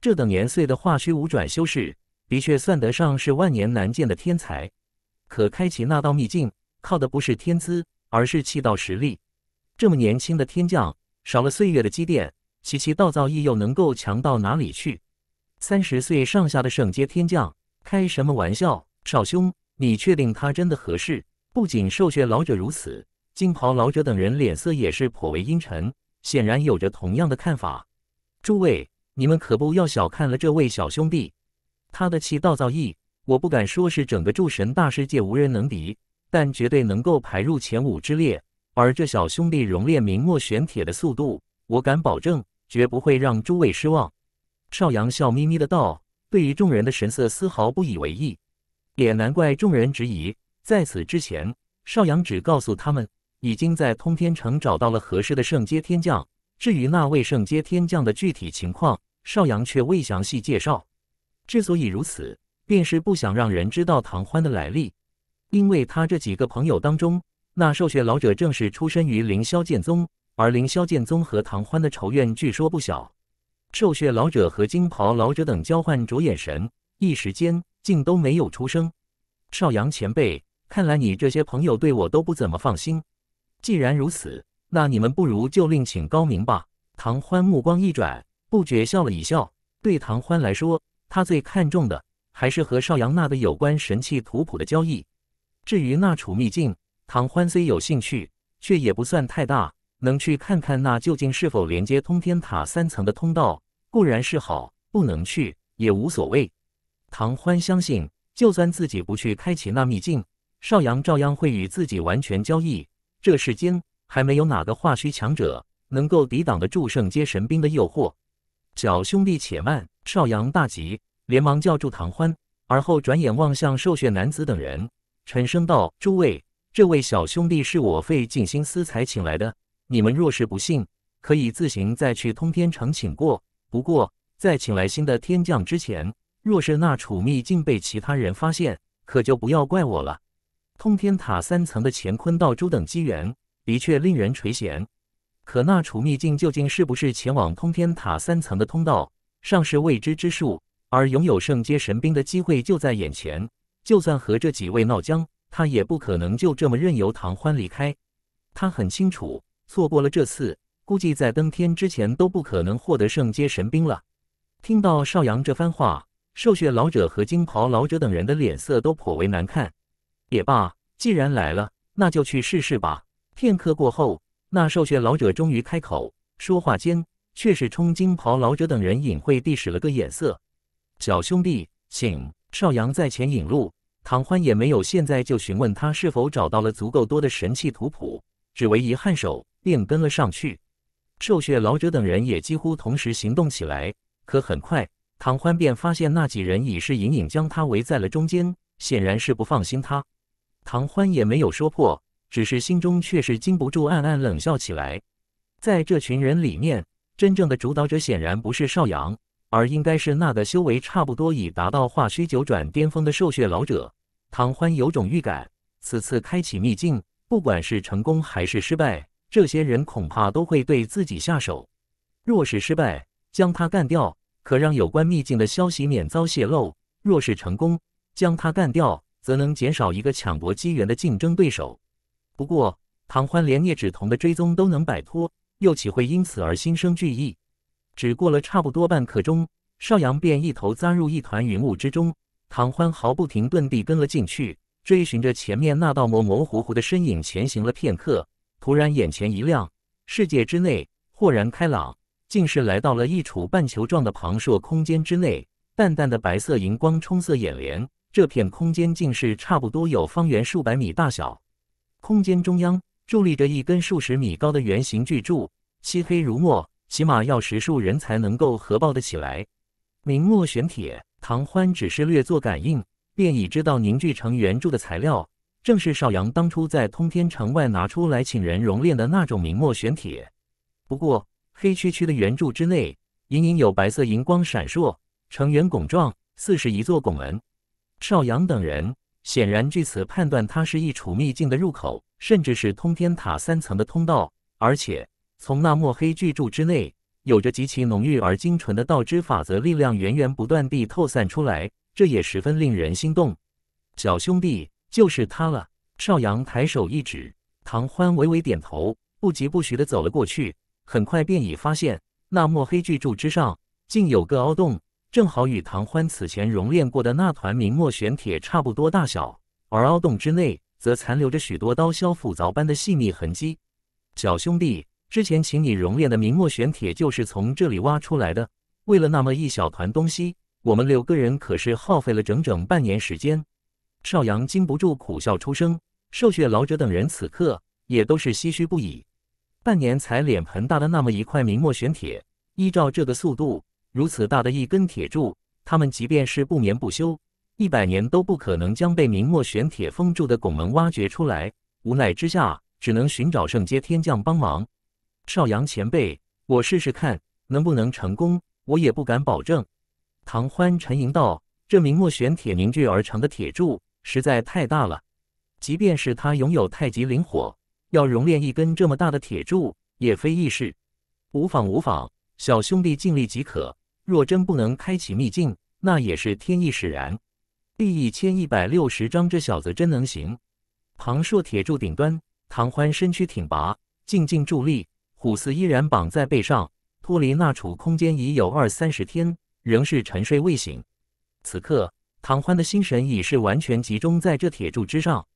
这等年岁的化虚无转修士。”的确算得上是万年难见的天才，可开启那道秘境，靠的不是天资，而是气道实力。这么年轻的天将，少了岁月的积淀，其其道造诣又能够强到哪里去？三十岁上下的圣阶天将，开什么玩笑？少兄，你确定他真的合适？不仅兽血老者如此，金袍老者等人脸色也是颇为阴沉，显然有着同样的看法。诸位，你们可不要小看了这位小兄弟。他的气道造诣，我不敢说是整个诸神大世界无人能敌，但绝对能够排入前五之列。而这小兄弟熔炼明末玄铁的速度，我敢保证，绝不会让诸位失望。邵阳笑眯眯的道，对于众人的神色丝毫不以为意。也难怪众人质疑，在此之前，邵阳只告诉他们已经在通天城找到了合适的圣阶天将，至于那位圣阶天将的具体情况，邵阳却未详细介绍。之所以如此，便是不想让人知道唐欢的来历，因为他这几个朋友当中，那兽血老者正是出身于凌霄剑宗，而凌霄剑宗和唐欢的仇怨据说不小。兽血老者和金袍老者等交换着眼神，一时间竟都没有出声。少阳前辈，看来你这些朋友对我都不怎么放心。既然如此，那你们不如就另请高明吧。唐欢目光一转，不觉笑了一笑。对唐欢来说，他最看重的还是和邵阳那个有关神器图谱的交易。至于那处秘境，唐欢虽有兴趣，却也不算太大。能去看看那究竟是否连接通天塔三层的通道，固然是好；不能去也无所谓。唐欢相信，就算自己不去开启那秘境，邵阳照样会与自己完全交易。这世间还没有哪个化虚强者能够抵挡得住圣阶神兵的诱惑。小兄弟，且慢。邵阳大急，连忙叫住唐欢，而后转眼望向瘦血男子等人，沉声道：“诸位，这位小兄弟是我费尽心思才请来的，你们若是不信，可以自行再去通天城请过。不过，在请来新的天将之前，若是那处秘境被其他人发现，可就不要怪我了。通天塔三层的乾坤道珠等机缘，的确令人垂涎，可那处秘境究竟是不是前往通天塔三层的通道？”尚是未知之数，而拥有圣阶神兵的机会就在眼前。就算和这几位闹僵，他也不可能就这么任由唐欢离开。他很清楚，错过了这次，估计在登天之前都不可能获得圣阶神兵了。听到邵阳这番话，兽血老者和金袍老者等人的脸色都颇为难看。也罢，既然来了，那就去试试吧。片刻过后，那兽血老者终于开口，说话间。却是冲金袍老者等人隐晦地使了个眼色，小兄弟，请少阳在前引路。唐欢也没有现在就询问他是否找到了足够多的神器图谱，只为一颔首，便跟了上去。兽血老者等人也几乎同时行动起来，可很快，唐欢便发现那几人已是隐隐将他围在了中间，显然是不放心他。唐欢也没有说破，只是心中却是禁不住暗暗冷笑起来，在这群人里面。真正的主导者显然不是邵阳，而应该是那个修为差不多已达到化虚九转巅峰的兽血老者。唐欢有种预感，此次开启秘境，不管是成功还是失败，这些人恐怕都会对自己下手。若是失败，将他干掉，可让有关秘境的消息免遭泄露；若是成功，将他干掉，则能减少一个抢夺机缘的竞争对手。不过，唐欢连聂芷彤的追踪都能摆脱。又岂会因此而心生惧意？只过了差不多半刻钟，邵阳便一头扎入一团云雾之中，唐欢毫不停顿地跟了进去，追寻着前面那道模模糊糊的身影前行了片刻，突然眼前一亮，世界之内豁然开朗，竟是来到了一处半球状的庞硕空间之内，淡淡的白色荧光充塞眼帘，这片空间竟是差不多有方圆数百米大小，空间中央。伫立着一根数十米高的圆形巨柱，漆黑如墨，起码要十数人才能够合抱得起来。明末玄铁，唐欢只是略作感应，便已知道凝聚成圆柱的材料正是邵阳当初在通天城外拿出来请人熔炼的那种明末玄铁。不过，黑黢黢的圆柱之内，隐隐有白色荧光闪烁，呈圆拱状，似是一座拱门。邵阳等人。显然，据此判断，它是一处秘境的入口，甚至是通天塔三层的通道。而且，从那墨黑巨柱之内，有着极其浓郁而精纯的道之法则力量源源不断地透散出来，这也十分令人心动。小兄弟，就是它了。邵阳抬手一指，唐欢微微点头，不疾不徐地走了过去。很快便已发现，那墨黑巨柱之上竟有个凹洞。正好与唐欢此前熔炼过的那团明末玄铁差不多大小，而凹洞之内则残留着许多刀削斧凿般的细腻痕迹。小兄弟，之前请你熔炼的明末玄铁就是从这里挖出来的。为了那么一小团东西，我们六个人可是耗费了整整半年时间。少阳禁不住苦笑出声，兽血老者等人此刻也都是唏嘘不已。半年才脸盆大的那么一块明末玄铁，依照这个速度。如此大的一根铁柱，他们即便是不眠不休，一百年都不可能将被明末玄铁封住的拱门挖掘出来。无奈之下，只能寻找圣阶天将帮忙。少阳前辈，我试试看能不能成功，我也不敢保证。唐欢沉吟道：“这明末玄铁凝聚而成的铁柱实在太大了，即便是他拥有太极灵火，要熔炼一根这么大的铁柱也非易事。无妨无妨，小兄弟尽力即可。”若真不能开启秘境，那也是天意使然。第一千一百六十章，这小子真能行！庞硕铁柱顶端，唐欢身躯挺拔，静静伫立，虎似依然绑在背上。脱离那处空间已有二三十天，仍是沉睡未醒。此刻，唐欢的心神已是完全集中在这铁柱之上。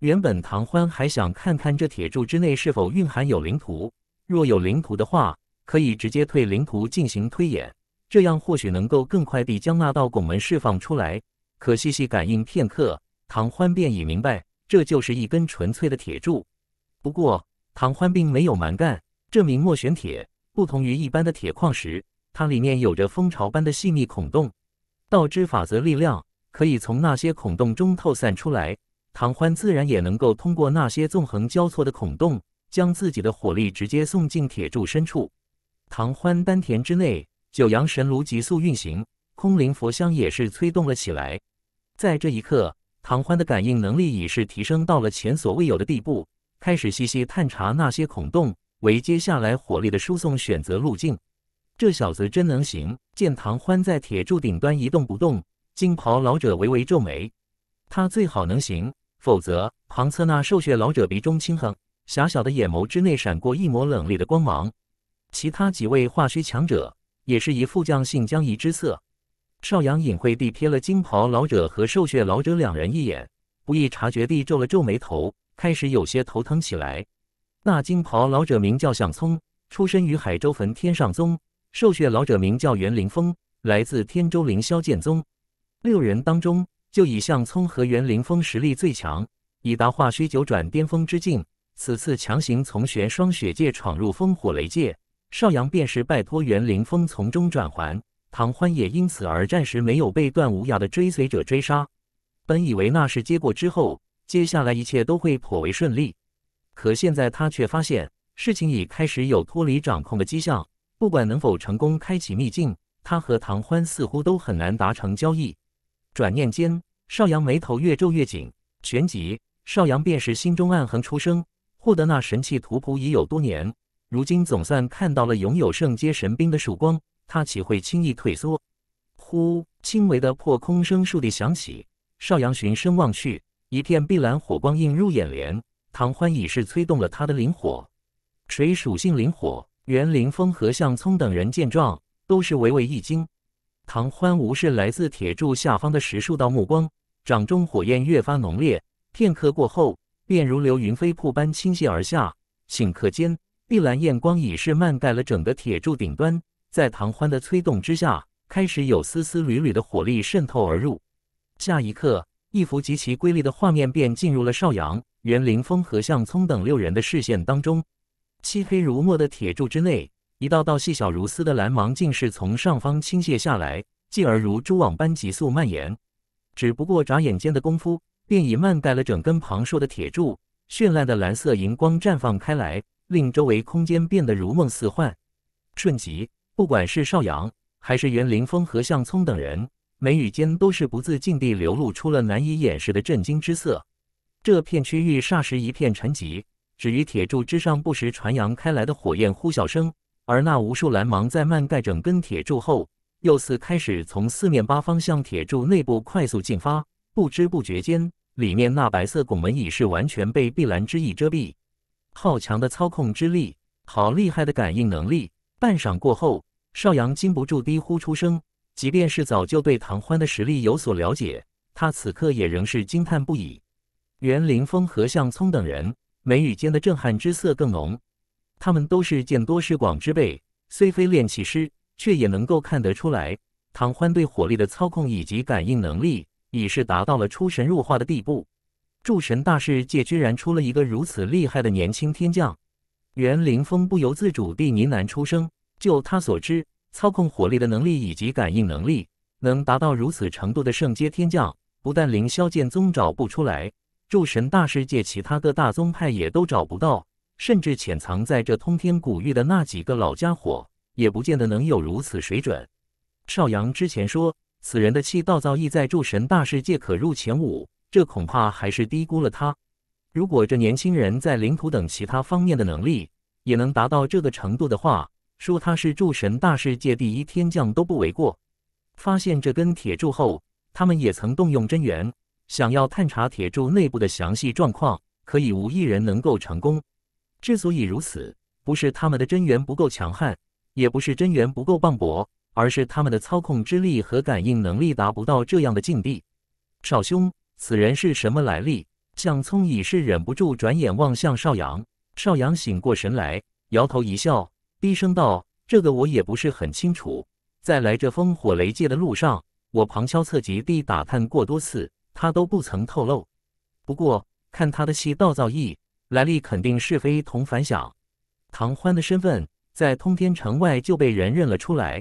原本唐欢还想看看这铁柱之内是否蕴含有灵图，若有灵图的话，可以直接退灵图进行推演。这样或许能够更快地将那道拱门释放出来。可细细感应片刻，唐欢便已明白，这就是一根纯粹的铁柱。不过，唐欢并没有蛮干。这名墨玄铁不同于一般的铁矿石，它里面有着蜂巢般的细密孔洞，道之法则力量可以从那些孔洞中透散出来。唐欢自然也能够通过那些纵横交错的孔洞，将自己的火力直接送进铁柱深处。唐欢丹田之内。九阳神炉急速运行，空灵佛香也是催动了起来。在这一刻，唐欢的感应能力已是提升到了前所未有的地步，开始细细探查那些孔洞，为接下来火力的输送选择路径。这小子真能行！见唐欢在铁柱顶端一动不动，金袍老者微微皱眉，他最好能行，否则旁侧那瘦削老者鼻中轻哼，狭小的眼眸之内闪过一抹冷冽的光芒。其他几位化虚强者。也是一副将信将疑之色。邵阳隐晦地瞥了金袍老者和瘦血老者两人一眼，不易察觉地皱了皱眉头，开始有些头疼起来。那金袍老者名叫向聪，出身于海州焚天上宗；瘦血老者名叫袁凌峰，来自天州凌霄剑宗。六人当中，就以向聪和袁凌峰实力最强，已达化虚九转巅峰之境。此次强行从玄霜雪界闯入烽火雷界。邵阳便是拜托袁凌峰从中转还，唐欢也因此而暂时没有被段无涯的追随者追杀。本以为那是结果之后，接下来一切都会颇为顺利，可现在他却发现事情已开始有脱离掌控的迹象。不管能否成功开启秘境，他和唐欢似乎都很难达成交易。转念间，邵阳眉头越皱越紧，旋即邵阳便是心中暗恨出声：获得那神器图谱已有多年。如今总算看到了拥有圣阶神兵的曙光，他岂会轻易退缩？呼，轻微的破空声倏地响起。邵阳循声望去，一片碧蓝火光映入眼帘。唐欢已是催动了他的灵火，水属性灵火。袁凌峰和向聪等人见状，都是微微一惊。唐欢无视来自铁柱下方的十数道目光，掌中火焰越发浓烈。片刻过后，便如流云飞瀑般倾泻而下。顷刻间。碧蓝焰光已是漫盖了整个铁柱顶端，在唐欢的催动之下，开始有丝丝缕缕的火力渗透而入。下一刻，一幅极其瑰丽的画面便进入了邵阳、袁凌峰和向聪等六人的视线当中。漆黑如墨的铁柱之内，一道道细小如丝的蓝芒竟是从上方倾泻下来，继而如蛛网般急速蔓延。只不过眨眼间的功夫，便已漫盖了整根庞硕的铁柱，绚烂的蓝色荧光绽放开来。令周围空间变得如梦似幻，瞬即，不管是邵阳还是袁凌、峰和向聪等人，眉宇间都是不自禁地流露出了难以掩饰的震惊之色。这片区域霎时一片沉寂，只于铁柱之上不时传扬开来的火焰呼啸声，而那无数蓝芒在漫盖整根铁柱后，又似开始从四面八方向铁柱内部快速进发。不知不觉间，里面那白色拱门已是完全被碧蓝之意遮蔽。好强的操控之力，好厉害的感应能力！半晌过后，邵阳禁不住低呼出声。即便是早就对唐欢的实力有所了解，他此刻也仍是惊叹不已。袁凌峰和向聪等人眉宇间的震撼之色更浓。他们都是见多识广之辈，虽非炼气师，却也能够看得出来，唐欢对火力的操控以及感应能力，已是达到了出神入化的地步。诸神大世界居然出了一个如此厉害的年轻天将，袁凌峰不由自主地呢喃出声。就他所知，操控火力的能力以及感应能力能达到如此程度的圣阶天将，不但凌霄剑宗找不出来，诸神大世界其他各大宗派也都找不到，甚至潜藏在这通天古域的那几个老家伙，也不见得能有如此水准。邵阳之前说，此人的气道造诣在诸神大世界可入前五。这恐怕还是低估了他。如果这年轻人在领土等其他方面的能力也能达到这个程度的话，说他是诸神大世界第一天将都不为过。发现这根铁柱后，他们也曾动用真元，想要探查铁柱内部的详细状况，可以无一人能够成功。之所以如此，不是他们的真元不够强悍，也不是真元不够磅礴，而是他们的操控之力和感应能力达不到这样的境地。少兄。此人是什么来历？蒋聪已是忍不住转眼望向邵阳。邵阳醒过神来，摇头一笑，低声道：“这个我也不是很清楚。在来这烽火雷界的路上，我旁敲侧击地打探过多次，他都不曾透露。不过看他的戏道造诣，来历肯定是非同凡响。唐欢的身份，在通天城外就被人认了出来。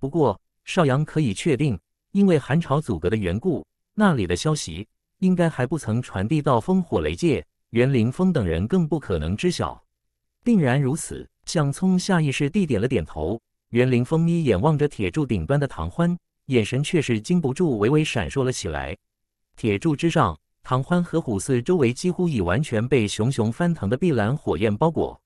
不过邵阳可以确定，因为寒潮阻隔的缘故。”那里的消息应该还不曾传递到烽火雷界，袁凌峰等人更不可能知晓，定然如此。向聪下意识地点了点头，袁凌峰眯眼望着铁柱顶端的唐欢，眼神却是禁不住微微闪烁了起来。铁柱之上，唐欢和虎四周围几乎已完全被熊熊翻腾的碧蓝火焰包裹。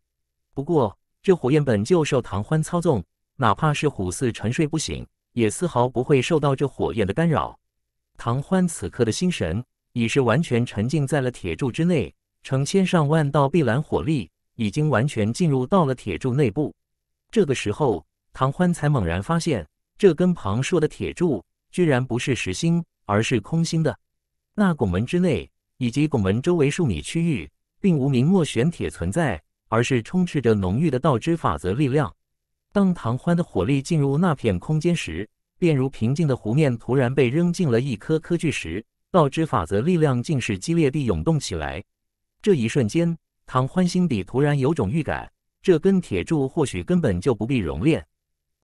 不过，这火焰本就受唐欢操纵，哪怕是虎四沉睡不醒，也丝毫不会受到这火焰的干扰。唐欢此刻的心神已是完全沉浸在了铁柱之内，成千上万道碧蓝火力已经完全进入到了铁柱内部。这个时候，唐欢才猛然发现，这根庞硕的铁柱居然不是实心，而是空心的。那拱门之内以及拱门周围数米区域，并无明末玄铁存在，而是充斥着浓郁的道之法则力量。当唐欢的火力进入那片空间时，便如平静的湖面突然被扔进了一颗颗巨石，道之法则力量竟是激烈地涌动起来。这一瞬间，唐欢心底突然有种预感：这根铁柱或许根本就不必熔炼。